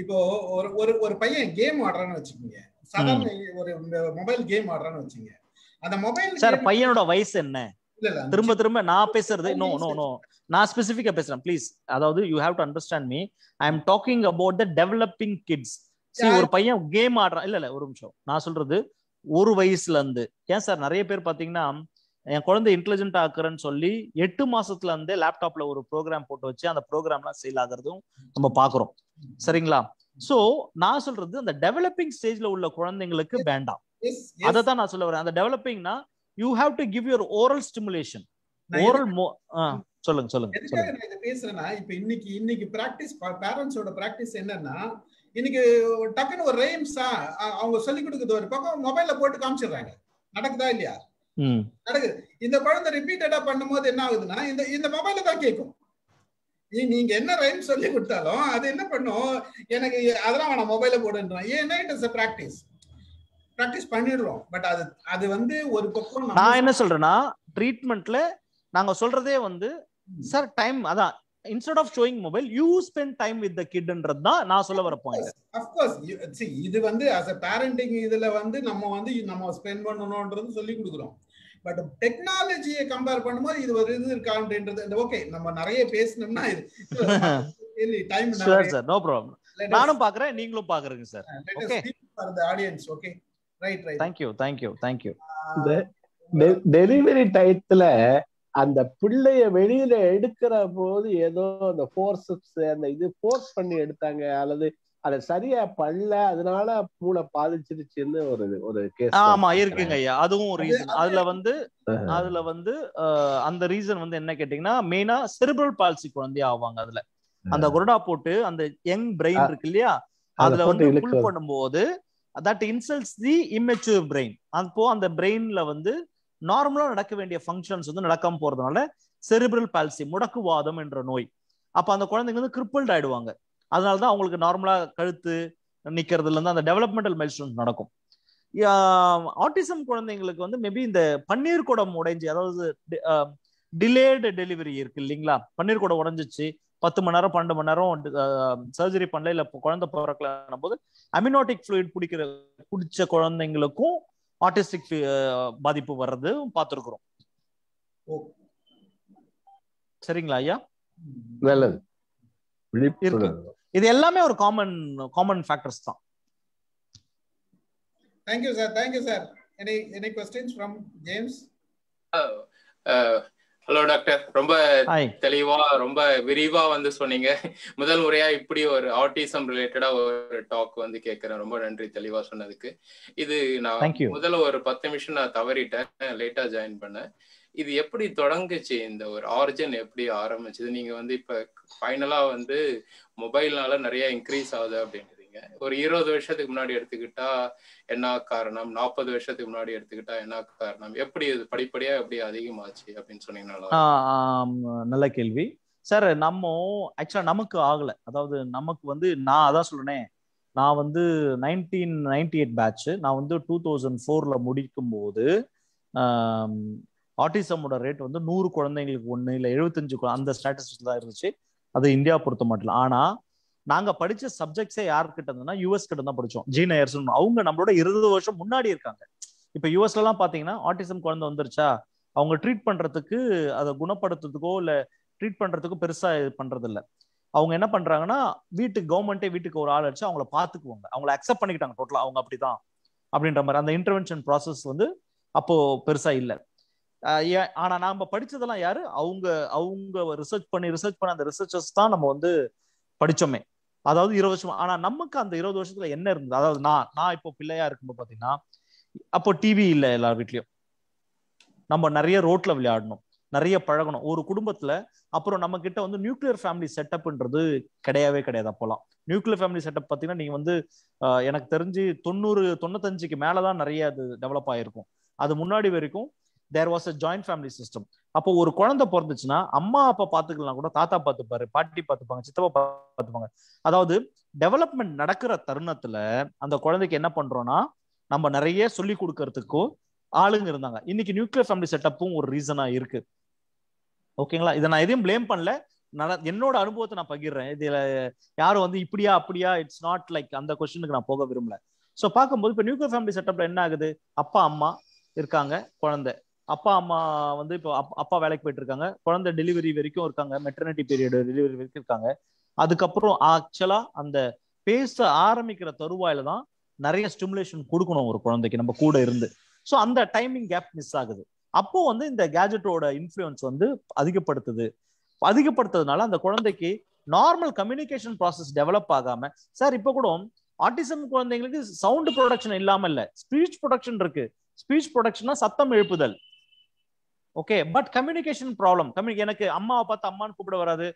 இப்போ ஒரு ஒரு ஒரு பையன் கேம் ஆடுறான்னு வச்சுக்கோங்க சாதாரண ஒரு மொபைல் கேம் ஆடுறான்னு வச்சுங்க அந்த மொபைல் சார் பையனோட வயசு என்ன திரும்ப திரும்ப நான் பேசுறது நோ நோ நோ நான் ஸ்பெசிஃபிக்கா பேசுறேன் ப்ளீஸ் அதாவது you have to understand me I am talking about the developing kids சரி ஒரு பையன் கேம் ஆடுறான் இல்ல இல்ல ஒரு நிமிஷம் நான் சொல்றது ஒரு வயசுல இருந்து ஏன் சார் நிறைய பேர் பாத்தீங்கன்னா என் குழந்தை இன்டெலிஜென்ட் ஆக்குறேன்னு சொல்லி எட்டு மாசத்துல இருந்தே லேப்டாப்ல ஒரு ப்ரோக்ராம் போட்டு வச்சு அந்த ப்ரோக்ராம்லாம் சேல் ஆகுறதும் நம்ம பாக்குறோம் சரிங்களா சோ நான் சொல்றது அந்த டெவலப்பிங் ஸ்டேஜ்ல உள்ள குழந்தைங்களுக்கு வேண்டாம் அதை தான் நான் சொல்ல வரேன் அந்த டெவலப்பிங்னா you have to give your oral stimulation oral சொல்லுங்க சொல்லுங்க பேசுறேன்னா இப்ப இன்னைக்கு இன்னைக்கு பிராக்டிஸ் பேரண்ட்ஸோட பிராக்டிஸ் என்னன்னா இன்னைக்கு டக்குன்னு ஒரு ரெய்ம்ஸா அவங்க சொல்லி கொடுக்குறது ஒரு பக்கம் மொபைல்ல போட்டு காமிச்சிடுறாங்க நடக்குதா இல்லையா நடக்குது இந்த குழந்தை ரிப்பீட்டடா பண்ணும்போது என்ன ஆகுதுன்னா இந்த இந்த மொபைல தான் கேட்கும் நீங்க என்ன ரைம் சொல்லி கொடுத்தாலும் அது என்ன பண்ணும் எனக்கு அதெல்லாம் நான் மொபைல போடுன்றான் ஏன்னா இட் இஸ் பிராக்டிஸ் பிராக்டிஸ் பண்ணிடுறோம் பட் அது அது வந்து ஒரு பக்கம் நான் என்ன சொல்றேன்னா ட்ரீட்மெண்ட்ல நாங்க சொல்றதே வந்து சார் டைம் அதான் instead of showing mobile you spend time with the கிட்ன்றது தான் நான் சொல்ல வர பாயிண்ட் ஆஃப் கோர்ஸ் இது வந்து அஸ் அ பேரண்டிங் இதுல வந்து நம்ம வந்து நம்ம ஸ்பெண்ட் பண்ணணும்ன்றது சொல்லி கொடுக்குறோம் பட் டெக்னாலஜியை கம்பேர் பண்ணும்போது இது ஒரு இது இருக்கான்றது ஓகே நம்ம நிறைய பேசணும்னா இது time sir sir no problem நானும் பாக்குறேன் நீங்களும் பாக்குறீங்க sir okay for the audience okay right right thank you thank you thank you delivery டைத்துல அந்த பிள்ளைய வெளியில எடுக்கிற போது ஏதோ அந்த ஃபோர்ஸ் அந்த இது போர்ஸ் பண்ணி எடுத்தாங்க அல்லது அதை சரியா பண்ணல அதனால மூளை பாதிச்சிருச்சுன்னு ஒரு ஒரு கேஸ் ஆமா இருக்குங்க ஐயா அதுவும் ரீசன் அதுல வந்து அதுல வந்து அந்த ரீசன் வந்து என்ன கேட்டீங்கன்னா மெயினா செரிபிரல் பால்சி குழந்தையா ஆவாங்க அதுல அந்த கொரோனா போட்டு அந்த யங் பிரெயின் இருக்கு இல்லையா அதுல வந்து புல் பண்ணும்போது that insults the immature brain அப்போ அந்த பிரெயின்ல வந்து நார்மலா நடக்க வேண்டிய ஃபங்க்ஷன்ஸ் வந்து நடக்காம போறதுனால செரிபிரல் பால்சி முடக்குவாதம் என்ற நோய் அப்ப அந்த குழந்தைங்க வந்து கிரிப்பிள்ட் ஆயிடுவாங்க அதனாலதான் அவங்களுக்கு நார்மலா கழுத்து நிக்கிறதுல இருந்து அந்த டெவலப்மெண்டல் மைல்ஸ்டோன்ஸ் நடக்கும் ஆட்டிசம் குழந்தைங்களுக்கு வந்து மேபி இந்த பன்னீர் குடம் உடைஞ்சு அதாவது டிலேடு டெலிவரி இருக்கு இல்லைங்களா பன்னீர் குடம் உடைஞ்சிச்சு பத்து மணி நேரம் பன்னெண்டு மணி நேரம் சர்ஜரி பண்ணல இல்ல குழந்தை பிறக்கலன்னும் போது அமினோட்டிக் ஃப்ளூயிட் பிடிக்கிற குடிச்ச குழந்தைங்களுக்கும் ஆர்டிஸ்டிக் பாதிப்பு வர்றது பார்த்துருக்குறோம் சரிங்களா ஐயா இது எல்லாமே ஒரு காமன் காமன் ஃபேக்டர்ஸ் தான் you sir you sir any any questions from James hello doctor ரொம்ப தெளிவா ரொம்ப விரிவா வந்து சொன்னீங்க முதல் முறையா இப்படி ஒரு ஆர்டிசம் ரிலேட்டடா ஒரு டாக் வந்து கேக்குறேன் ரொம்ப நன்றி தெளிவா சொன்னதுக்கு இது நான் முதல்ல ஒரு பத்து நிமிஷம் நான் தவறிட்டேன் லேட்டா ஜாயின் பண்ணேன் இது எப்படி தொடங்குச்சு இந்த ஒரு ஆரிஜின் எப்படி ஆரம்பிச்சது நீங்க வந்து இப்ப ஃபைனலா வந்து மொபைல்னால நிறைய இன்க்ரீஸ் ஆகுது அப்படின்னு சொல்றீங்க ஒரு இருபது வருஷத்துக்கு முன்னாடி எடுத்துக்கிட்டா என்ன காரணம் நாற்பது வருஷத்துக்கு முன்னாடி எடுத்துக்கிட்டா என்ன காரணம் எப்படி இது படிப்படியா எப்படி அதிகமாச்சு அப்படின்னு சொன்னீங்கன்னா நல்ல கேள்வி சார் நம்ம ஆக்சுவலா நமக்கு ஆகல அதாவது நமக்கு வந்து நான் அதான் சொல்றேனே நான் வந்து நைன்டீன் நைன்டி எயிட் பேட்ச் நான் வந்து டூ தௌசண்ட் ஃபோர்ல முடிக்கும் போது ஆர்டிசமோட ரேட் வந்து நூறு குழந்தைங்களுக்கு ஒன்று இல்லை எழுபத்தஞ்சு அந்த ஸ்டாட்டிஸ்டிக்ஸ் தான் இருந்துச்சு அது இந்தியா பொறுத்த மட்டும் ஆனால் நாங்க படிச்ச சப்ஜெக்ட்ஸே யார்கிட்ட இருந்ததுன்னா யூஎஸ் கிட்ட தான் படிச்சோம் ஜீனயர்ஸ் அவங்க நம்மளோட இருபது வருஷம் முன்னாடி இருக்காங்க இப்ப யூஎஸ்ல எல்லாம் பாத்தீங்கன்னா ஆட்டிசம் குழந்தை வந்துருச்சா அவங்க ட்ரீட் பண்றதுக்கு அதை குணப்படுத்துறதுக்கோ இல்ல ட்ரீட் பண்றதுக்கோ பெருசா இது பண்றது இல்ல அவங்க என்ன பண்றாங்கன்னா வீட்டுக்கு கவர்மெண்ட்டே வீட்டுக்கு ஒரு ஆள் அடிச்சு அவங்கள பாத்துக்குவாங்க அவங்கள அக்செப்ட் பண்ணிக்கிட்டாங்க டோட்டலா அவங்க அப்படிதான் அப்படின்ற மாதிரி அந்த இன்டர்வென்ஷன் ப்ராசஸ் வந்து அப்போ பெருசா இல்லை ஆனா நாம படிச்சதெல்லாம் யாரு அவங்க அவங்க ரிசர்ச் பண்ணி ரிசர்ச் பண்ண அந்த ரிசர்ச்சர்ஸ் தான் நம்ம வந்து படிச்சோமே அதாவது இருபது வருஷம் ஆனா நமக்கு அந்த இருபது வருஷத்துல என்ன இருந்தது அதாவது நான் நான் இப்போ பிள்ளையா இருக்கும்போது பாத்தீங்கன்னா அப்போ டிவி இல்லை எல்லார் வீட்லயும் நம்ம நிறைய ரோட்ல விளையாடணும் நிறைய பழகணும் ஒரு குடும்பத்துல அப்புறம் நம்ம கிட்ட வந்து நியூக்ளியர் ஃபேமிலி செட்டப்ன்றது கிடையவே கிடையாது அப்போலாம் நியூக்ளியர் ஃபேமிலி செட்டப் பார்த்தீங்கன்னா நீங்க வந்து எனக்கு தெரிஞ்சு தொண்ணூறு தொண்ணூத்தஞ்சுக்கு மேலதான் நிறைய அது டெவலப் ஆயிருக்கும் அது முன்னாடி வரைக்கும் there was a joint family system அப்போ ஒரு குழந்தை பிறந்துச்சுன்னா அம்மா அப்பா பாத்துக்கலாம் கூட தாத்தா பாத்துப்பாரு பாட்டி பாத்துப்பாங்க சித்தப்பா பாத்துப்பாங்க அதாவது டெவலப்மெண்ட் நடக்கிற தருணத்துல அந்த குழந்தைக்கு என்ன பண்றோம்னா நம்ம நிறைய சொல்லி கொடுக்கறதுக்கோ ஆளுங்க இருந்தாங்க இன்னைக்கு நியூக்ளியர் ஃபேமிலி செட்டப்பும் ஒரு ரீசனா இருக்கு ஓகேங்களா இதை நான் எதையும் பிளேம் பண்ணல என்னோட அனுபவத்தை நான் பகிர்றேன் இதுல யாரும் வந்து இப்படியா அப்படியா இட்ஸ் நாட் லைக் அந்த கொஸ்டினுக்கு நான் போக விரும்பல ஸோ பார்க்கும்போது இப்போ நியூக்ளியர் ஃபேமிலி செட்டப்ல என்ன ஆகுது அப்பா அம்மா இருக்காங்க குழந்தை அப்பா அம்மா வந்து இப்போ அப்பா வேலைக்கு போயிட்டு இருக்காங்க குழந்தை டெலிவரி வரைக்கும் இருக்காங்க மெட்டர்னிட்டி பீரியட் டெலிவரி வரைக்கும் இருக்காங்க அதுக்கப்புறம் ஆக்சுவலா அந்த பேச ஆரம்பிக்கிற தருவாயில தான் நிறைய ஸ்டிமுலேஷன் கொடுக்கணும் ஒரு குழந்தைக்கு நம்ம கூட இருந்து ஸோ அந்த டைமிங் கேப் மிஸ் ஆகுது அப்போ வந்து இந்த கேஜெட்டோட இன்ஃப்ளூயன்ஸ் வந்து அதிகப்படுத்துது அதிகப்படுத்துறதுனால அந்த குழந்தைக்கு நார்மல் கம்யூனிகேஷன் ப்ராசஸ் டெவலப் ஆகாம சார் இப்போ கூட ஆர்டிசம் குழந்தைங்களுக்கு சவுண்ட் ப்ரொடக்ஷன் இல்லாம இல்ல ஸ்பீச் ப்ரொடக்ஷன் இருக்கு ஸ்பீச் ப்ரொடக்ஷன்னா சத்தம் எழுப்புதல் ஓகே பட் கம்யூனிகேஷன் ப்ராப்ளம் கம்யூனி எனக்கு அம்மாவை பார்த்து அம்மான்னு கூப்பிட வராது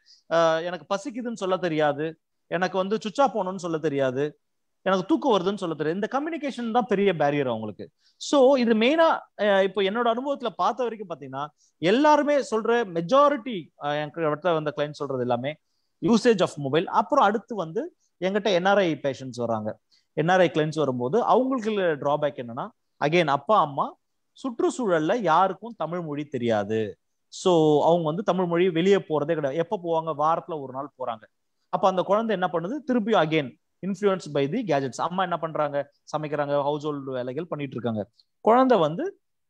எனக்கு பசிக்குதுன்னு சொல்ல தெரியாது எனக்கு வந்து சுச்சா போகணும்னு சொல்ல தெரியாது எனக்கு தூக்கம் வருதுன்னு சொல்ல தெரியாது இந்த கம்யூனிகேஷன் தான் பெரிய பேரியர் அவங்களுக்கு ஸோ இது மெயினா இப்போ என்னோட அனுபவத்துல பார்த்த வரைக்கும் பாத்தீங்கன்னா எல்லாருமே சொல்ற மெஜாரிட்டி இடத்துல வந்த கிளைண்ட் சொல்றது எல்லாமே யூசேஜ் ஆஃப் மொபைல் அப்புறம் அடுத்து வந்து எங்கிட்ட என்ஆர்ஐ பேஷன்ஸ் வராங்க என்ஆர்ஐ கிளைண்ட்ஸ் வரும்போது அவங்களுக்கு ட்ராபேக் என்னன்னா அகெயின் அப்பா அம்மா சுற்றுச்சூழல்ல யாருக்கும் தமிழ் மொழி தெரியாது ஸோ அவங்க வந்து தமிழ் மொழி வெளியே போறதே கிடையாது எப்போ போவாங்க வாரத்துல ஒரு நாள் போறாங்க அப்ப அந்த குழந்தை என்ன பண்ணுது திருப்பி again influence by the gadgets அம்மா என்ன பண்றாங்க சமைக்கிறாங்க ஹவுஸ் ஹோல்டு வேலைகள் பண்ணிட்டு இருக்காங்க குழந்தை வந்து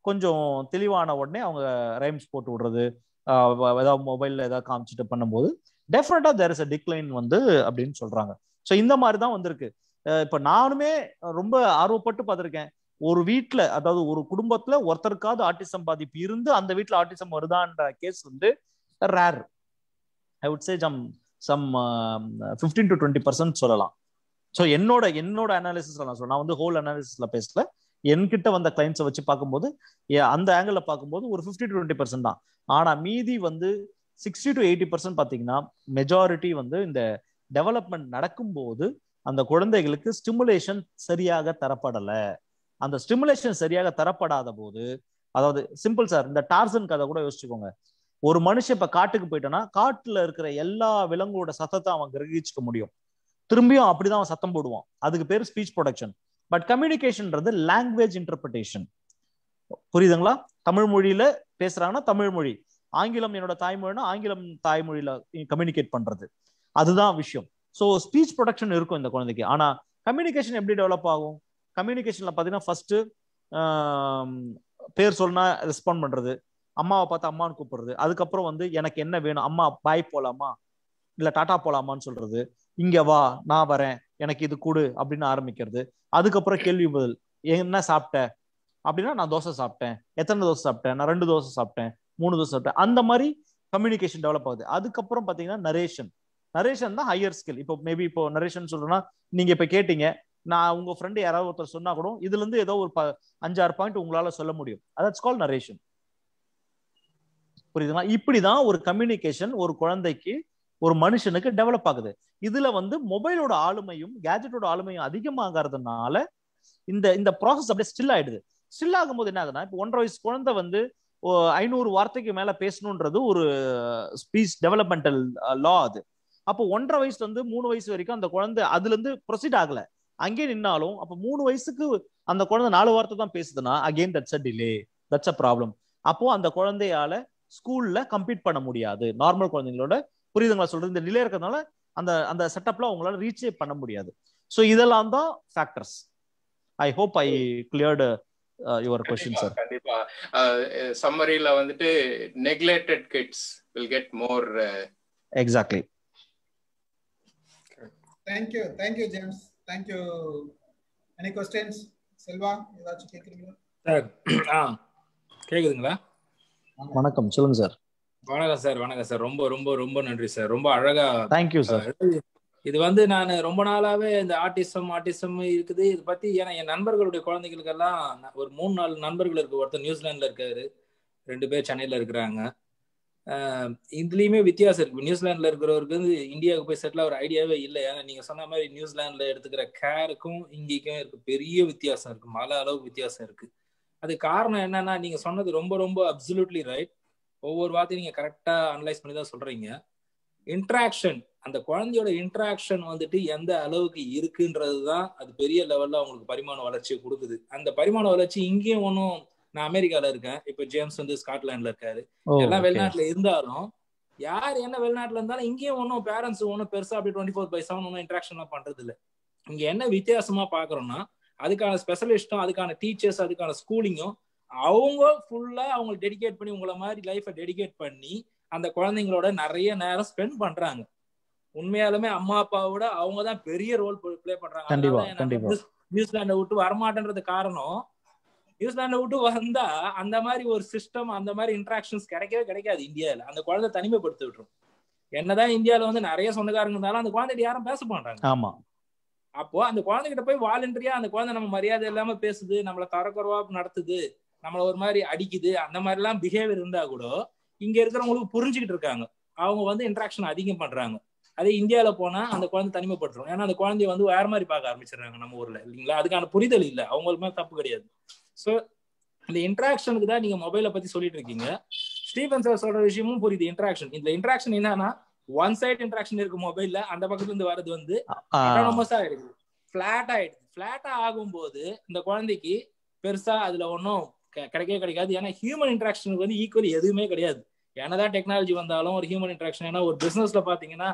கொஞ்சம் தெளிவான உடனே அவங்க ரைம்ஸ் போட்டு விடுறது ஏதாவது மொபைல்ல ஏதாவது காமிச்சிட்டு பண்ணும்போது டெஃபினட்டா தேர் இஸ் அ டிக்ளைன் வந்து அப்படின்னு சொல்றாங்க ஸோ இந்த மாதிரி தான் வந்திருக்கு இப்போ நானுமே ரொம்ப ஆர்வப்பட்டு பார்த்துருக்கேன் ஒரு வீட்டுல அதாவது ஒரு குடும்பத்துல ஒருத்தருக்காவது ஆட்டிசம் பாதிப்பு இருந்து அந்த வீட்டுல ஆட்டிசம் வருதான்ற கேஸ் வந்து rare I would say some some fifteen to twenty percent சொல்லலாம் ஸோ என்னோட என்னோட அனாலிசிஸ்ல நான் சொல்றேன் நான் வந்து ஹோல் அனாலிசிஸ்ல பேசல என்கிட்ட வந்த கிளைண்ட்ஸை வச்சு பார்க்கும்போது அந்த ஆங்கிள் பார்க்கும்போது ஒரு ஃபிஃப்டி டு டுவெண்ட்டி பர்சன்ட் தான் ஆனா மீதி வந்து சிக்ஸ்டி டு எயிட்டி பர்சன்ட் பார்த்தீங்கன்னா மெஜாரிட்டி வந்து இந்த டெவலப்மெண்ட் நடக்கும்போது அந்த குழந்தைகளுக்கு ஸ்டிமுலேஷன் சரியாக தரப்படலை அந்த ஸ்டிமுலேஷன் சரியாக தரப்படாத போது அதாவது சிம்பிள் சார் இந்த டார்சன் கதை கூட யோசிச்சுக்கோங்க ஒரு மனுஷன் இப்ப காட்டுக்கு போயிட்டோன்னா காட்டுல இருக்கிற எல்லா விலங்குகளோட சத்தத்தை அவன் கிரகிச்சுக்க முடியும் திரும்பியும் அப்படிதான் அவன் சத்தம் போடுவான் அதுக்கு பேர் ஸ்பீச் ப்ரொடக்ஷன் பட் கம்யூனிகேஷன்ன்றது லாங்குவேஜ் இன்டர்பிரிட்டேஷன் புரியுதுங்களா தமிழ் மொழியில பேசுறாங்கன்னா தமிழ் மொழி ஆங்கிலம் என்னோட தாய்மொழினா ஆங்கிலம் தாய்மொழியில கம்யூனிகேட் பண்றது அதுதான் விஷயம் ஸோ ஸ்பீச் ப்ரொடக்ஷன் இருக்கும் இந்த குழந்தைக்கு ஆனா கம்யூனிகேஷன் எப்படி டெவலப் ஆகும் கம்யூனிகேஷன்ல பாத்தீங்கன்னா ஃபர்ஸ்ட் பேர் சொன்னா ரெஸ்பாண்ட் பண்றது அம்மாவை பார்த்து அம்மான்னு கூப்பிடுறது அதுக்கப்புறம் வந்து எனக்கு என்ன வேணும் அம்மா பாய் போலாமா இல்ல டாட்டா போலாமான்னு சொல்றது இங்க வா நான் வரேன் எனக்கு இது கூடு அப்படின்னு ஆரம்பிக்கிறது அதுக்கப்புறம் கேள்வி பதில் என்ன சாப்பிட்ட அப்படின்னா நான் தோசை சாப்பிட்டேன் எத்தனை தோசை சாப்பிட்டேன் நான் ரெண்டு தோசை சாப்பிட்டேன் மூணு தோசை சாப்பிட்டேன் அந்த மாதிரி கம்யூனிகேஷன் டெவலப் ஆகுது அதுக்கப்புறம் பாத்தீங்கன்னா நரேஷன் நரேஷன் தான் ஹையர் ஸ்கில் இப்போ மேபி இப்போ நரேஷன் சொல்றேன்னா நீங்க இப்ப கேட்டீங்க நான் உங்க ஃப்ரெண்டு யாராவது ஒருத்தர் சொன்னா கூட இதுல இருந்து ஏதோ ஒரு அஞ்சாறு பாயிண்ட் உங்களால சொல்ல முடியும் அதட்ஸ் கால் நரேஷன் புரியுதுங்களா இப்படிதான் ஒரு கம்யூனிகேஷன் ஒரு குழந்தைக்கு ஒரு மனுஷனுக்கு டெவலப் ஆகுது இதுல வந்து மொபைலோட ஆளுமையும் கேஜெட்டோட ஆளுமையும் அதிகமாகறதுனால இந்த இந்த ப்ராசஸ் அப்படியே ஸ்டில் ஆயிடுது ஸ்டில் ஆகும்போது என்ன ஆகுதுன்னா இப்போ ஒன்றரை வயசு குழந்தை வந்து ஐநூறு வார்த்தைக்கு மேல பேசணுன்றது ஒரு ஸ்பீச் டெவலப்மெண்டல் லா அது அப்போ ஒன்றரை வயசுல இருந்து மூணு வயசு வரைக்கும் அந்த குழந்தை அதுல இருந்து ப்ரொசீட் ஆகல அங்கே நின்னாலும் அப்ப மூணு வயசுக்கு அந்த குழந்தை நாலு வார்த்தை தான் பேசுதுன்னா again that's a delay that's a problem அப்போ அந்த குழந்தையால ஸ்கூல்ல கம்ப்ளீட் பண்ண முடியாது நார்மல் குழந்தைங்களோட புரியுதுங்களா சொல்றது இந்த டிலே இருக்கிறதுனால அந்த அந்த செட்டப்ல அவங்களால ரீச்சே பண்ண முடியாது ஸோ இதெல்லாம் தான் factors I hope I cleared your question sir கண்டிப்பா சம்மரியில uh, uh, வந்துட்டு neglected kids will get more exactly thank you thank you James you any questions Selva ஏதாச்சும் கேட்குறீங்களா சார் <clears throat> ஆ கேட்குதுங்களா வணக்கம் சொல்லுங்க சார் வணக்கம் சார் வணக்கம் சார் ரொம்ப ரொம்ப ரொம்ப நன்றி சார் ரொம்ப அழகா யூ சார் இது வந்து நான் ரொம்ப நாளாவே இந்த ஆர்டிசம் ஆர்டிசம் இருக்குது இது பத்தி ஏன்னா என் நண்பர்களுடைய குழந்தைகளுக்கெல்லாம் ஒரு மூணு நாலு நண்பர்கள் இருக்கு ஒருத்தர் நியூசிலாந்துல இருக்காரு ரெண்டு பேர் சென்னையில இருக்கிறாங்க இதுலேயுமே வித்தியாசம் இருக்கு நியூசிலாந்துல இருக்கிறவருக்கு வந்து இந்தியாவுக்கு போய் செட்டில் ஆகிற ஐடியாவே இல்லை ஏன்னா நீங்கள் சொன்ன மாதிரி நியூசிலாந்துல எடுத்துக்கிற கேருக்கும் இங்கேக்கும் இருக்கு பெரிய வித்தியாசம் இருக்கு மழை அளவு வித்தியாசம் இருக்கு அது காரணம் என்னன்னா நீங்க சொன்னது ரொம்ப ரொம்ப அப்சல்யூட்லி ரைட் ஒவ்வொரு வார்த்தையும் நீங்க கரெக்டா அனலைஸ் பண்ணி தான் சொல்றீங்க இன்ட்ராக்ஷன் அந்த குழந்தையோட இன்ட்ராக்ஷன் வந்துட்டு எந்த அளவுக்கு இருக்குன்றது தான் அது பெரிய லெவல்ல அவங்களுக்கு பரிமாண வளர்ச்சியை கொடுக்குது அந்த பரிமாண வளர்ச்சி இங்கேயும் ஒன்றும் நான் அமெரிக்கால இருக்கேன் இப்ப ஜேம்ஸ் வந்து ஸ்காட்லாண்ட்ல இருக்காரு எல்லாம் வெளிநாட்டுல இருந்தாலும் யார் என்ன வெளிநாட்டுல இருந்தாலும் இங்கேயும் ஒன்னும் பேரண்ட்ஸ் ஒன்றும் பெருசா அப்படி டுவெண்ட்டி ஃபோர் பை செவன் ஒன்றும் இன்ட்ராக்ஷன்லாம் பண்றது இல்ல இங்க என்ன வித்தியாசமா பாக்குறோம்னா அதுக்கான ஸ்பெஷலிஸ்டும் அதுக்கான டீச்சர்ஸ் அதுக்கான ஸ்கூலிங்கும் அவங்க ஃபுல்லா அவங்க டெடிகேட் பண்ணி உங்களை மாதிரி லைஃப டெடிகேட் பண்ணி அந்த குழந்தைங்களோட நிறைய நேரம் ஸ்பெண்ட் பண்றாங்க உண்மையாலுமே அம்மா அப்பாவோட அவங்கதான் பெரிய ரோல் பிளே பண்றாங்க நியூசிலாண்டை விட்டு வரமாட்டேன்றது காரணம் நியூசிலாண்டை விட்டு வந்தா அந்த மாதிரி ஒரு சிஸ்டம் அந்த மாதிரி இன்ட்ராக்ஷன்ஸ் கிடைக்கவே கிடைக்காது இந்தியாவில் அந்த குழந்தை தனிமைப்படுத்தி விட்டுரும் என்னதான் இந்தியாவில வந்து நிறைய சொந்தக்காரங்க இருந்தாலும் அந்த குழந்தைகிட்ட யாரும் பேச பண்றாங்க ஆமா அப்போ அந்த குழந்தைகிட்ட போய் வாலண்டரியா அந்த குழந்தை நம்ம மரியாதை இல்லாம பேசுது நம்மள தரக்குறவா நடத்துது நம்மள ஒரு மாதிரி அடிக்குது அந்த மாதிரி எல்லாம் பிஹேவியர் இருந்தா கூட இங்க இருக்கிறவங்களுக்கு புரிஞ்சுக்கிட்டு இருக்காங்க அவங்க வந்து இன்ட்ராக்ஷன் அதிகம் பண்றாங்க அதே இந்தியால போனா அந்த குழந்தை தனிமைப்படுத்துறோம் ஏன்னா அந்த குழந்தைய வந்து வேற மாதிரி பார்க்க ஆரம்பிச்சிடறாங்க நம்ம ஊர்ல இல்லைங்களா அதுக்கான புரிதல் இல்லை அவங்களுக்குமே தப்பு கிடையாது ஸோ இந்த இன்ட்ராக்ஷனுக்கு தான் நீங்க மொபைலை பத்தி சொல்லிட்டு இருக்கீங்க ஸ்டீஃபன் சார் சொல்ற விஷயமும் புரியுது இன்ட்ராக்ஷன் இந்த இன்ட்ராக்ஷன் என்னன்னா ஒன் சைட் இன்ட்ராக்ஷன் இருக்கு மொபைல்ல அந்த பக்கத்துல இருந்து வர்றது வந்து அட்டானமஸா இருக்கு பிளாட் ஆயிடுது பிளாட்டா ஆகும்போது இந்த குழந்தைக்கு பெருசா அதுல ஒன்றும் கிடைக்கவே கிடைக்காது ஏன்னா ஹியூமன் இன்ட்ராக்ஷனுக்கு வந்து ஈக்குவலி எதுவுமே கிடையாது என்னதான் டெக்னாலஜி வந்தாலும் ஒரு ஹியூமன் இன்ட்ராக்ஷன் ஏன்னா ஒரு பிசினஸ்ல பாத்தீங்கன்னா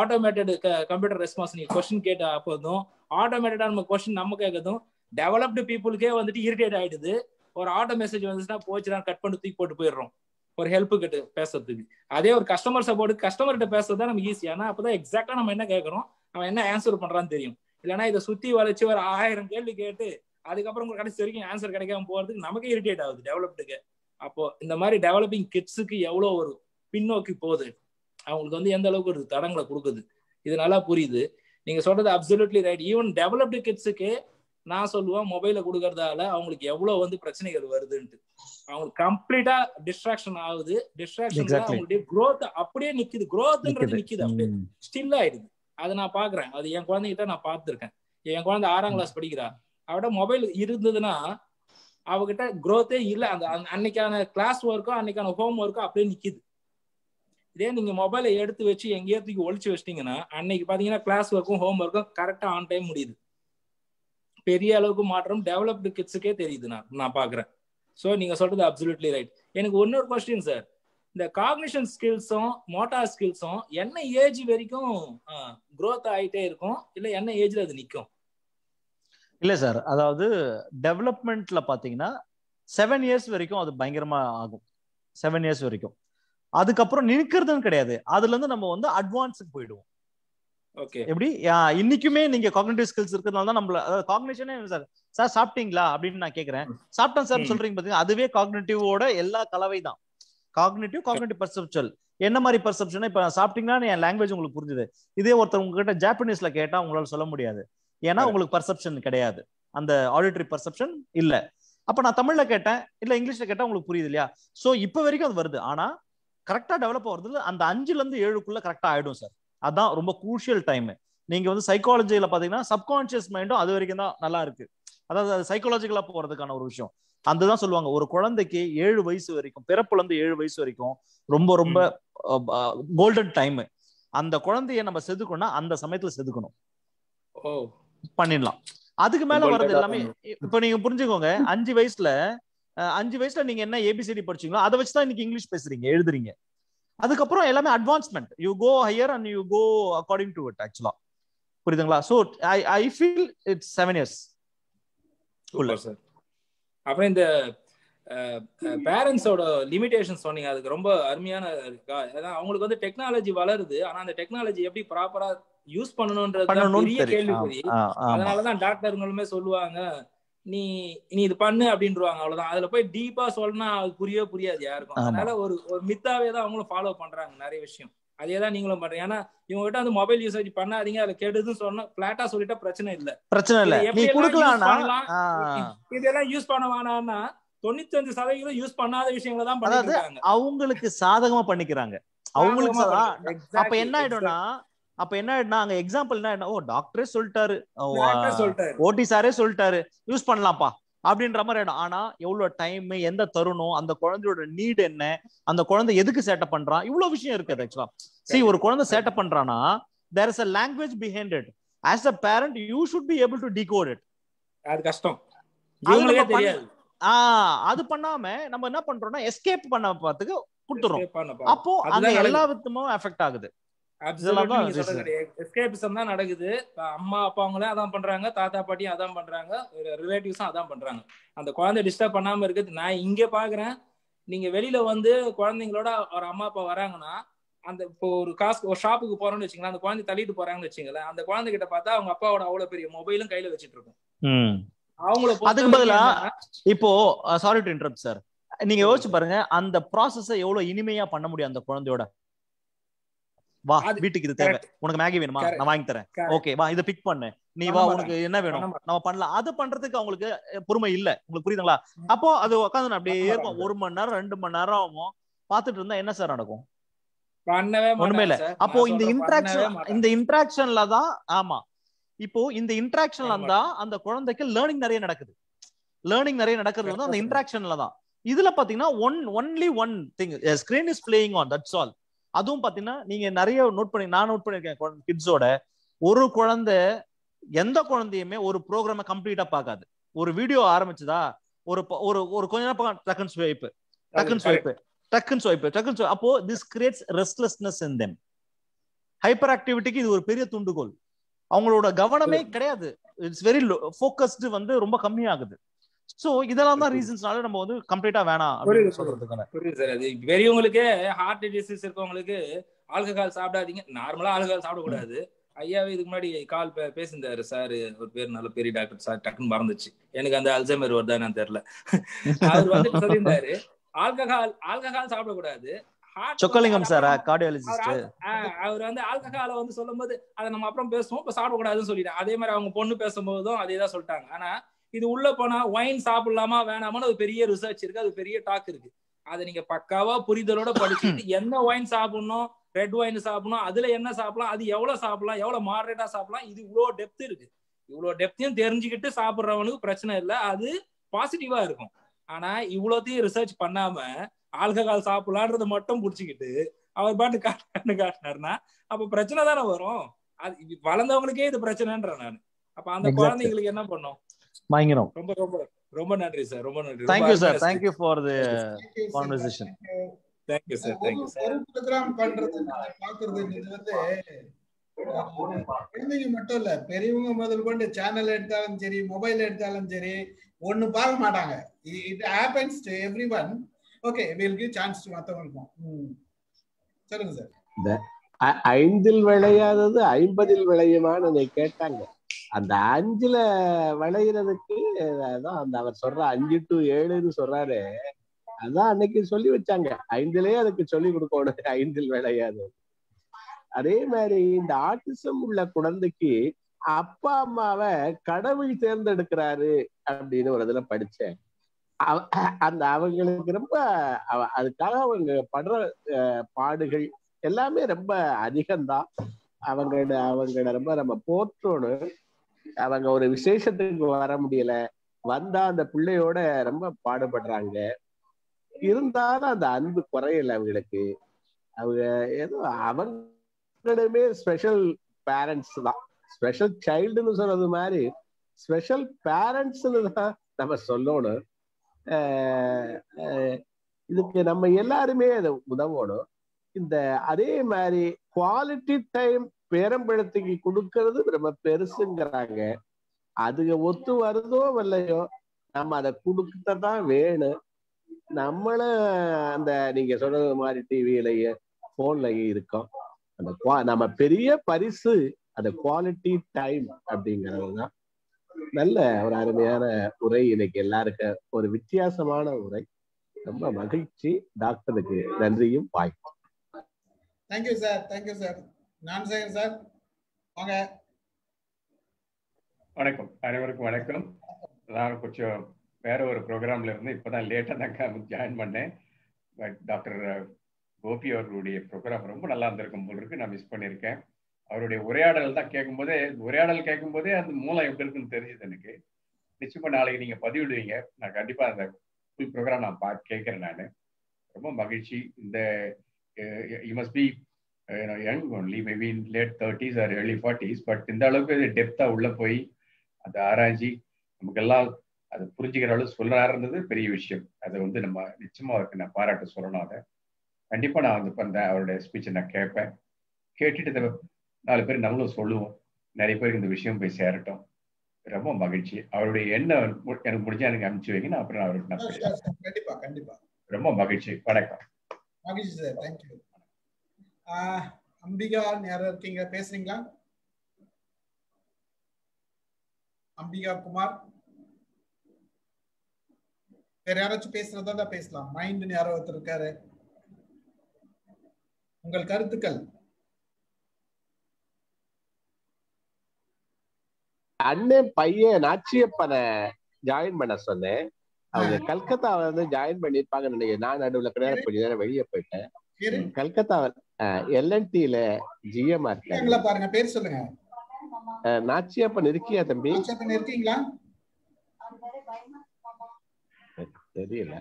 ஆட்டோமேட்டட் கம்ப்யூட்டர் ரெஸ்பான்ஸ் நீங்க கொஸ்டின் கேட்ட அப்போதும் ஆட்டோமேட்டடா நம்ம கொஸ்டின் நம்ம கேட்கதும் டெவலப்டு பீப்புளுக்கே வந்துட்டு இரிட்டேட் ஆயிடுது ஒரு ஆட்டோ மெசேஜ் வந்துச்சுன்னா போச்சு நான் கட் பண்ணி தூக்கி போட்டு போயிடுறோம் ஒரு ஹெல்ப்பு கிட்ட பேசுறதுக்கு அதே ஒரு கஸ்டமர் சப்போர்ட் கஸ்டமர்கிட்ட பேசுறது தான் நமக்கு ஈஸி ஏன்னா அப்பதான் எக்ஸாக்டா நம்ம என்ன கேட்கறோம் அவன் என்ன ஆன்சர் பண்றான்னு தெரியும் இல்லைன்னா இதை சுத்தி வளைச்சு ஒரு ஆயிரம் கேள்வி கேட்டு அதுக்கப்புறம் உங்களுக்கு கடைசி வரைக்கும் ஆன்சர் கிடைக்காம போறதுக்கு நமக்கு இரிட்டேட் ஆகுது டெவலப்டுக்கு அப்போ இந்த மாதிரி டெவலப்பிங் கிட்ஸுக்கு எவ்வளோ ஒரு பின்னோக்கி போகுது அவங்களுக்கு வந்து எந்த அளவுக்கு ஒரு தடங்களை கொடுக்குது இது நல்லா புரியுது நீங்க சொல்றது அப்சல்யூட்லி ரைட் ஈவன் டெவலப்டு கிட்ஸுக்கு நான் சொல்லுவேன் மொபைல கொடுக்கறதால அவங்களுக்கு எவ்வளவு வந்து பிரச்சனைகள் வருதுன்ட்டு அவங்களுக்கு கம்ப்ளீட்டா டிஸ்ட்ராக்ஷன் ஆகுது டிஸ்ட்ராக்ஷன் அவங்களுடைய குரோத் அப்படியே நிக்குது குரோத்ன்றது நிக்குது அப்படியே ஸ்டில் ஆயிடுது அதை நான் பாக்குறேன் அது என் குழந்தைகிட்ட நான் பார்த்திருக்கேன் என் குழந்தை ஆறாம் கிளாஸ் படிக்கிறா அவட மொபைல் இருந்ததுன்னா அவகிட்ட குரோத்தே இல்ல அந்த அன்னைக்கான கிளாஸ் ஒர்க்கோ அன்னைக்கான ஹோம் ஒர்க்கோ அப்படியே நிக்குது இதே நீங்க மொபைலை எடுத்து வச்சு எங்கேயோ தூக்கி ஒழிச்சு வச்சிட்டீங்கன்னா அன்னைக்கு பாத்தீங்கன்னா கிளாஸ் ஒர்க்கும் ஹோம் ஒர்க்கும் கரெக்டா ஆன் டைம் முடியுது பெரிய அளவுக்கு மாற்றம் டெவலப்டு கிட்ஸுக்கே தெரியுது நான் நான் பாக்குறேன் ஸோ நீங்க சொல்றது அப்சல்யூட்லி ரைட் எனக்கு ஒன்னொரு கொஸ்டின் சார் இந்த காக்னிஷன் ஸ்கில்ஸும் மோட்டார் ஸ்கில்ஸும் என்ன ஏஜ் வரைக்கும் க்ரோத் ஆகிட்டே இருக்கும் இல்லை என்ன ஏஜ்ல அது நிற்கும் இல்லை சார் அதாவது டெவலப்மெண்ட்ல பார்த்தீங்கன்னா செவன் இயர்ஸ் வரைக்கும் அது பயங்கரமா ஆகும் செவன் இயர்ஸ் வரைக்கும் அதுக்கப்புறம் நிற்கிறதுன்னு கிடையாது அதுல இருந்து நம்ம வந்து அட்வான்ஸுக்கு போயிடுவோம் ஓகே எப்படி இன்னைக்குமே நீங்க காக்னேட்டிவ் ஸ்கில்ஸ் இருக்கிறதுனால தான் நம்மள அதாவது காக்னிஷனே சார் சார் சாப்பிட்டீங்களா அப்படின்னு நான் கேக்குறேன் சாப்பிட்டேன் சார் சொல்றீங்க பாத்தீங்கன்னா அதுவே காக்னேட்டிவோட எல்லா கலவை தான் காக்னேட்டிவ் காக்னேட்டிவ் பர்செப்சுவல் என்ன மாதிரி பர்செப்ஷன் இப்ப சாப்பிட்டீங்கன்னா என் லாங்குவேஜ் உங்களுக்கு புரிஞ்சுது இதே ஒருத்தர் உங்ககிட்ட ஜாப்பனீஸ்ல கேட்டா உங்களால சொல்ல முடியாது ஏன்னா உங்களுக்கு பர்செப்ஷன் கிடையாது அந்த ஆடிட்டரி பர்செப்ஷன் இல்ல அப்ப நான் தமிழ்ல கேட்டேன் இல்ல இங்கிலீஷ்ல கேட்டா உங்களுக்கு புரியுது இல்லையா சோ இப்ப வரைக்கும் அது வருது ஆனா கரெக்டா டெவலப் ஆகுறது அந்த அஞ்சுல இருந்து ஏழுக்குள்ள கரெக்டா ஆயிடும் சார் அதான் ரொம்ப குரூஷியல் டைம் நீங்க வந்து சைக்காலஜியில பாத்தீங்கன்னா சப்கான்சியஸ் மைண்டும் அது வரைக்கும் தான் நல்லா இருக்கு அதாவது அது சைக்காலஜிக்கலா போறதுக்கான ஒரு விஷயம் அதுதான் சொல்லுவாங்க ஒரு குழந்தைக்கு ஏழு வயசு வரைக்கும் பிறப்புலந்து ஏழு வயசு வரைக்கும் ரொம்ப ரொம்ப கோல்டன் டைம் அந்த குழந்தைய நம்ம செதுக்கணும்னா அந்த சமயத்துல செதுக்கணும் பண்ணிடலாம் அதுக்கு மேல வர்றது எல்லாமே இப்ப நீங்க புரிஞ்சுக்கோங்க அஞ்சு வயசுல அஞ்சு வயசுல நீங்க என்ன ஏபிசிடி படிச்சீங்களோ அதை வச்சுதான் இன்னைக்கு இங்கிலீஷ் பேசுறீங்க எழுதுறீங்க அதுக்கப்புறம் எல்லாமே advancement you go higher and you go according to it ஆக்சுவலா புரியுதுங்களா so I I feel it's seven years sir அப்புறம் இந்த பேரண்ட்ஸோட லிமிடேஷன் சொன்னீங்க அதுக்கு ரொம்ப அருமையான இருக்கா அவங்களுக்கு வந்து டெக்னாலஜி வளருது ஆனா அந்த டெக்னாலஜி எப்படி ப்ராப்பரா யூஸ் பண்ணணும்ன்றது பெரிய கேள்விக்குறி அதனாலதான் டாக்டர்களுமே சொல்லுவாங்க நீ நீ இது பண்ணு அப்படின்றவாங்க அவ்வளவுதான் அதுல போய் டீப்பா சொல்லணும்னா அது புரியவே புரியாது யாருக்கும் அதனால ஒரு ஒரு மித்தாவே அவங்களும் ஃபாலோ பண்றாங்க நிறைய விஷயம் அதே நீங்களும் பண்றீங்க ஏன்னா இவங்க கிட்ட வந்து மொபைல் யூசேஜ் பண்ணாதீங்க அதுல கெடுதுன்னு சொன்னா பிளாட்டா சொல்லிட்டா பிரச்சனை இல்ல பிரச்சனை இல்ல நீ இதெல்லாம் யூஸ் பண்ண வேணாம்னா தொண்ணூத்தி அஞ்சு சதவீதம் யூஸ் பண்ணாத விஷயங்களை தான் அதாவது அவங்களுக்கு சாதகமா பண்ணிக்கிறாங்க அவங்களுக்கு அப்ப என்ன ஆயிடும்னா அப்ப என்ன அங்க எக்ஸாம்பிள் என்ன ஓ டாக்டரே சொல்லிட்டாரு ஓடி சாரே சொல்லிட்டாரு யூஸ் பண்ணலாம்ப்பா அப்படின்ற மாதிரி ஆயிடும் ஆனா எவ்வளவு டைம் எந்த தருணம் அந்த குழந்தையோட நீட் என்ன அந்த குழந்தை எதுக்கு சேட்டை பண்றான் இவ்வளவு விஷயம் இருக்குது ஆக்சுவலா சரி ஒரு குழந்தை சேட்டப் பண்றானா there is a language behind it as a parent you should be able to decode it அது கஷ்டம் ஆஹ் அது பண்ணாம நம்ம என்ன பண்றோம்னா எஸ்கேப் பண்ண பார்த்துக்கு கொடுத்துறோம் அப்போ அந்த எல்லா விதமும் எஃபெக்ட் ஆகுது தான் நடக்குது அம்மா அப்பா அவங்களே அதான் பண்றாங்க தாத்தா பாட்டியும் அதான் பண்றாங்க ரிலேட்டிவ்ஸும் அதான் பண்றாங்க அந்த குழந்தை டிஸ்டர்ப் பண்ணாம இருக்குது நான் இங்க பாக்குறேன் நீங்க வெளியில வந்து குழந்தைங்களோட ஒரு அம்மா அப்பா வராங்கன்னா அந்த இப்போ ஒரு காசு ஒரு ஷாப்புக்கு போறோம்னு வச்சுங்களேன் அந்த குழந்தை தள்ளிட்டு போறாங்கன்னு வச்சுங்களேன் அந்த குழந்தை கிட்ட பார்த்தா அவங்க அப்பாவோட அவ்வளவு பெரிய மொபைலும் கையில வச்சிட்டு இருக்கும் அவங்கள அதுக்கு பதிலா இப்போ சாரி டு இன்டரப்ட் சார் நீங்க யோசிச்சு பாருங்க அந்த ப்ராசஸ எவ்வளவு இனிமையா பண்ண முடியும் அந்த குழந்தையோட வா வீட்டுக்கு இது தேவை உனக்கு மேகி வேணுமா நான் வாங்கி தரேன் ஓகே வா இதை பிக் பண்ணு நீ வா உனக்கு என்ன வேணும் நம்ம பண்ணலாம் அது பண்றதுக்கு அவங்களுக்கு பொறுமை இல்ல உங்களுக்கு புரியுதுங்களா அப்போ அது உட்காந்து அப்படியே இருக்கும் ஒரு மணி நேரம் ரெண்டு மணி நேரம் ஆகும் பாத்துட்டு இருந்தா என்ன சார் நடக்கும் ஒண்ணுமே இல்ல அப்போ இந்த இன்ட்ராக்ஷன் இந்த இன்ட்ராக்ஷன்ல தான் ஆமா இப்போ இந்த இன்ட்ராக்ஷன்ல இருந்தா அந்த குழந்தைக்கு லேர்னிங் நிறைய நடக்குது லேர்னிங் நிறைய நடக்கிறது வந்து அந்த இன்ட்ராக்ஷன்ல தான் இதுல பாத்தீங்கன்னா one only one thing screen is playing on that's all அதுவும் பாத்தீங்கன்னா நீங்க நிறைய நோட் பண்ணி நான் நோட் பண்ணிருக்கேன் கிட்ஸோட ஒரு குழந்தை எந்த குழந்தையுமே ஒரு ப்ரோக்ராம கம்ப்ளீட்டா பாக்காது ஒரு வீடியோ ஆரம்பிச்சதா ஒரு ஒரு ஒரு கொஞ்ச நேரம் டக்குன்னு ஸ்வைப்பு டக்குன்னு ஸ்வைப்பு டக்குன்னு ஸ்வைப்பு டக்குன்னு அப்போ this creates restlessness in them hyper ஆக்டிவிட்டிக்கு இது ஒரு பெரிய துண்டுகோல் அவங்களோட கவனமே கிடையாது இட்ஸ் வெரி ஃபோக்கஸ்டு வந்து ரொம்ப கம்மியாகுது சோ இதெல்லாம் தான் ரீசன்ஸ்னால நம்ம வந்து கம்ப்ளீட்டா வேணாம் சொல்றதுக்கான புரியுது சார் அது பெரியவங்களுக்கே ஹார்ட் டிசீஸ் இருக்கவங்களுக்கு ஆல்கஹால் சாப்பிடாதீங்க நார்மலா ஆல்கஹால் சாப்பிடக்கூடாது ஐயாவே இதுக்கு முன்னாடி கால் பேசியிருந்தாரு சார் ஒரு பேர் நல்ல பெரிய டாக்டர் சார் டக்குன்னு மறந்துச்சு எனக்கு அந்த அல்சைமர் நான் தெரியல அவர் வந்து சொல்லியிருந்தாரு ஆல்கஹால் ஆல்கஹால் சாப்பிடக்கூடாது சொக்கலிங்கம் சார் கார்டியாலஜிஸ்ட் அவர் வந்து ஆல்கஹால வந்து சொல்லும்போது அதை நம்ம அப்புறம் பேசுவோம் இப்ப சாப்பிடக்கூடாதுன்னு சொல்லிட்டேன் அதே மாதிரி அவங்க பொண்ணு பேசும்போதும் அதே தான் சொல்லிட்டாங்க ஆனா இது உள்ள போனா ஒயின் சாப்பிடலாமா வேணாமான்னு அது பெரிய ரிசர்ச் இருக்கு அது பெரிய டாக் இருக்கு அதை நீங்க பக்காவா புரிதலோட படிச்சுட்டு <clears throat> என்ன ஒயின் சாப்பிடணும் ரெட் ஒயின் சாப்பிடணும் அதுல என்ன சாப்பிடலாம் அது எவ்வளவு சாப்பிடலாம் எவ்வளவு மாடரேட்டா சாப்பிடலாம் இது இவ்வளவு டெப்த் இருக்கு இவ்வளவு டெப்த்தையும் தெரிஞ்சுக்கிட்டு சாப்பிடுறவனுக்கு பிரச்சனை இல்லை அது பாசிட்டிவா இருக்கும் ஆனா இவ்வளோத்தையும் ரிசர்ச் பண்ணாம ஆல்கஹால் சாப்பிடலான்றது மட்டும் புடிச்சுக்கிட்டு அவர் பாட்டு காட்டினார்னு காட்டினாருன்னா அப்ப பிரச்சனை தானே வரும் அது வளர்ந்தவங்களுக்கே இது பிரச்சனைன்ற நான் அப்ப அந்த குழந்தைங்களுக்கு என்ன பண்ணும் வாங்கினோம் ரொம்ப ரொம்ப ரொம்ப நன்றி சார் ரொம்ப நன்றி you sir you for the conversation you sir you sir ஒரு பண்றது பாக்குறது இது வந்து குழந்தைங்க மட்டும் இல்ல பெரியவங்க முதல் கொண்டு சேனல் எடுத்தாலும் சரி மொபைல் எடுத்தாலும் சரி ஒண்ணு பார்க்க மாட்டாங்க it happens to one okay will give chance to மத்தவங்களுக்கும் சொல்லுங்க சார் ஐந்தில் விளையாதது ஐம்பதில் விளையுமான்னு கேட்டாங்க அந்த அஞ்சுல விளையிறதுக்கு அதான் அந்த அவர் சொல்ற அஞ்சு டு ஏழுன்னு சொல்றாரு அதான் அன்னைக்கு சொல்லி வச்சாங்க ஐந்துலயே அதுக்கு சொல்லி கொடுக்கணும் ஐந்தில் விளையாது அதே மாதிரி இந்த ஆட்டிசம் உள்ள குழந்தைக்கு அப்பா அம்மாவை கடவுள் தேர்ந்தெடுக்கிறாரு அப்படின்னு ஒரு இதுல படிச்சேன் அந்த அவங்களுக்கு ரொம்ப அதுக்காக அவங்க படுற பாடுகள் எல்லாமே ரொம்ப அதிகம்தான் அவங்களோட அவங்கள ரொம்ப நம்ம போற்றணும் அவங்க ஒரு விசேஷத்துக்கு வர முடியல வந்தா அந்த பிள்ளையோட ரொம்ப பாடுபடுறாங்க இருந்தாலும் அந்த அன்பு குறையல அவங்களுக்கு அவங்க ஏதோ அவங்களுமே ஸ்பெஷல் பேரண்ட்ஸ் தான் ஸ்பெஷல் சைல்டுன்னு சொல்றது மாதிரி ஸ்பெஷல் பேரண்ட்ஸ்னு தான் நம்ம சொல்லணும் இதுக்கு நம்ம எல்லாருமே அதை உதவணும் இந்த அதே மாதிரி குவாலிட்டி டைம் பேரம்பழத்துக்கு கொடுக்கறது ரொம்ப பெருசுங்கிறாங்க அதுக ஒத்து வருதோ வரலையோ நம்ம அதை கொடுக்கத்தான் வேணும் நம்மள அந்த நீங்க சொல்றது மாதிரி டிவியிலயே போன்லயே இருக்கோம் அந்த நம்ம பெரிய பரிசு அந்த குவாலிட்டி டைம் அப்படிங்கிறது தான் நல்ல ஒரு அருமையான உரை இன்னைக்கு எல்லாருக்கும் ஒரு வித்தியாசமான உரை ரொம்ப மகிழ்ச்சி டாக்டருக்கு நன்றியும் வாய்ப்பு thank you sir thank you sir Gnanasekar sir வாங்க வணக்கம் அனைவருக்கும் வணக்கம் நான் கொஞ்சம் வேற ஒரு ப்ரோக்ராம்ல இருந்து இப்பதான் லேட்டா தான் ஜாயின் பண்ணேன் பட் டாக்டர் கோபி அவர்களுடைய ப்ரோக்ராம் ரொம்ப நல்லா இருந்திருக்கும் போல் இருக்கு நான் மிஸ் பண்ணியிருக்கேன் அவருடைய உரையாடல் தான் கேட்கும் போதே உரையாடல் கேட்கும் போதே அந்த மூலம் எப்படி இருக்குன்னு தெரிஞ்சது எனக்கு நிச்சயமா நாளைக்கு நீங்க பதிவிடுவீங்க நான் கண்டிப்பா அந்த ப்ரோக்ராம் நான் பா கேட்கிறேன் நான் ரொம்ப மகிழ்ச்சி இந்த you must be Uh, you know, young only, maybe in late 30s or early but இந்த அளவுக்கு அது டெப்த்தாக உள்ளே போய் அதை ஆராய்ஞ்சி நமக்கெல்லாம் அதை புரிஞ்சுக்கிற அளவு சொல்கிறாருன்றது பெரிய விஷயம் அதை வந்து நம்ம நிச்சயமா அவருக்கு நான் பாராட்டு சொல்லணும் அதை கண்டிப்பா நான் வந்து பண்ண அவருடைய ஸ்பீச்சை நான் கேட்பேன் கேட்டுட்டு நாலு பேர் நம்மளும் சொல்லுவோம் நிறைய பேருக்கு இந்த விஷயம் போய் சேரட்டும் ரொம்ப மகிழ்ச்சி அவருடைய எண்ணம் எனக்கு முடிஞ்சா எனக்கு அனுப்பிச்சு வைங்க நான் அப்புறம் அவருக்கு நான் கண்டிப்பா கண்டிப்பா ரொம்ப மகிழ்ச்சி வணக்கம் மகிழ்ச்சி சார் தேங்க்யூ அம்பிகா யாரும் இருக்கீங்க பேசுறீங்களா அம்பிகா குமார் வேற யாராச்சும் பேசுறதா தான் பேசலாம் மைண்ட் யாரோ ஒருத்தர் இருக்காரு உங்கள் கருத்துக்கள் அண்ணன் பையன் நாச்சியப்பனை ஜாயின் பண்ண சொன்னேன் அவங்க கல்கத்தாவில இருந்து ஜாயின் பண்ணிருப்பாங்க நினைக்கிறேன் நான் நடுவுல கிடையாது கொஞ்ச நேரம் வெளியே போயிட்டேன் கல்கத்தாவில் எல்என்டில ஜிஎம் இருக்காங்க பாருங்க பேர் சொல்லுங்க நாச்சியப்பன் இருக்கியா தம்பி நாச்சியப்பன் இருக்கீங்களா தெரியல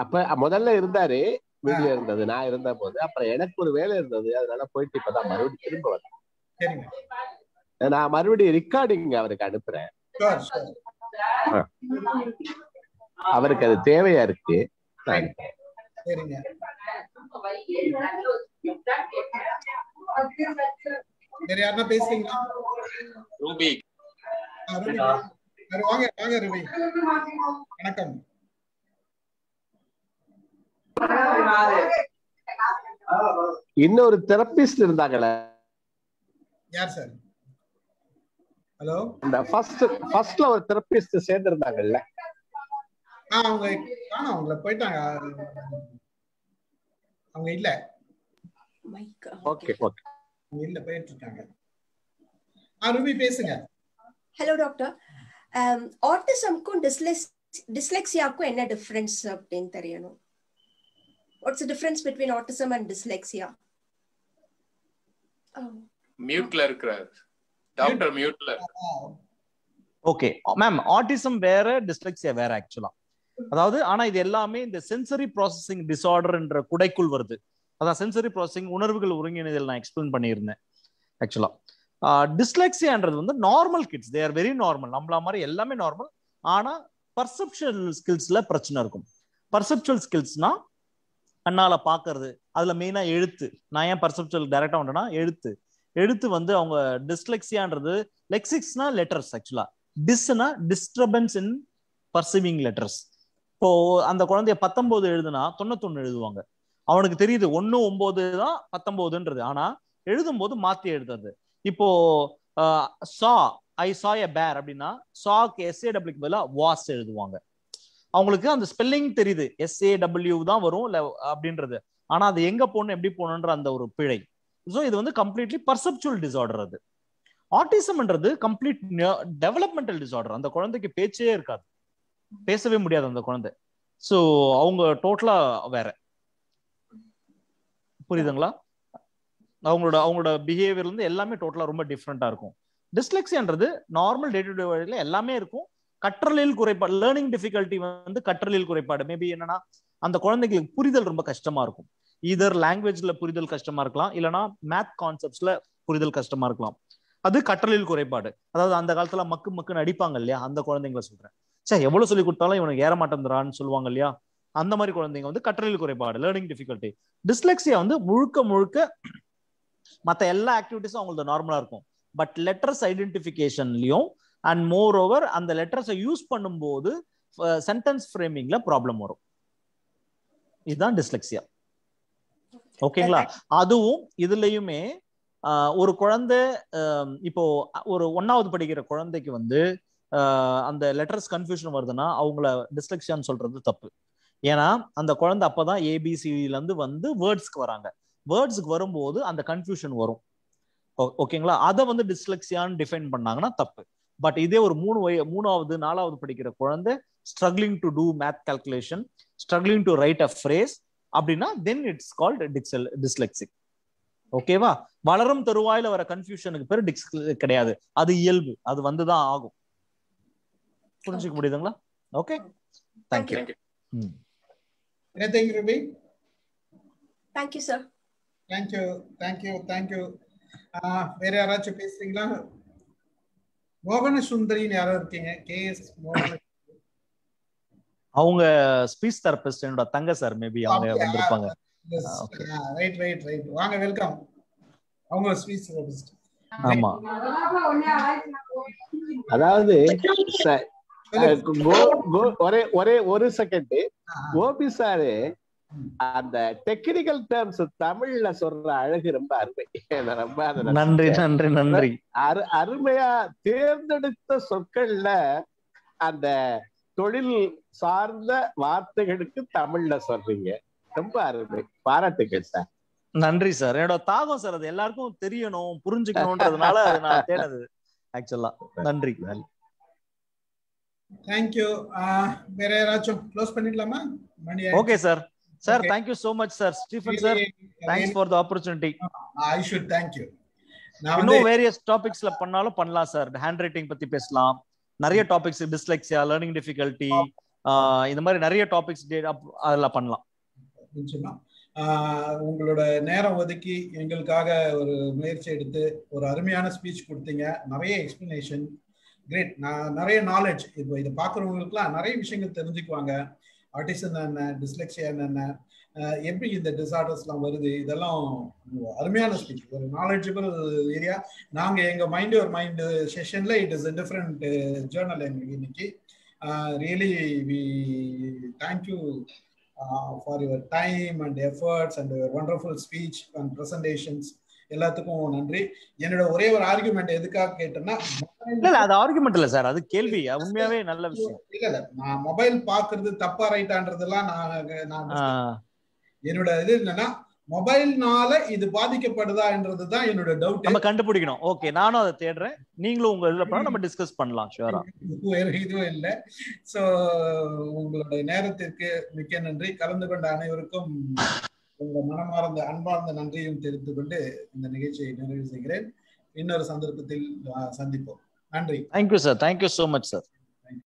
அப்ப முதல்ல இருந்தாரு வீடியோ இருந்தது நான் இருந்த போது அப்புறம் எனக்கு ஒரு வேலை இருந்தது அதனால போயிட்டு இப்பதான் மறுபடியும் திரும்ப வந்தேன் நான் மறுபடியும் ரெக்கார்டிங் அவருக்கு அனுப்புறேன் அவருக்கு அது தேவையா இருக்கு வேற பேசுறீங்களா ரூபி வாங்க வாங்க வணக்கம் இன்னொரு தெரபிஸ்ட் இருந்தாங்களே யார் சார் ஹலோ இந்த ஃபர்ஸ்ட் ஃபர்ஸ்ட்ல ஒரு தெரபிஸ்ட் சேர்ந்திருந்தாங்கல்ல ஆ அவங்க காணோம் அவங்கள போயிட்டாங்க அவங்க இல்ல ஓகே ஓகே இல்ல போயிட்டு இருக்காங்க ரூபி பேசுங்க ஹலோ டாக்டர் ஆட்டிசம்க்கும் டிஸ்லெக்ஸியாக்கும் என்ன டிஃபரன்ஸ் அப்படின்னு தெரியணும் what's difference between autism and dyslexia மியூட்ல இருக்கிறார் டாக்டர் மியூட்ல ஓகே மேம் ஆட்டிசம் வேற டிஸ்லெக்ஸியா வேற ஆக்சுவலா அதாவது ஆனா இது எல்லாமே இந்த சென்சரி ப்ராசஸிங் டிசார்டர் என்ற குடைக்குள் வருது அதான் சென்சரி ப்ராசஸிங் உணர்வுகள் ஒருங்கிணைதல் நான் எக்ஸ்பிளைன் பண்ணியிருந்தேன் ஆக்சுவலா டிஸ்லெக்ஸியான்றது வந்து normal kids there very normal நம்மள மாதிரி எல்லாமே நார்மல் ஆனா பர்செப்சுவல் ஸ்கில்ஸ்ல பிரச்சனை இருக்கும் பர்செப்ஷுவல் ஸ்கில்ஸ்னா கண்ணால பாக்குறது அதுல மெயினா எழுத்து நான் ஏன் பர்செப்ஷுவல் டைரக்டா உண்டனா எழுத்து எழுத்து வந்து அவங்க டிஸ்லெக்ஸியான்றது லெக்சிக்ஸ்னா லெட்டர்ஸ் ஆக்சுவலா டிஸ்னா டிஸ்டர்பன்ஸ் இன் பர்சிவிங் லெட்டர்ஸ் இப்போ அந்த குழந்தைய பத்தொன்பது எழுதுனா தொண்ணூத்தொன்னு எழுதுவாங்க அவனுக்கு தெரியுது ஒன்னு ஒன்பது தான் பத்தொன்பதுன்றது ஆனா எழுதும் போது மாத்தி எழுதுறது இப்போ சா ஐ சா எ பேர் அப்படின்னா சாக்கு எஸ்ஏ டபிள்யூக்கு பதிலாக வாஸ் எழுதுவாங்க அவங்களுக்கு அந்த ஸ்பெல்லிங் தெரியுது எஸ்ஏ டபிள்யூ தான் வரும் அப்படின்றது ஆனா அது எங்க போகணும் எப்படி போகணுன்ற அந்த ஒரு பிழை ஸோ இது வந்து கம்ப்ளீட்லி பர்செப்சுவல் டிசார்டர் அது ஆர்டிசம்ன்றது கம்ப்ளீட் டெவலப்மெண்டல் டிசார்டர் அந்த குழந்தைக்கு பேச்சே இருக்காது பேசவே முடியாது அந்த குழந்தை ஸோ அவங்க டோட்டலா வேற புரியுதுங்களா அவங்களோட அவங்களோட பிஹேவியர்ல இருந்து எல்லாமே டோட்டலா ரொம்ப டிஃப்ரெண்டா இருக்கும் டிஸ்லெக்ஸின்றது நார்மல் டே டு டே வழியில எல்லாமே இருக்கும் கற்றலில் குறைபாடு லேர்னிங் டிஃபிகல்ட்டி வந்து கற்றலில் குறைபாடு மேபி என்னன்னா அந்த குழந்தைகளுக்கு புரிதல் ரொம்ப கஷ்டமா இருக்கும் இதர் லாங்குவேஜ்ல புரிதல் கஷ்டமா இருக்கலாம் இல்லைன்னா மேத் கான்செப்ட்ஸ்ல புரிதல் கஷ்டமா இருக்கலாம் அது கற்றலில் குறைபாடு அதாவது அந்த காலத்துல மக்கு மக்குன்னு அடிப்பாங்க இல்லையா அந்த குழந்தைங்கள சொல்றேன் சார் எவ்வளவு சொல்லி கொடுத்தாலும் இவனுக்கு ஏற மாட்டேங்கிறான்னு சொல்லுவாங்க இல்லையா அந்த மாதிரி குழந்தைங்க வந்து கற்றலில் குறைபாடு லேர்னிங் டிஃபிகல்ட்டி டிஸ்லெக்ஸியா வந்து முழுக்க முழுக்க மற்ற எல்லா ஆக்டிவிட்டிஸும் அவங்களுக்கு நார்மலா இருக்கும் பட் லெட்டர்ஸ் ஐடென்டிஃபிகேஷன்லயும் அண்ட் மோர் ஓவர் அந்த லெட்டர்ஸை யூஸ் பண்ணும்போது சென்டென்ஸ் ஃப்ரேமிங்ல ப்ராப்ளம் வரும் இதுதான் டிஸ்லெக்ஸியா ஓகேங்களா அதுவும் இதுலயுமே ஒரு குழந்தை இப்போ ஒரு ஒன்னாவது படிக்கிற குழந்தைக்கு வந்து அந்த லெட்டர்ஸ் கன்ஃபியூஷன் வருதுன்னா அவங்கள டிஸ்லெக்ஷியான்னு சொல்றது தப்பு ஏன்னா அந்த குழந்தை அப்பதான் ஏபிசிலேருந்து வந்து வேர்ட்ஸ்க்கு வராங்க வேர்ட்ஸுக்கு வரும்போது அந்த கன்ஃபியூஷன் வரும் ஓகேங்களா அதை வந்து டிஸ்லெக்ஸியான்னு டிஃபைன் பண்ணாங்கன்னா தப்பு பட் இதே ஒரு மூணு வய மூணாவது நாலாவது படிக்கிற குழந்தை struggling to do math calculation struggling to write a phrase அப்படின்னா தென் இட்ஸ் கால்ட் டிக்சல் டிஸ்லெக்சிக் ஓகேவா வளரும் தருவாயில வர கன்ஃபியூஷனுக்கு பேர் டிக்ஸ் கிடையாது அது இயல்பு அது வந்துதான் ஆகும் புரிஞ்சுக்க முடியுதுங்களா ஓகே தேங்க்யூ என்ன thank you sir Ruby thank you sir thank you thank you thank you வேற யாராச்சும் பேசுறீங்களா மோகன சுந்தரின்னு யாரோ இருக்கீங்க கே எஸ் மோகன அவங்க ஸ்பீச் தெரபிஸ்ட் என்னோட தங்க சார் மேபி அவங்க வந்திருப்பாங்க ரைட் ரைட் ரைட் வாங்க வெல்கம் அவங்க ஸ்பீச் தெரபிஸ்ட் ஆமா அதாவது ஒரே ஒரே ஒரு செகண்ட் கோபி சாரு அந்த டெக்னிக்கல் டேர்ம்ஸ் தமிழ்ல சொல்ற அழகு ரொம்ப அருமை ரொம்ப நன்றி நன்றி நன்றி அருமையா தேர்ந்தெடுத்த சொற்கள்ல அந்த தொழில் சார்ந்த வார்த்தைகளுக்கு தமிழ்ல சொல்றீங்க ரொம்ப அருமை பாராட்டுகள் சார் நன்றி சார் என்னோட தாகம் சார் அது எல்லாருக்கும் தெரியணும் புரிஞ்சுக்கணும்ன்றதுனால அது நான் தேனது ஆக்சுவலா நன்றி தேங்க் யூ வேற யாராச்சும் க்ளோஸ் பண்ணிடலாமா okay sir sir you so much sir Stephen sir thanks for the opportunity I should நான் இன்னும் வேரியஸ் டாபிக்ஸ்ல பண்ணாலும் பண்ணலாம் சார் ஹேண்ட் ரைட்டிங் பத்தி பேசலாம் நிறைய டாபிக்ஸ் டிஸ்லெக்ஸியா லேர்னிங் டிஃபிகல்ட்டி இந்த மாதிரி நிறைய டாபிக்ஸ் அதில் பண்ணலாம் உங்களோட நேரம் ஒதுக்கி எங்களுக்காக ஒரு முயற்சி எடுத்து ஒரு அருமையான ஸ்பீச் கொடுத்தீங்க நிறைய எக்ஸ்பிளனேஷன் கிரேட் நான் நிறைய நாலேஜ் இப்போ இதை பார்க்குறவங்களுக்குலாம் நிறைய விஷயங்கள் தெரிஞ்சுக்குவாங்க ஆர்டிசம் என்ன டிஸ்லெக்ஷியன் என்ன எப்படி இந்த டிசார்டர்ஸ்லாம் வருது இதெல்லாம் அருமையான ஸ்பீச் ஒரு நாலேஜபிள் ஏரியா நாங்கள் எங்கள் மைண்டு ஒரு மைண்டு செஷனில் இட் இஸ் டிஃப்ரெண்ட் ஜேர்னல் எங்களுக்கு இன்னைக்கு really we thank you for your time and efforts and wonderful speech and presentations எல்லாத்துக்கும் நன்றி என்னோட ஒரே ஒரு ஆர்குமெண்ட் எதுக்காக கேட்டேன்னா அது ஆர்குமெண்ட் இல்ல சார் அது கேள்வி உண்மையாவே நல்ல விஷயம் இல்ல இல்ல நான் மொபைல் பாக்குறது தப்பா ரைட்டான்றதெல்லாம் நான் நான் என்னோட இது என்னன்னா மொபைல்னால இது பாதிக்கப்படுதா என்றதுதான் என்னோட டவுட் நம்ம கண்டுபிடிக்கணும் ஓகே நானும் அதை தேடுறேன் நீங்களும் உங்க இதுல பண்ணா நம்ம டிஸ்கஸ் பண்ணலாம் ஷுவரா வேற இதுவும் இல்ல சோ உங்களுடைய நேரத்திற்கு மிக்க நன்றி கலந்து கொண்ட அனைவருக்கும் உங்க மனமார்ந்த அன்பார்ந்த நன்றியும் தெரிந்து கொண்டு இந்த நிகழ்ச்சியை நிறைவு செய்கிறேன் இன்னொரு சந்தர்ப்பத்தில் சந்திப்போம் நன்றி thank you sir thank you so much sir